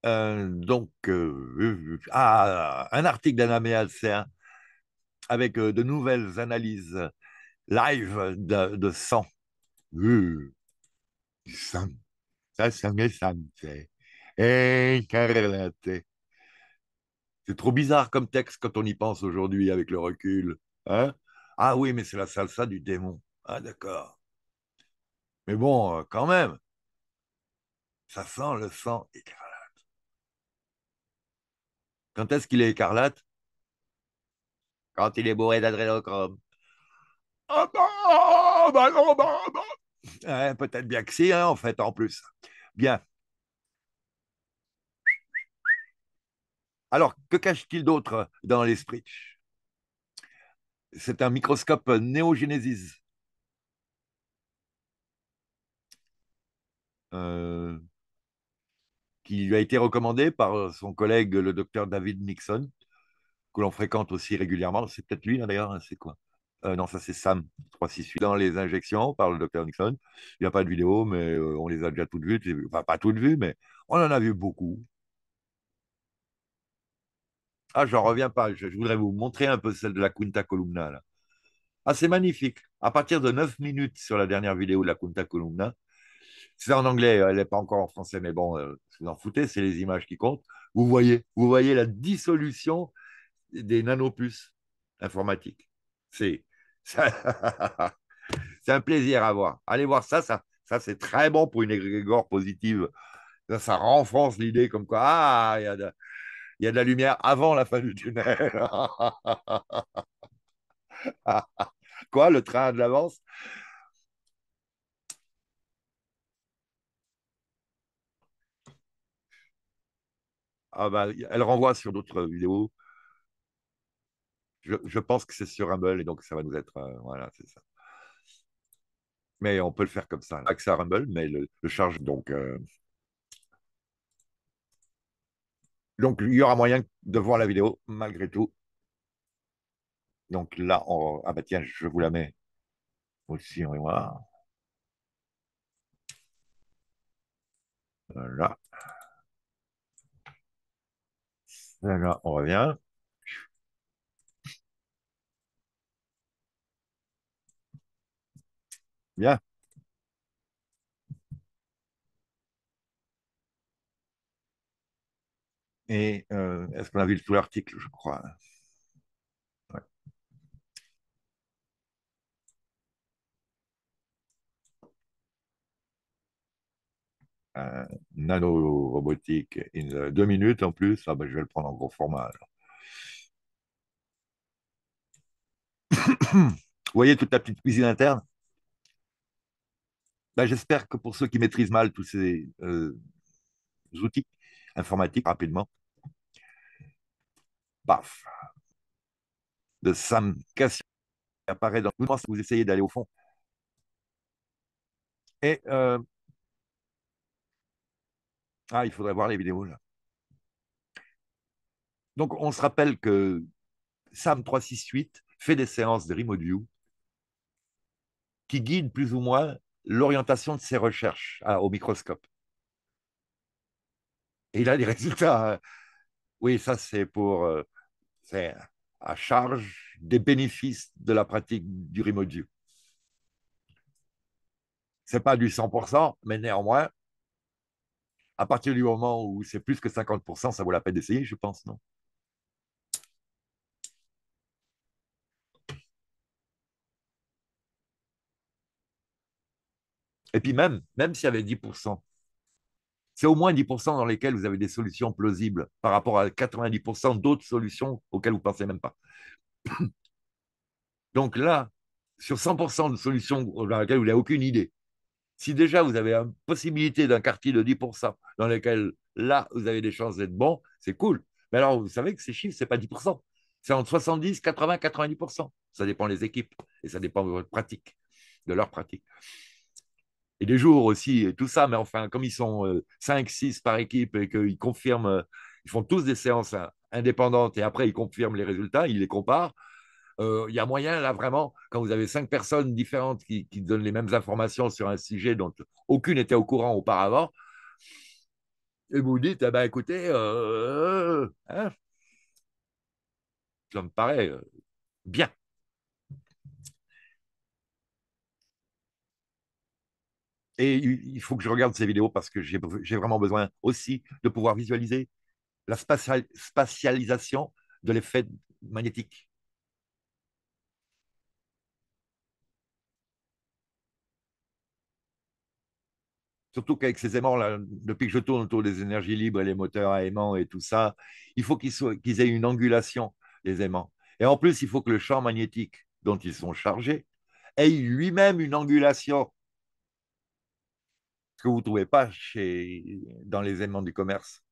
Euh, donc, euh, euh, ah, un article d'Anna Méalcéen avec de nouvelles analyses live de, de sang. sang. Ça, eh, C'est trop bizarre comme texte quand on y pense aujourd'hui avec le recul. Hein ah oui, mais c'est la salsa du démon. Ah d'accord. Mais bon, euh, quand même, ça sent le sang écarlate. Quand est-ce qu'il est écarlate Quand il est bourré d'adrénochrome. Ah bah, non, bah, bah. Peut-être bien que si, hein, en fait, en plus. Bien. Alors, que cache-t-il d'autre dans l'esprit c'est un microscope euh, néogénésis euh, qui lui a été recommandé par euh, son collègue, le docteur David Nixon, que l'on fréquente aussi régulièrement. C'est peut-être lui, hein, d'ailleurs, hein, c'est quoi Non, ça c'est Sam 368. Dans les injections par le docteur Nixon, il n'y a pas de vidéo, mais on les a déjà toutes vues. Enfin, pas toutes vues, mais on en a vu beaucoup. Ah, j'en reviens pas. Je, voudrais vous montrer un peu celle de la Quinta Columna. Ah, c'est magnifique. À partir de 9 minutes sur la dernière vidéo de la Quinta Columna, c'est en anglais, elle n'est pas encore en français, mais bon, euh, vous en foutez, c'est les images qui comptent. Vous voyez, vous voyez la dissolution des nanopuces informatiques. C'est [laughs] un plaisir à voir. Allez voir ça, ça, ça c'est très bon pour une égrégore positive. Ça, renforce l'idée comme quoi, ah, il y a il y a de la lumière avant la fin du tunnel. [laughs] Quoi, le train de l'avance Ah ben, elle renvoie sur d'autres vidéos. Je, pense que c'est sur Rumble et donc ça va nous être. Euh, voilà, c'est ça. Mais on peut le faire comme ça. Accès à Rumble, mais le, charge donc. Euh, Donc, il y aura moyen de voir la vidéo malgré tout. Donc là, on... ah bah tiens, je vous la mets aussi en mémoire. Voilà. Là, on revient. Bien. Et euh, est-ce qu'on a vu tout l'article, je crois euh, nanorobotique, deux minutes en plus, ah ben, je vais le prendre en gros format. Vous voyez toute la petite cuisine interne ben, J'espère que pour ceux qui maîtrisent mal tous ces euh, outils informatiques, rapidement, de Sam Cassion apparaît dans le mouvement si vous essayez d'aller au fond. Et euh, ah, il faudrait voir les vidéos là. Donc on se rappelle que Sam 368 fait des séances de remote view qui guident plus ou moins l'orientation de ses recherches ah, au microscope. Et il a des résultats. Hein. Oui, ça c'est pour euh, c'est à charge des bénéfices de la pratique du Rimodji. Ce n'est pas du 100%, mais néanmoins, à partir du moment où c'est plus que 50%, ça vaut la peine d'essayer, je pense, non Et puis même, même s'il y avait 10%, c'est au moins 10% dans lesquels vous avez des solutions plausibles par rapport à 90% d'autres solutions auxquelles vous ne pensez même pas. [coughs] Donc là, sur 100% de solutions dans lesquelles vous n'avez aucune idée, si déjà vous avez la possibilité d'un quartier de 10% dans lesquels là, vous avez des chances d'être bon, c'est cool. Mais alors, vous savez que ces chiffres, ce n'est pas 10%. C'est entre 70, 80, 90%. Ça dépend des équipes et ça dépend de votre pratique, de leur pratique et des jours aussi, et tout ça. Mais enfin, comme ils sont 5, euh, 6 par équipe et qu'ils confirment, euh, ils font tous des séances hein, indépendantes et après ils confirment les résultats, ils les comparent. Euh, il y a moyen, là, vraiment, quand vous avez cinq personnes différentes qui, donnent les mêmes informations sur un sujet dont aucune n'était au courant auparavant, et vous dites, eh ben, écoutez, hein, ça me paraît bien. Et il faut que je regarde ces vidéos parce que j'ai vraiment besoin aussi de pouvoir visualiser la spatialisation de l'effet magnétique. Surtout qu'avec ces aimants, là, depuis que je tourne autour des énergies libres et les moteurs à aimants et tout ça, il faut qu'ils aient une angulation, les aimants. Et en plus, il faut que le champ magnétique dont ils sont chargés ait lui-même une angulation que vous ne trouvez pas chez, dans les éléments du commerce.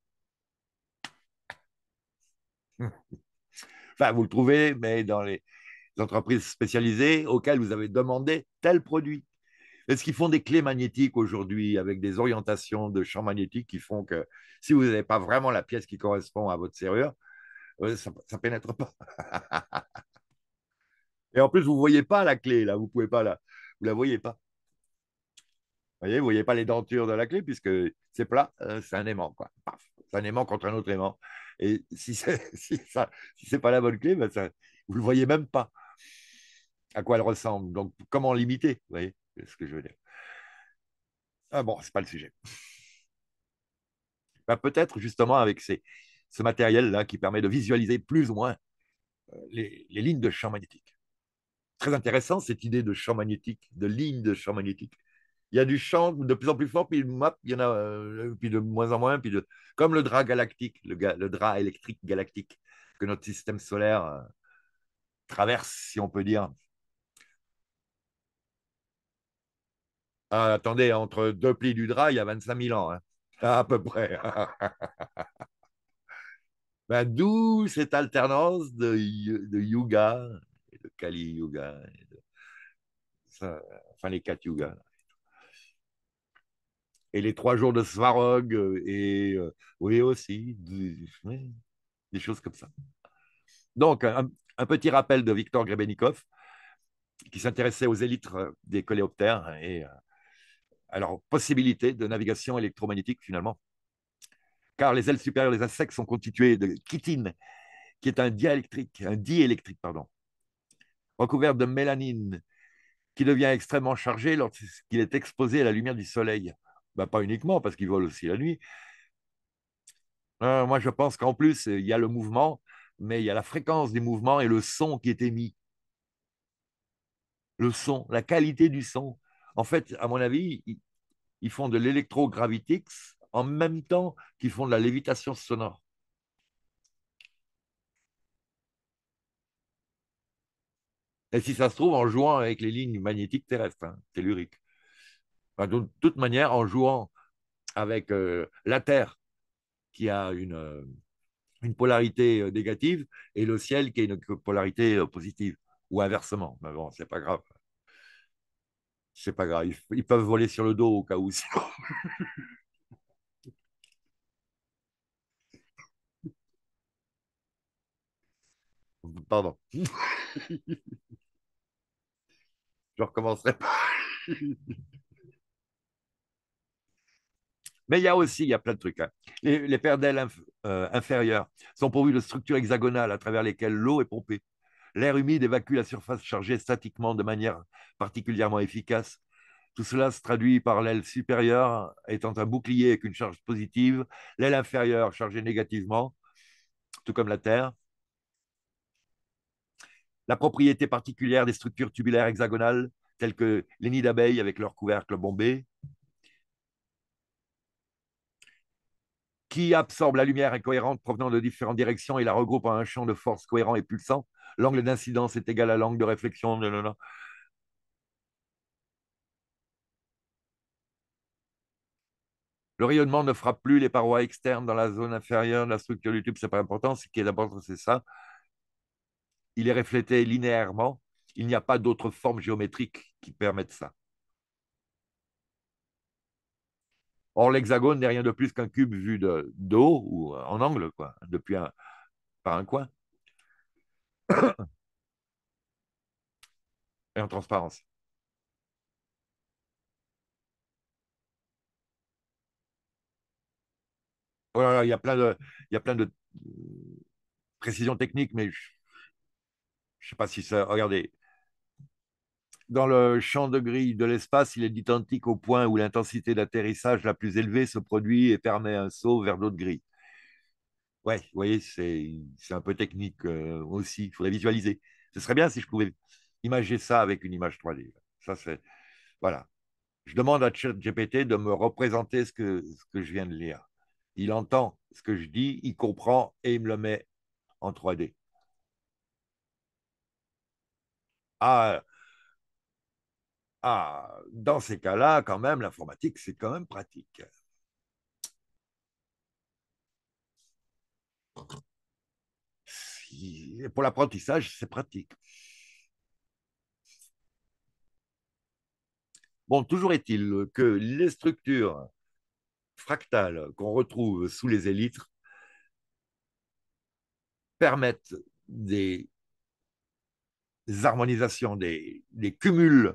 [laughs] enfin, vous le trouvez, mais dans les entreprises spécialisées auxquelles vous avez demandé tel produit. Est-ce qu'ils font des clés magnétiques aujourd'hui avec des orientations de champ magnétiques qui font que si vous n'avez pas vraiment la pièce qui correspond à votre serrure, euh, ça ne pénètre pas. [laughs] Et en plus, vous ne voyez pas la clé, là, vous pouvez pas la, vous la voyez pas. Vous voyez, voyez pas les dentures de la clé puisque c'est plat, euh, c'est un aimant, c'est un aimant contre un autre aimant. Et si ce n'est [laughs] pas la bonne clé, ben vous le voyez même pas à quoi elle ressemble. Donc comment l'imiter, vous voyez ce que je veux dire. Ah bon, n'est pas le sujet. Ben, peut-être justement avec ce matériel-là qui permet de visualiser plus ou moins euh, les, les lignes de champ magnétique. Très intéressant cette idée de champ magnétique, de ligne de champ magnétique il y a du champ de plus en plus fort, puis map, il y en a, euh, puis de moins en moins, puis de, comme le drap galactique, le, drap électrique galactique que notre système solaire euh, traverse, si on peut dire. Ah, attendez, entre deux plis du drap, il y a 25 000 ans, hein. ah, à peu près. [laughs] Ben, d'où cette alternance de, de yoga, de Kali Yoga, enfin les quatre yugas et les trois jours de Svarog, euh, et euh, oui aussi, des, choses comme ça. Donc, un, petit rappel de Victor Grebenikov, qui s'intéressait aux élytres euh, des coléoptères hein, et à alors possibilité de navigation électromagnétique finalement. Car les ailes supérieures des insectes sont constituées de chitine, qui est un diélectrique, un diélectrique pardon, recouvert de mélanine, qui devient extrêmement chargé lorsqu'il est exposé à la lumière du soleil. Ben, pas uniquement parce qu'ils volent aussi la nuit. Euh, moi, je pense qu'en plus, il y a le mouvement, mais il y a la fréquence des mouvements et le son qui est émis. Le son, la qualité du son. En fait, à mon avis, ils font de l'électrogravitix en même temps qu'ils font de la lévitation sonore. Et si ça se trouve, en jouant avec les lignes magnétiques terrestres, c'est hein, telluriques de toute manière, en jouant avec euh, la Terre, qui a une, euh, une polarité euh, négative, et le ciel, qui a une polarité positive, ou inversement. Mais bon, c'est pas grave. C'est pas grave. Ils, peuvent voler sur le dos au cas où. [laughs] Pardon. [laughs] Je recommencerai pas. [laughs] Mais il y a aussi, il y a plein de trucs. Hein. Les, paires d'ailes euh, inférieures sont pourvues de structures hexagonales à travers lesquelles l'eau est pompée. L'air humide évacue la surface chargée statiquement de manière particulièrement efficace. Tout cela se traduit par l'aile supérieure étant un bouclier avec une charge positive, l'aile inférieure chargée négativement, tout comme la Terre. La propriété particulière des structures tubulaires hexagonales, telles que les nids d'abeilles avec leur couvercle bombé, qui absorbe la lumière incohérente provenant de différentes directions et la regroupe en un champ de force cohérent et pulsant. L'angle d'incidence est égal à l'angle de réflexion. Le rayonnement ne frappe plus les parois externes dans la zone inférieure de la structure du tube, ce n'est pas important. Ce qui est important, c'est ça. Il est reflété linéairement. Il n'y a pas d'autres formes géométriques qui permettent ça. Or, l'hexagone n'est rien de plus qu'un cube vu de, dos ou euh, en angle, quoi, depuis par un coin. [coughs] Et en transparence. Oh il y a plein de, il y a plein de euh, précisions techniques, mais je ne sais pas si ça. Regardez, dans le champ de grille de l'espace, il est identique au point où l'intensité d'atterrissage la plus élevée se produit et permet un saut vers l'autre grilles. Ouais, vous voyez, c'est un peu technique euh, aussi. Il faudrait visualiser. Ce serait bien si je pouvais imager ça avec une image 3D. Ça, c'est. Voilà. Je demande à GPT de me représenter ce que, ce que je viens de lire. Il entend ce que je dis, il comprend et il me le met en 3D. Ah, ah, dans ces cas-là, quand même, l'informatique, c'est quand même pratique. pour l'apprentissage, c'est pratique. Bon, toujours est-il que les structures fractales qu'on retrouve sous les élytres permettent des harmonisations, des, des cumuls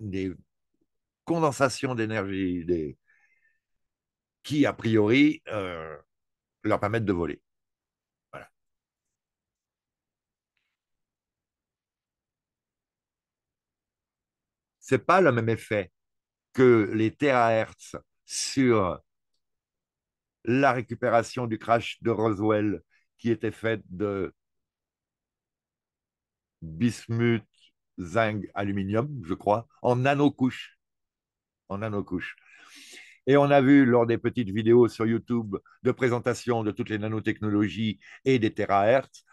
des condensations d'énergie qui, a priori, euh, leur permettent de voler. Voilà. Ce n'est pas le même effet que les terahertz sur la récupération du crash de Roswell qui était faite de bismuth, zinc, aluminium, je crois, en nanocouches. En nanocouches. Et on a vu lors des petites vidéos sur YouTube de présentation de toutes les nanotechnologies et des terahertz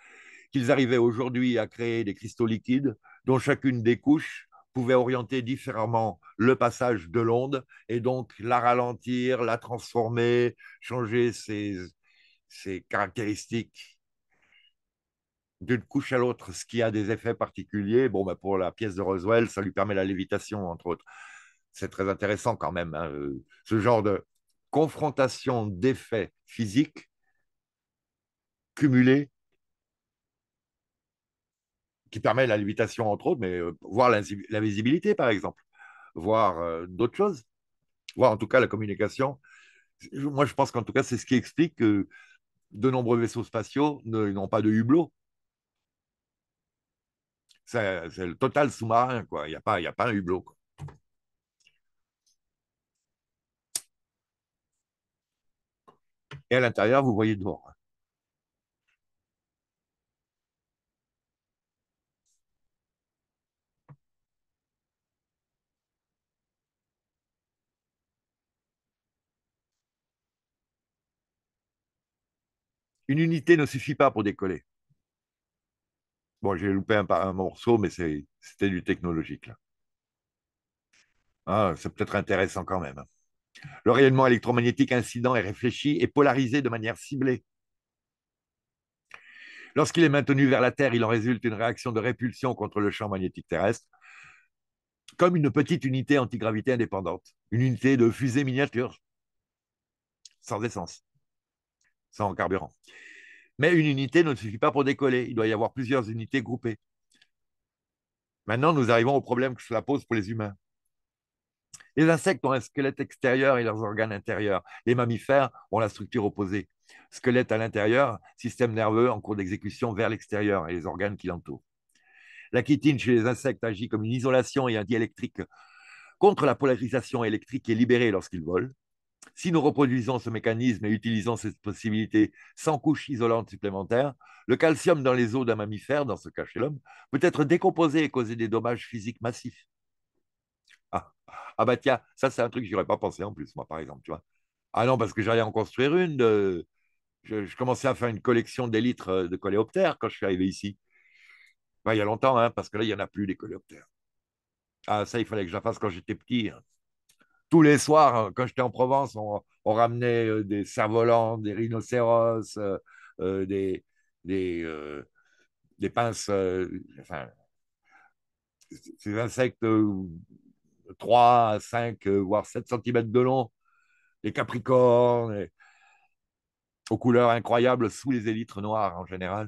qu'ils arrivaient aujourd'hui à créer des cristaux liquides dont chacune des couches pouvait orienter différemment le passage de l'onde et donc la ralentir, la transformer, changer ses, ses caractéristiques d'une couche à l'autre, ce qui a des effets particuliers. Bon, ben, pour la pièce de Roswell, ça lui permet la lévitation, entre autres. C'est très intéressant quand même, hein, euh, ce genre de confrontation d'effets physiques cumulés qui permet la lévitation, entre autres, mais euh, voir la visibilité, par exemple, voir euh, d'autres choses, voir en tout cas la communication. Moi, je pense qu'en tout cas, c'est ce qui explique que de nombreux vaisseaux spatiaux n'ont pas de hublot c'est le total sous-marin, quoi. Il n'y a, pas, a pas un hublot, Et à l'intérieur, vous voyez dehors. Hein. Une unité ne suffit pas pour décoller. Bon, j'ai loupé un, morceau, mais c'était du technologique. Ah, c'est peut-être intéressant quand même. Le rayonnement électromagnétique incident est réfléchi et polarisé de manière ciblée. Lorsqu'il est maintenu vers la Terre, il en résulte une réaction de répulsion contre le champ magnétique terrestre, comme une petite unité antigravité indépendante, une unité de fusée miniature, sans essence, sans carburant. Mais une unité ne suffit pas pour décoller. Il doit y avoir plusieurs unités groupées. Maintenant, nous arrivons au problème que cela pose pour les humains. Les insectes ont un squelette extérieur et leurs organes intérieurs. Les mammifères ont la structure opposée. Squelette à l'intérieur, système nerveux en cours d'exécution vers l'extérieur et les organes qui l'entourent. La chitine chez les insectes agit comme une isolation et un diélectrique contre la polarisation électrique qui est libérée lorsqu'ils volent. Si nous reproduisons ce mécanisme et utilisons cette possibilité sans couche isolante supplémentaire, le calcium dans les os d'un mammifère, dans ce cas chez l'homme, peut être décomposé et causer des dommages physiques massifs. Ah, ah bah tiens, ça c'est un truc que j'aurais pas pensé en plus, moi par exemple, tu vois. Ah non, parce que j'allais en construire une. Je, commençais à faire une collection d'élytres euh, de coléoptères quand je suis arrivé ici. il y a longtemps, hein, parce que là, il n'y en a plus de coléoptères. Ah, ça, il fallait que je la fasse quand j'étais petit. Hein tous les soirs, euh, quand j'étais en Provence, on, ramenait euh, des cerfs des rhinocéros, euh, des, des, des pinces, ces insectes 3 à 5, voire 7 cm de long, des capricornes, aux couleurs incroyables sous les élytres noirs en général.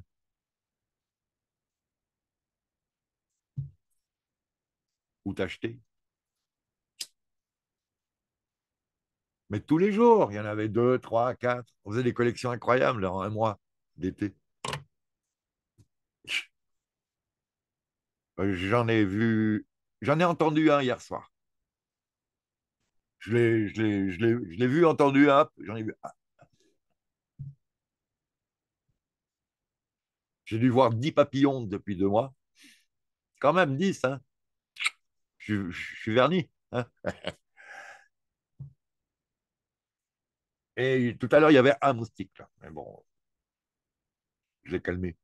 Ou t'acheter. Mais tous les jours, il y en avait deux, trois, quatre. On faisait des collections incroyables en un mois d'été. Euh, j'en ai vu, j'en ai entendu un hier soir. Je l'ai vu, entendu, hop, j'en ai vu. J'ai dû voir dix papillons depuis deux mois. Quand même dix, hein. Je, suis verni. Hein [laughs] Et tout à l'heure, il y avait un moustique. Là. Mais bon, je l'ai calmé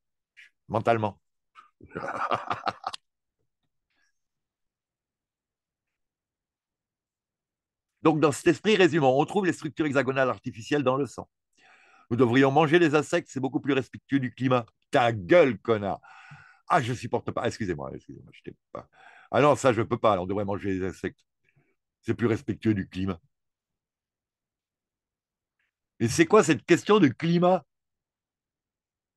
mentalement. [laughs] Donc, dans cet esprit résumant, on trouve les structures hexagonales artificielles dans le sang. Nous devrions manger les insectes, c'est beaucoup plus respectueux du climat. Ta gueule, connard Ah, je supporte pas. Excusez-moi, excusez-moi, je pas. Ah non, ça, je peux pas. On devrait manger les insectes. C'est plus respectueux du climat. Et c'est quoi cette question de climat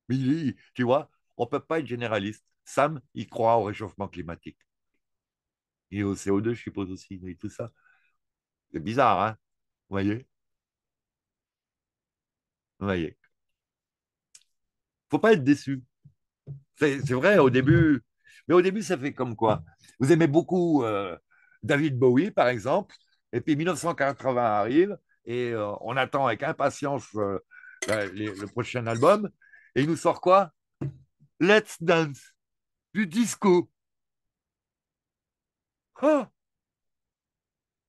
Mais, Tu vois, on ne peut pas être généraliste. Sam, il croit au réchauffement climatique. Et au CO2, je suppose aussi, et tout ça. C'est bizarre, hein Vous voyez Vous voyez faut pas être déçu. C'est vrai, au début, mais au début, ça fait comme quoi Vous aimez beaucoup euh, David Bowie, par exemple, et puis 1980 arrive, et euh, on attend avec impatience euh, ben, le prochain album. Et il nous sort quoi Let's Dance, du disco. Ah,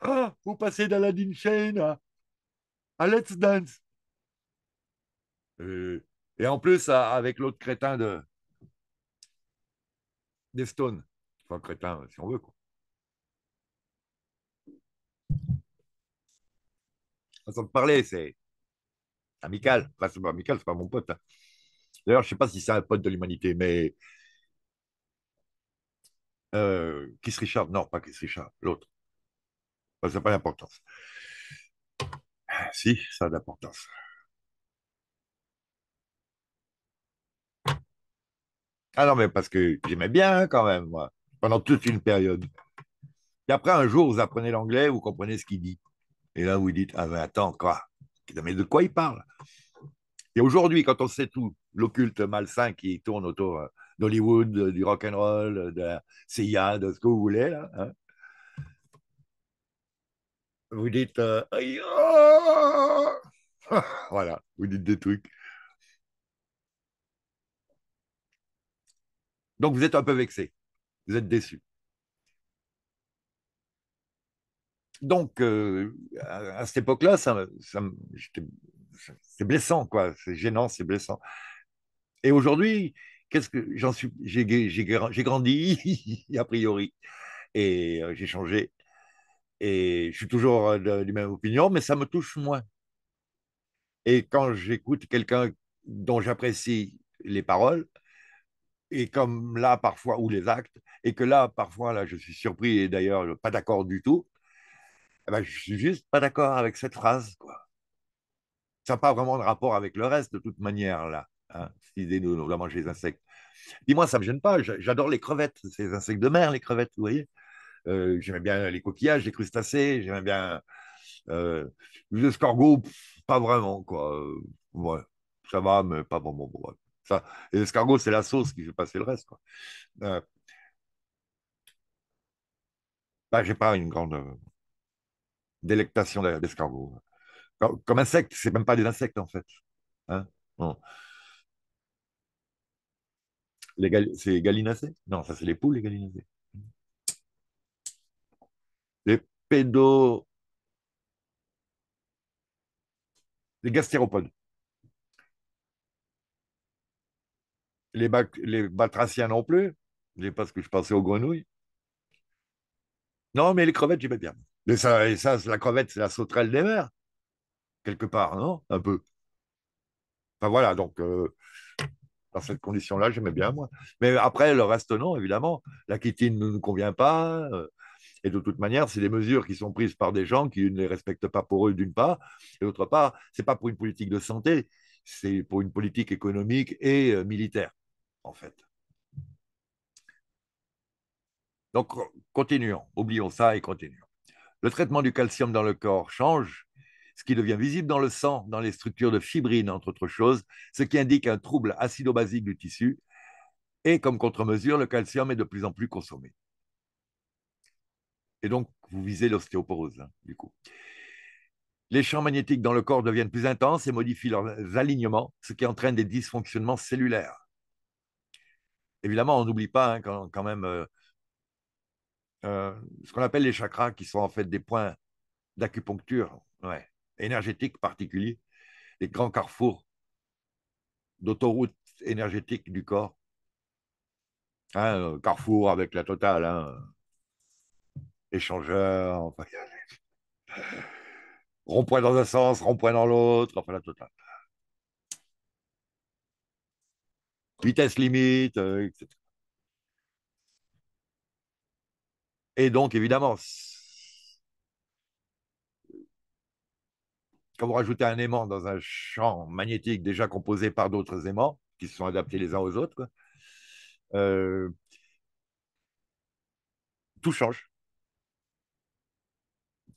ah vous passez d'Aladdin Chain à, Let's Dance. Et, en plus, avec l'autre crétin de, des Stone. Enfin, crétin, si on veut. Quoi. façon de parler, c'est amical. c'est pas amical, c'est pas mon pote. Hein. D'ailleurs, je ne sais pas si c'est un pote de l'humanité, mais. Euh, Kiss Richard, non, pas Kiss Richard, l'autre. ça n'a pas d'importance. Ah, si, ça a d'importance. Ah non, mais parce que j'aimais bien hein, quand même, moi, pendant toute une période. Et après, un jour, vous apprenez l'anglais, vous comprenez ce qu'il dit. Et là, vous dites, ah ben attends, quoi Mais de quoi il parle Et aujourd'hui, quand on sait tout, l'occulte malsain qui tourne autour euh, d'Hollywood, euh, du rock and roll, euh, de la CIA, de ce que vous voulez, là, hein. vous dites, oh! [laughs] voilà, vous dites des trucs. Donc vous êtes un peu vexé, vous êtes déçu. donc, euh, à, cette époque-là, ça, c'est blessant, quoi. C'est gênant, c'est blessant. Et aujourd'hui, qu'est-ce que j'en suis J'ai grandi, [laughs] a priori, et euh, j'ai changé. Et je suis toujours euh, de, même opinion, mais ça me touche moins. Et quand j'écoute quelqu'un dont j'apprécie les paroles, et comme là parfois, ou les actes, et que là parfois, là, je suis surpris et d'ailleurs pas d'accord du tout, je eh ne ben, je suis juste pas d'accord avec cette phrase. Quoi. Ça n'a pas vraiment de rapport avec le reste, de toute manière, là, hein, cette idée de, va manger les insectes. Dis-moi, ça ne me gêne pas, j'adore les crevettes, C'est ces insectes de mer, les crevettes, vous voyez. Euh, bien les coquillages, les crustacés, J'aime bien euh, les escargots, pas vraiment, quoi. Euh, ça va, mais pas vraiment. Bon, ça, c'est la sauce qui fait passer le reste, quoi. n'ai euh, bah, j'ai pas une grande délectation d'escargot. Comme, comme ce c'est même pas des insectes en fait. Hein, c'est Les gallinacées Non, ça c'est les poules, les gallinacées. Les pédos, Les gastéropodes. Les, les batraciens non plus, pas ce que je pensais aux grenouilles. Non, mais les crevettes, j'y vais bien. Mais ça, et ça, la crevette, c'est la sauterelle des mers, quelque part, non Un peu. Enfin voilà, donc euh, dans cette condition-là, j'aimais bien moi. Mais après, le reste, non, évidemment. La Quittine ne nous convient pas. Euh, et de toute manière, c'est des mesures qui sont prises par des gens qui ne les respectent pas pour eux, d'une part, et d'autre part, ce n'est pas pour une politique de santé, c'est pour une politique économique et euh, militaire, en fait. Donc, continuons, oublions ça et continuons. Le traitement du calcium dans le corps change, ce qui devient visible dans le sang, dans les structures de fibrine, entre autres choses, ce qui indique un trouble acido-basique du tissu. Et comme contre-mesure, le calcium est de plus en plus consommé. Et donc, vous visez l'ostéoporose, hein, du coup. Les champs magnétiques dans le corps deviennent plus intenses et modifient leurs alignements, ce qui entraîne des dysfonctionnements cellulaires. Évidemment, on n'oublie pas hein, quand, même euh, euh, ce qu'on appelle les chakras, qui sont en fait des points d'acupuncture énergétique particuliers, des grands carrefours d'autoroutes énergétiques du corps. Un hein, euh, carrefour avec la totale, hein. échangeur, [laughs] rond-point dans un sens, rond-point dans l'autre, enfin la totale. Vitesse limite, euh, etc. Et donc, évidemment, quand vous rajoutez un aimant dans un champ magnétique déjà composé par d'autres aimants, qui se sont adaptés les uns aux autres, euh, tout change.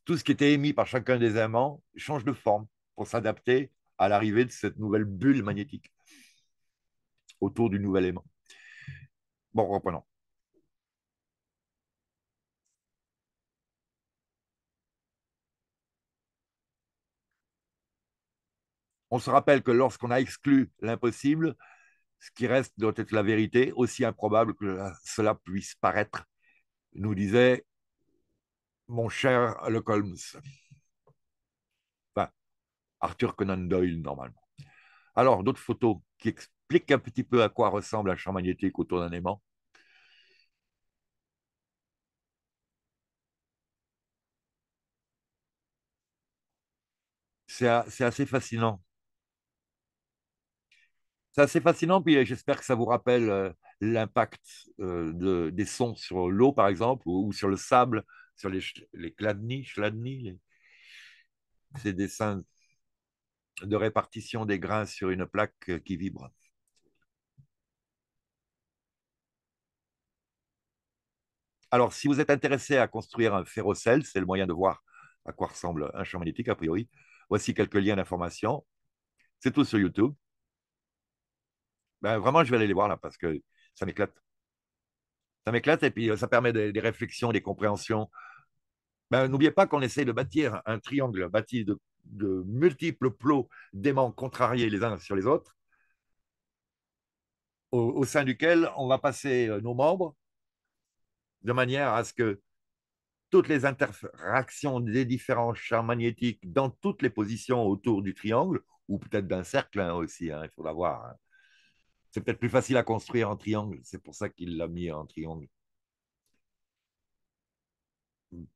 Tout ce qui était émis par chacun des aimants change de forme pour s'adapter à l'arrivée de cette nouvelle bulle magnétique autour du nouvel aimant. Bon, reprenons. On se rappelle que lorsqu'on a exclu l'impossible, ce qui reste doit être la vérité, aussi improbable que cela puisse paraître, nous disait mon cher Le Enfin, Arthur Conan Doyle, normalement. Alors, d'autres photos qui expliquent un petit peu à quoi ressemble un champ magnétique autour d'un aimant. C'est assez fascinant c'est assez fascinant, puis euh, j'espère que ça vous rappelle euh, l'impact euh, de, des sons sur l'eau, par exemple, ou, sur le sable, sur les, les ces dessins de répartition des grains sur une plaque qui vibre. Alors, si vous êtes intéressé à construire un ferrocell, c'est le moyen de voir à quoi ressemble un champ magnétique, a priori. Voici quelques liens d'information. C'est tout sur YouTube. Ben, vraiment, je vais aller les voir là parce que ça m'éclate. Ça m'éclate et puis euh, ça permet des, réflexions, des compréhensions. Ben, n'oubliez pas qu'on essaie de bâtir un triangle bâti de, multiples plots d'aimants contrariés les uns sur les autres, au, sein duquel on va passer euh, nos membres de manière à ce que toutes les interactions des différents champs magnétiques dans toutes les positions autour du triangle, ou peut-être d'un cercle hein, aussi, hein, il faudra voir. Hein. C'est peut-être plus facile à construire en triangle. C'est pour ça qu'il l'a mis en triangle.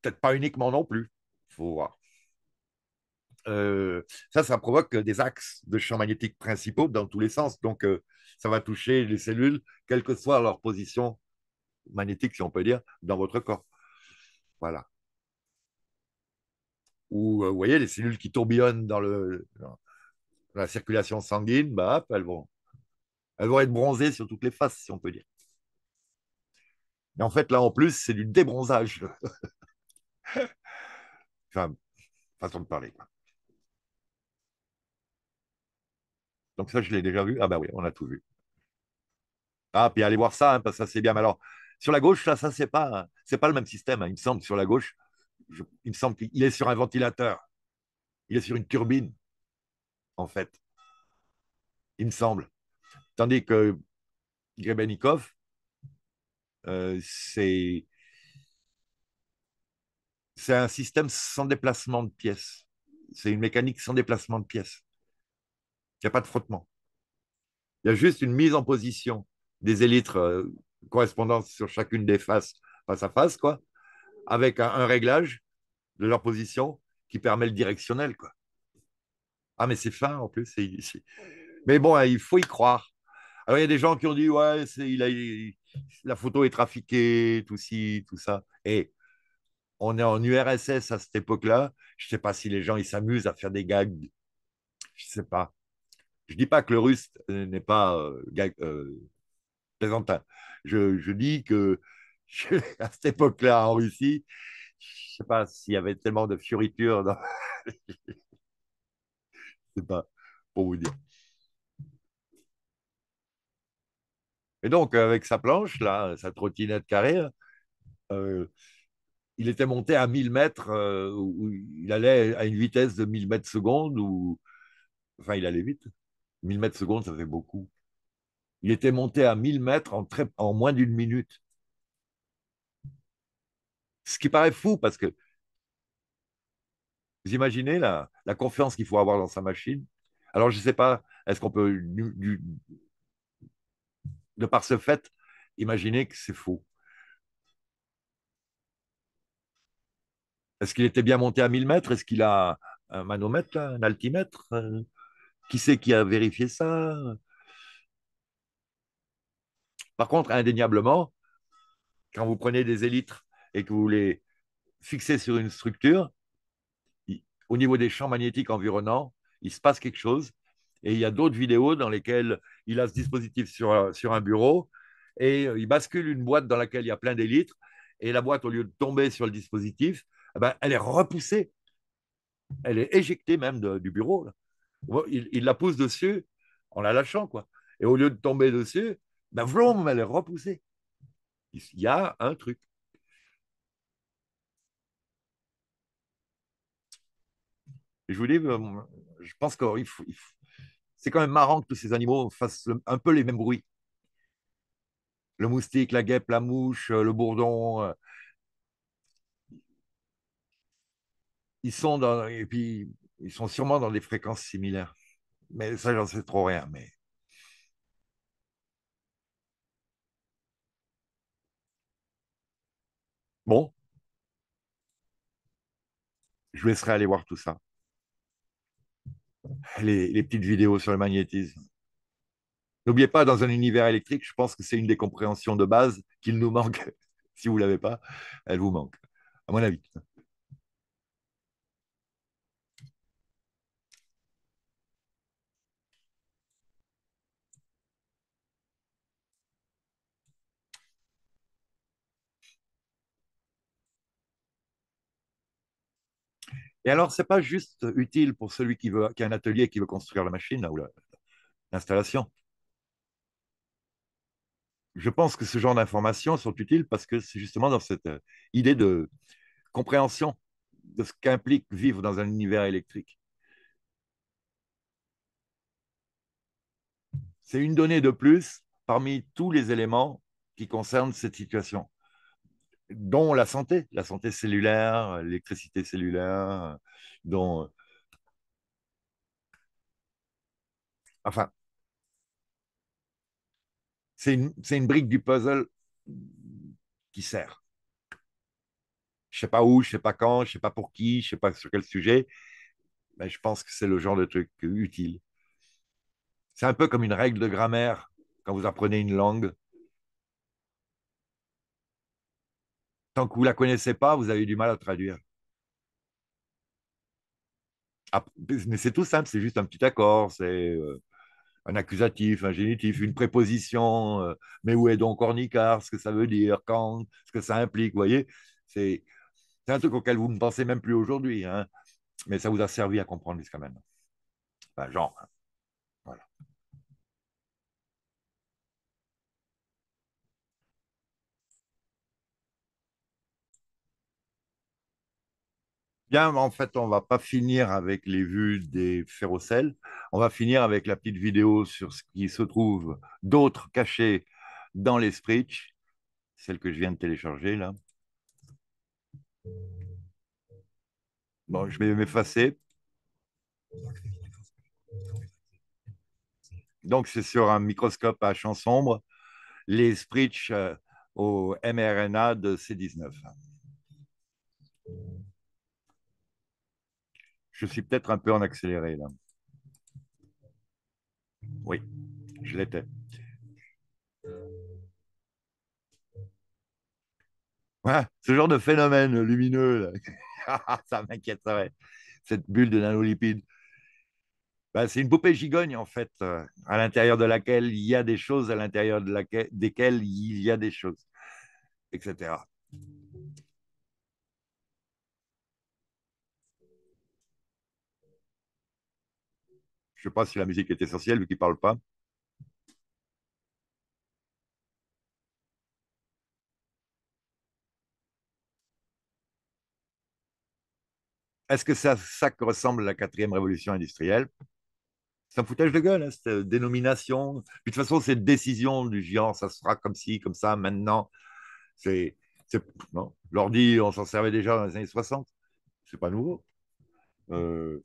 Peut-être pas uniquement non plus. faut voir. Euh, ça, ça provoque des axes de champs magnétiques principaux dans tous les sens. Donc, euh, ça va toucher les cellules, quelle que soit leur position magnétique, si on peut dire, dans votre corps. Voilà. Ou, euh, vous voyez, les cellules qui tourbillonnent dans, le, la circulation sanguine, bah, elles vont elle vont être bronzée sur toutes les faces, si on peut dire. Mais en fait, là, en plus, c'est du débronzage. [laughs] enfin, façon de parler. Donc ça, je l'ai déjà vu. Ah ben oui, on a tout vu. Ah, puis allez voir ça, hein, parce que ça c'est bien. Mais alors, sur la gauche, là, ça, c'est pas, hein, c'est pas le même système, hein. il me semble, sur la gauche. il me semble qu'il est sur un ventilateur. Il est sur une turbine, en fait. Il me semble. Tandis que Grebenikov, euh, c'est un système sans déplacement de pièces. C'est une mécanique sans déplacement de pièces. Il n'y a pas de frottement. Il y a juste une mise en position des élytres euh, correspondantes sur chacune des faces, face à face, quoi, avec un, réglage de leur position qui permet le directionnel, quoi. Ah, mais c'est fin en plus. Mais bon, il faut y croire. Alors, ah il y a des gens qui ont dit, ouais, il a, la photo est trafiquée, tout ci, tout ça. Et on est en URSS à cette époque-là. Je ne sais pas si les gens, ils s'amusent à faire des gags. Je ne sais pas. Je ne dis pas que le russe euh, n'est pas euh, euh, plaisantin. Je, je, dis que [laughs] à cette époque-là, en Russie, je ne sais pas s'il y avait tellement de furiture. Dans... [laughs] je ne sais pas, pour vous dire. Et donc, avec sa planche, là, sa trottinette carrée, euh, il était monté à 1000 mètres, euh, il allait à une vitesse de 1000 mètres secondes, ou enfin, il allait vite. 1000 mètres secondes, ça fait beaucoup. Il était monté à 1000 mètres en, moins d'une minute. Ce qui paraît fou, parce que vous imaginez la, confiance qu'il faut avoir dans sa machine. Alors, je ne sais pas, est-ce qu'on peut de par ce fait, imaginez que c'est faux. Est-ce qu'il était bien monté à 1000 mètres Est-ce qu'il a un manomètre, un altimètre Qui c'est qui a vérifié ça Par contre, indéniablement, quand vous prenez des élytres et que vous les fixez sur une structure, au niveau des champs magnétiques environnants, il se passe quelque chose et il y a d'autres vidéos dans lesquelles il a ce dispositif sur, sur un bureau et euh, il bascule une boîte dans laquelle il y a plein d'élytres. Et la boîte, au lieu de tomber sur le dispositif, eh ben, elle est repoussée. Elle est éjectée même du bureau. Il, il, la pousse dessus en la lâchant. quoi. Et au lieu de tomber dessus, ben, elle est repoussée. Il y a un truc. je vous dis, euh, je pense qu'il il faut c'est quand même marrant que tous ces animaux fassent un peu les mêmes bruits. Le moustique, la guêpe, la mouche, euh, le bourdon. Euh. Ils sont dans, et puis ils sont sûrement dans des fréquences similaires. Mais ça, j'en sais trop rien. Mais bon, je laisserai aller voir tout ça les, petites vidéos sur le magnétisme. N'oubliez pas, dans un univers électrique, je pense que c'est une des compréhensions de base qu'il nous manque. [laughs] Si vous ne l'avez pas, elle vous manque, à mon avis. Et alors, ce n'est pas juste utile pour celui qui, a un atelier qui veut construire la machine ou l'installation. Je pense que ce genre d'informations sont utiles parce que c'est justement dans cette euh, idée de compréhension de ce qu'implique vivre dans un univers électrique. C'est une donnée de plus parmi tous les éléments qui concernent cette situation dont la santé, la santé cellulaire, l'électricité cellulaire, dont... Enfin, c'est une, une, brique du puzzle qui sert. Je ne sais pas où, je ne sais pas quand, je ne sais pas pour qui, je ne sais pas sur quel sujet, mais je pense que c'est le genre de truc utile. C'est un peu comme une règle de grammaire quand vous apprenez une langue Tant que vous ne la connaissez pas, vous avez du mal à traduire. mais c'est tout simple, c'est juste un petit accord, c'est euh, un accusatif, un génitif, une préposition. Euh, mais où est donc Ornicard Ce que ça veut dire, quand, ce que ça implique, vous voyez C'est un truc auquel vous ne pensez même plus aujourd'hui, hein, mais ça vous a servi à comprendre jusqu'à maintenant. Enfin, genre, hein, voilà. Bien, en fait, on ne va pas finir avec les vues des férocelles. On va finir avec la petite vidéo sur ce qui se trouve d'autres cachés dans les Spritch, celle que je viens de télécharger là. Bon, je vais m'effacer. Donc, c'est sur un microscope à champ sombre, les sprits euh, au mRNA de C19. Je suis peut-être un peu en accéléré là. Oui, je l'étais. Ah, ce genre de phénomène lumineux, là. [laughs] ça m'inquièterait, cette bulle de nanolipides. Bah, c'est une poupée gigogne, en fait, euh, à l'intérieur de laquelle il y a des choses, à l'intérieur de laquelle, desquelles il y a des choses, etc. Je ne sais pas si la musique est essentielle, vu qui ne parle pas. Est-ce que c'est à ça que ressemble la quatrième révolution industrielle C'est un foutage de gueule, hein, cette euh, dénomination. de toute façon, cette décision du géant, ça sera comme ci, comme ça, maintenant. C'est, L'ordi, on s'en servait déjà dans les années 60. C'est pas nouveau. Euh,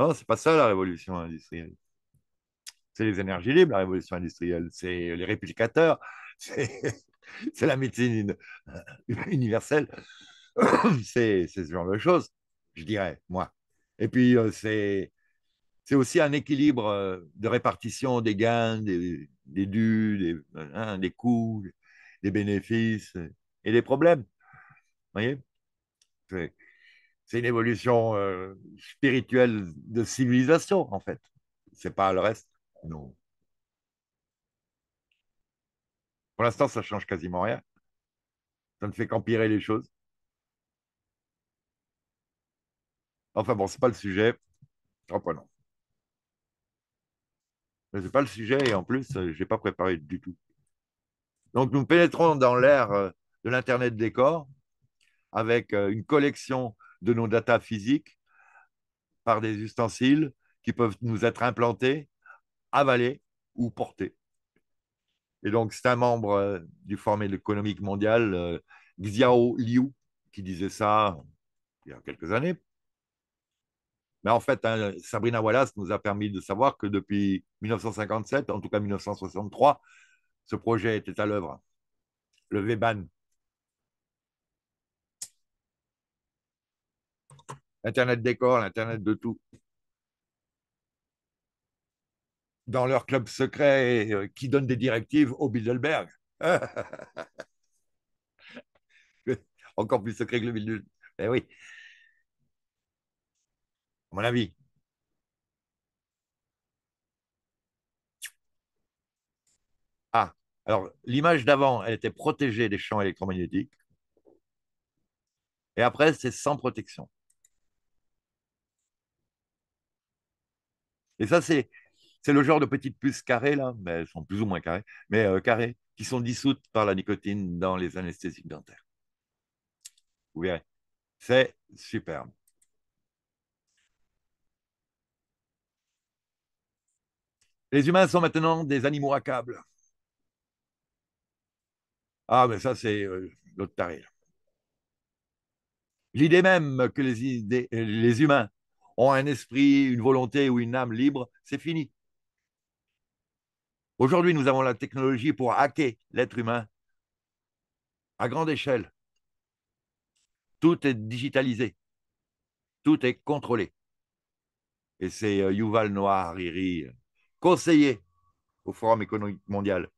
non, c'est pas ça la révolution industrielle. C'est les énergies libres, la révolution industrielle. C'est les réplicateurs. [laughs] C'est la médecine euh, universelle. [coughs] C'est ce genre de choses, je dirais, moi. Et puis, euh, c'est aussi un équilibre euh, de répartition des gains, des, des des, hein, des coûts, des bénéfices et des problèmes. Vous voyez c'est une évolution euh, spirituelle de civilisation, en fait. C'est pas le reste. Non. Pour l'instant, ça change quasiment rien. Ça ne fait qu'empirer les choses. Enfin bon, c'est pas le sujet. Reprenons. Oh, bah Ce c'est pas le sujet et en plus, euh, j'ai pas préparé du tout. Donc nous pénétrons dans l'ère euh, de l'Internet des corps avec une collection de nos datas physiques par des ustensiles qui peuvent nous être implantés, avalés ou portés. Et donc, c'est un membre euh, du Forum économique mondial, euh, Xiao Liu, qui disait ça il y a quelques années. Mais en fait, hein, Sabrina Wallace nous a permis de savoir que depuis 1957, en tout cas 1963, ce projet était à l'œuvre. Le VBAN, Internet des Internet de tout. Dans leur club secret euh, qui donne des directives au Bilderberg. [laughs] Encore plus secret que le Bilderberg. Eh oui. À mon avis. Ah, alors l'image d'avant, elle était protégée des champs électromagnétiques. Et après, c'est sans protection. Et ça, c'est le genre de petites puces carrées, là, mais elles sont plus ou moins carrées, mais euh, carrées, qui sont dissoutes par la nicotine dans les anesthésiques dentaires. Vous verrez. C'est superbe. Les humains sont maintenant des animaux à câbles. Ah, mais ça, c'est euh, l'autre taré. L'idée même que les humains ont un esprit, une volonté ou une âme libre, c'est fini. Aujourd'hui, nous avons la technologie pour hacker l'être humain à grande échelle. Tout est digitalisé, tout est contrôlé. Et c'est euh, Yuval Noah Hariri, euh, conseiller au Forum économique mondial.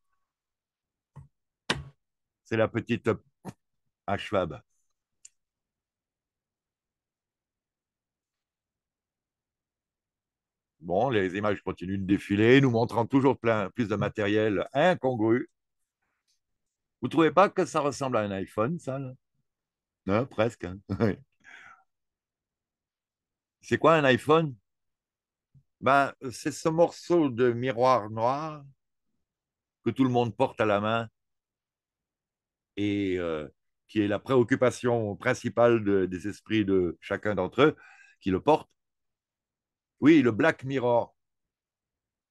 C'est la petite Ashwab. Euh, Bon, les images continuent de défiler, nous montrant toujours plein, plus de matériel incongru. Vous ne trouvez pas que ça ressemble à un iPhone, ça non, Presque. Hein. [laughs] c'est quoi un iPhone ben, C'est ce morceau de miroir noir que tout le monde porte à la main et euh, qui est la préoccupation principale des esprits de chacun d'entre eux qui le porte oui, le Black Mirror,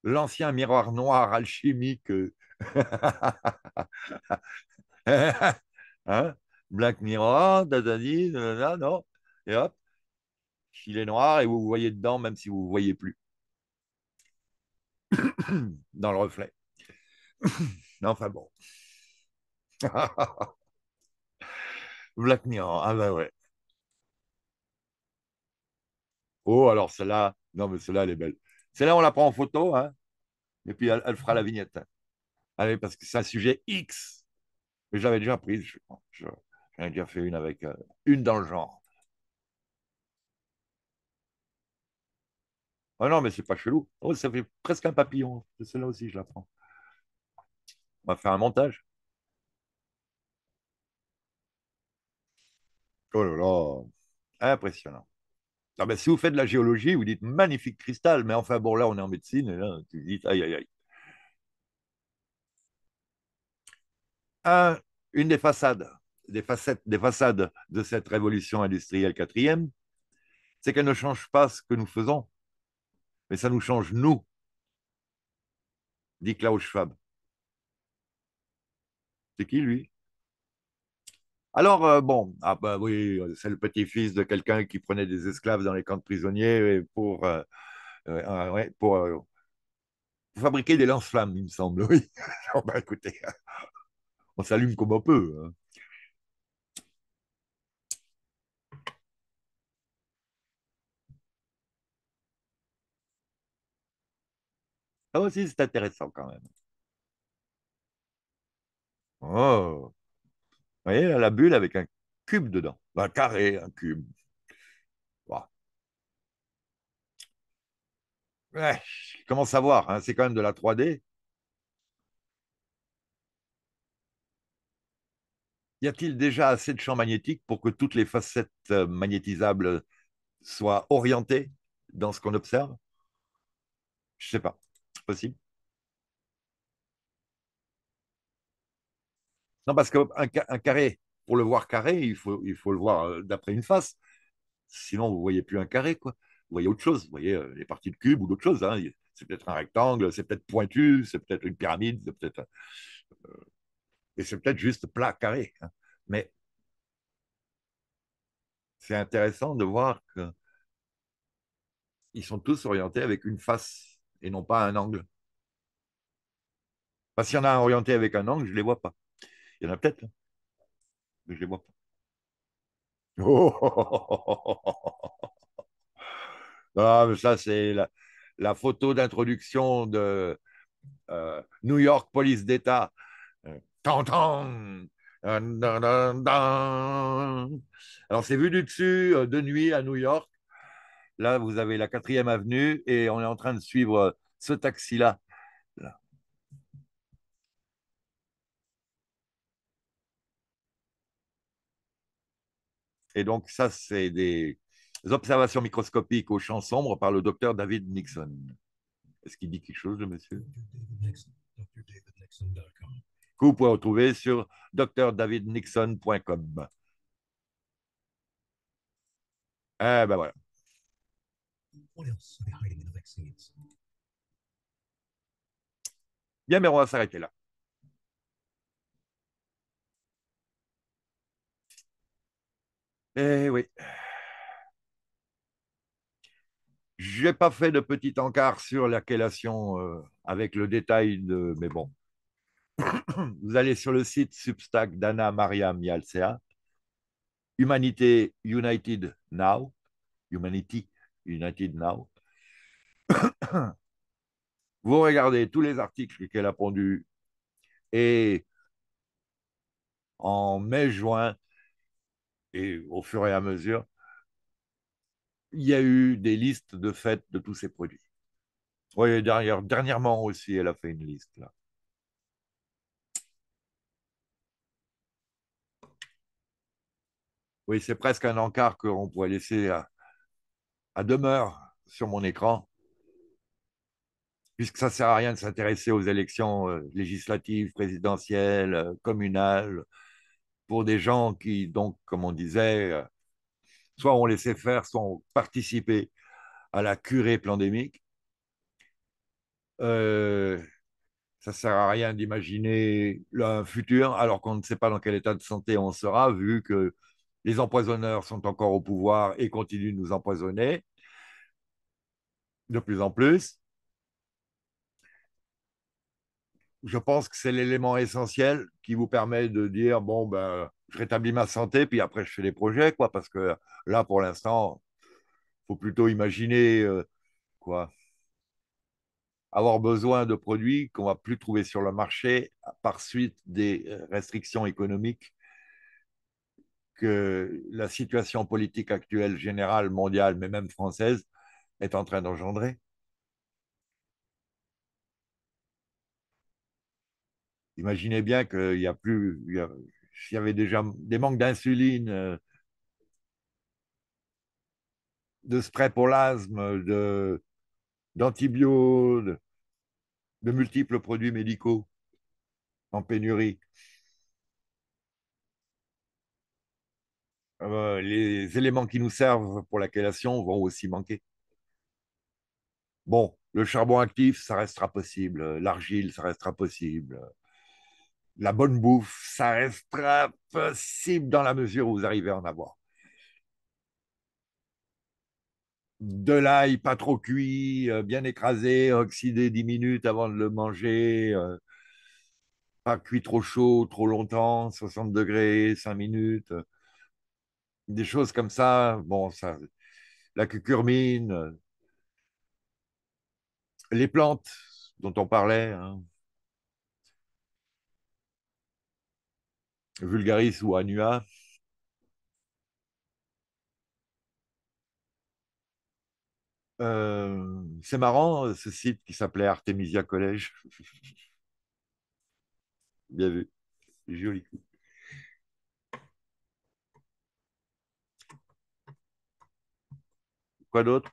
l'ancien miroir noir alchimique. [laughs] Hein? Black Mirror, dadadi, non Et hop, il est noir et vous vous voyez dedans même si vous ne voyez plus. [coughs] Dans le reflet. [coughs] enfin bon. [laughs] Black Mirror, ah ben ouais. Oh, alors cela. là non, mais celle-là, elle est belle. Celle-là, on la prend en photo, hein, et puis elle, fera la vignette. Allez, parce que c'est un sujet X. Mais j'avais déjà prise, je J'en ai déjà fait une avec euh, une dans le genre. Oh non, mais c'est pas chelou. Oh, ça fait presque un papillon. Celle-là aussi, je la prends. On va faire un montage. Oh là là, impressionnant. Ah, si vous faites de la géologie, vous dites magnifique cristal, mais enfin bon, là on est en médecine, et là tu dis aïe aïe aïe. une des façades, des facettes, des façades de cette révolution industrielle quatrième, c'est qu'elle ne change pas ce que nous faisons, mais ça nous change nous, dit Klaus Schwab. C'est qui lui alors, euh, bon, ah bah oui, c'est le petit-fils de quelqu'un qui prenait des esclaves dans les camps de prisonniers pour, euh, euh, ah, pour, fabriquer des lance-flammes, il me semble, [laughs] oui. Alors, bah, écoutez, [laughs] on s'allume comme on peut. Hein. Ça aussi, c'est intéressant quand même. Oh vous voyez, la bulle avec un cube dedans, un carré, un cube. comment savoir hein, C'est quand même de la 3D. Y a-t-il déjà assez de champs magnétiques pour que toutes les facettes euh, magnétisables soient orientées dans ce qu'on observe Je ne sais pas. Possible Non, parce qu'un un carré, pour le voir carré, il faut, il faut le voir euh, d'après une face. Sinon, vous ne voyez plus un carré, quoi. Vous voyez autre chose, vous voyez euh, les parties de cube ou d'autres choses. Hein. C'est peut-être un rectangle, c'est peut-être pointu, c'est peut-être une pyramide, c'est peut-être. Euh, et c'est peut-être juste plat, carré. Hein. Mais c'est intéressant de voir qu'ils sont tous orientés avec une face et non pas un angle. Parce qu'il y en a un orienté avec un angle, je ne les vois pas. Il y en a peut-être, mais je les vois pas. [laughs] ça, c'est la, photo d'introduction de euh, New York Police d'État. Euh, Alors, c'est vu du dessus, euh, de nuit à New York. Là, vous avez la 4e avenue et on est en train de suivre ce taxi-là. Là. Et donc, ça, c'est des observations microscopiques au champ sombre par le docteur David Nixon. Est-ce qu'il dit quelque chose, monsieur Que vous pouvez retrouver sur drdavidnixon.com. Eh ben voilà. Bien, mais on va s'arrêter là. Eh oui. J'ai pas fait de petit encart sur la quellation euh, avec le détail de. Mais bon. [coughs] Vous allez sur le site Substack d'Anna Maria Mialcea. Humanité United Now. Humanity United Now. [coughs] Vous regardez tous les articles qu'elle a pondus et en mai-juin, et au fur et à mesure, il y a eu des listes de fêtes de tous ces produits. Oui, d'ailleurs, dernièrement aussi, elle a fait une liste. Là. Oui, c'est presque un encart qu'on pourrait laisser à, à, demeure sur mon écran, puisque ça ne sert à rien de s'intéresser aux élections euh, législatives, présidentielles, euh, communales, des gens qui, donc, comme on disait, euh, soit ont laissé faire, soit ont participé à la curée pandémique. Euh, ça sert à rien d'imaginer un futur alors qu'on ne sait pas dans quel état de santé on sera, vu que les empoisonneurs sont encore au pouvoir et continuent de nous empoisonner de plus en plus. je pense que c'est l'élément essentiel qui vous permet de dire bon ben je rétablis ma santé puis après je fais des projets quoi parce que là pour l'instant faut plutôt imaginer euh, quoi avoir besoin de produits qu'on va plus trouver sur le marché par suite des restrictions économiques que la situation politique actuelle générale mondiale mais même française est en train d'engendrer. imaginez bien qu'il y a plus, s'il y avait déjà des manques d'insuline, euh, de spray de d'antibiotiques, de, de, multiples produits médicaux en pénurie. Euh, les éléments qui nous servent pour la chélation vont aussi manquer. Bon, le charbon actif, ça restera possible. L'argile, ça restera possible la bonne bouffe, ça restera possible dans la mesure où vous arrivez à en avoir. De l'ail pas trop cuit, euh, bien écrasé, oxydé 10 minutes avant de le manger, euh, pas cuit trop chaud, trop longtemps, 60 degrés, 5 minutes, euh, des choses comme ça. Bon, ça, la cucurmine, les plantes dont on parlait, hein Vulgaris ou Anua. Euh, c'est marrant euh, ce site qui s'appelait Artemisia College. [laughs] Bien vu. Joli. Quoi d'autre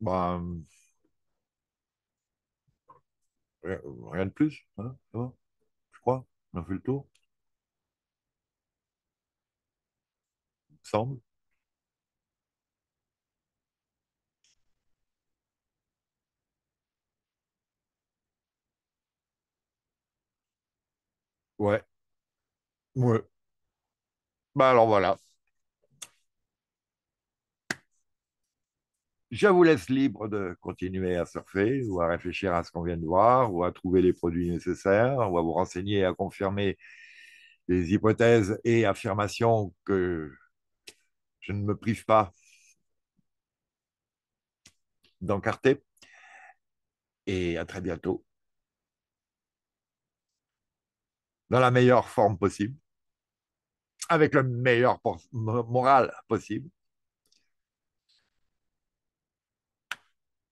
bah, euh, Rien de plus. Hein, on a fait le tour Il me semble. Ouais. Ouais. Bah alors voilà. Je vous laisse libre de continuer à surfer ou à réfléchir à ce qu'on vient de voir ou à trouver les produits nécessaires ou à vous renseigner et à confirmer les hypothèses et affirmations que je ne me prive pas d'encarter. Et à très bientôt. Dans la meilleure forme possible, avec le meilleur moral possible.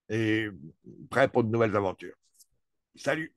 et prêt pour de nouvelles aventures. Salut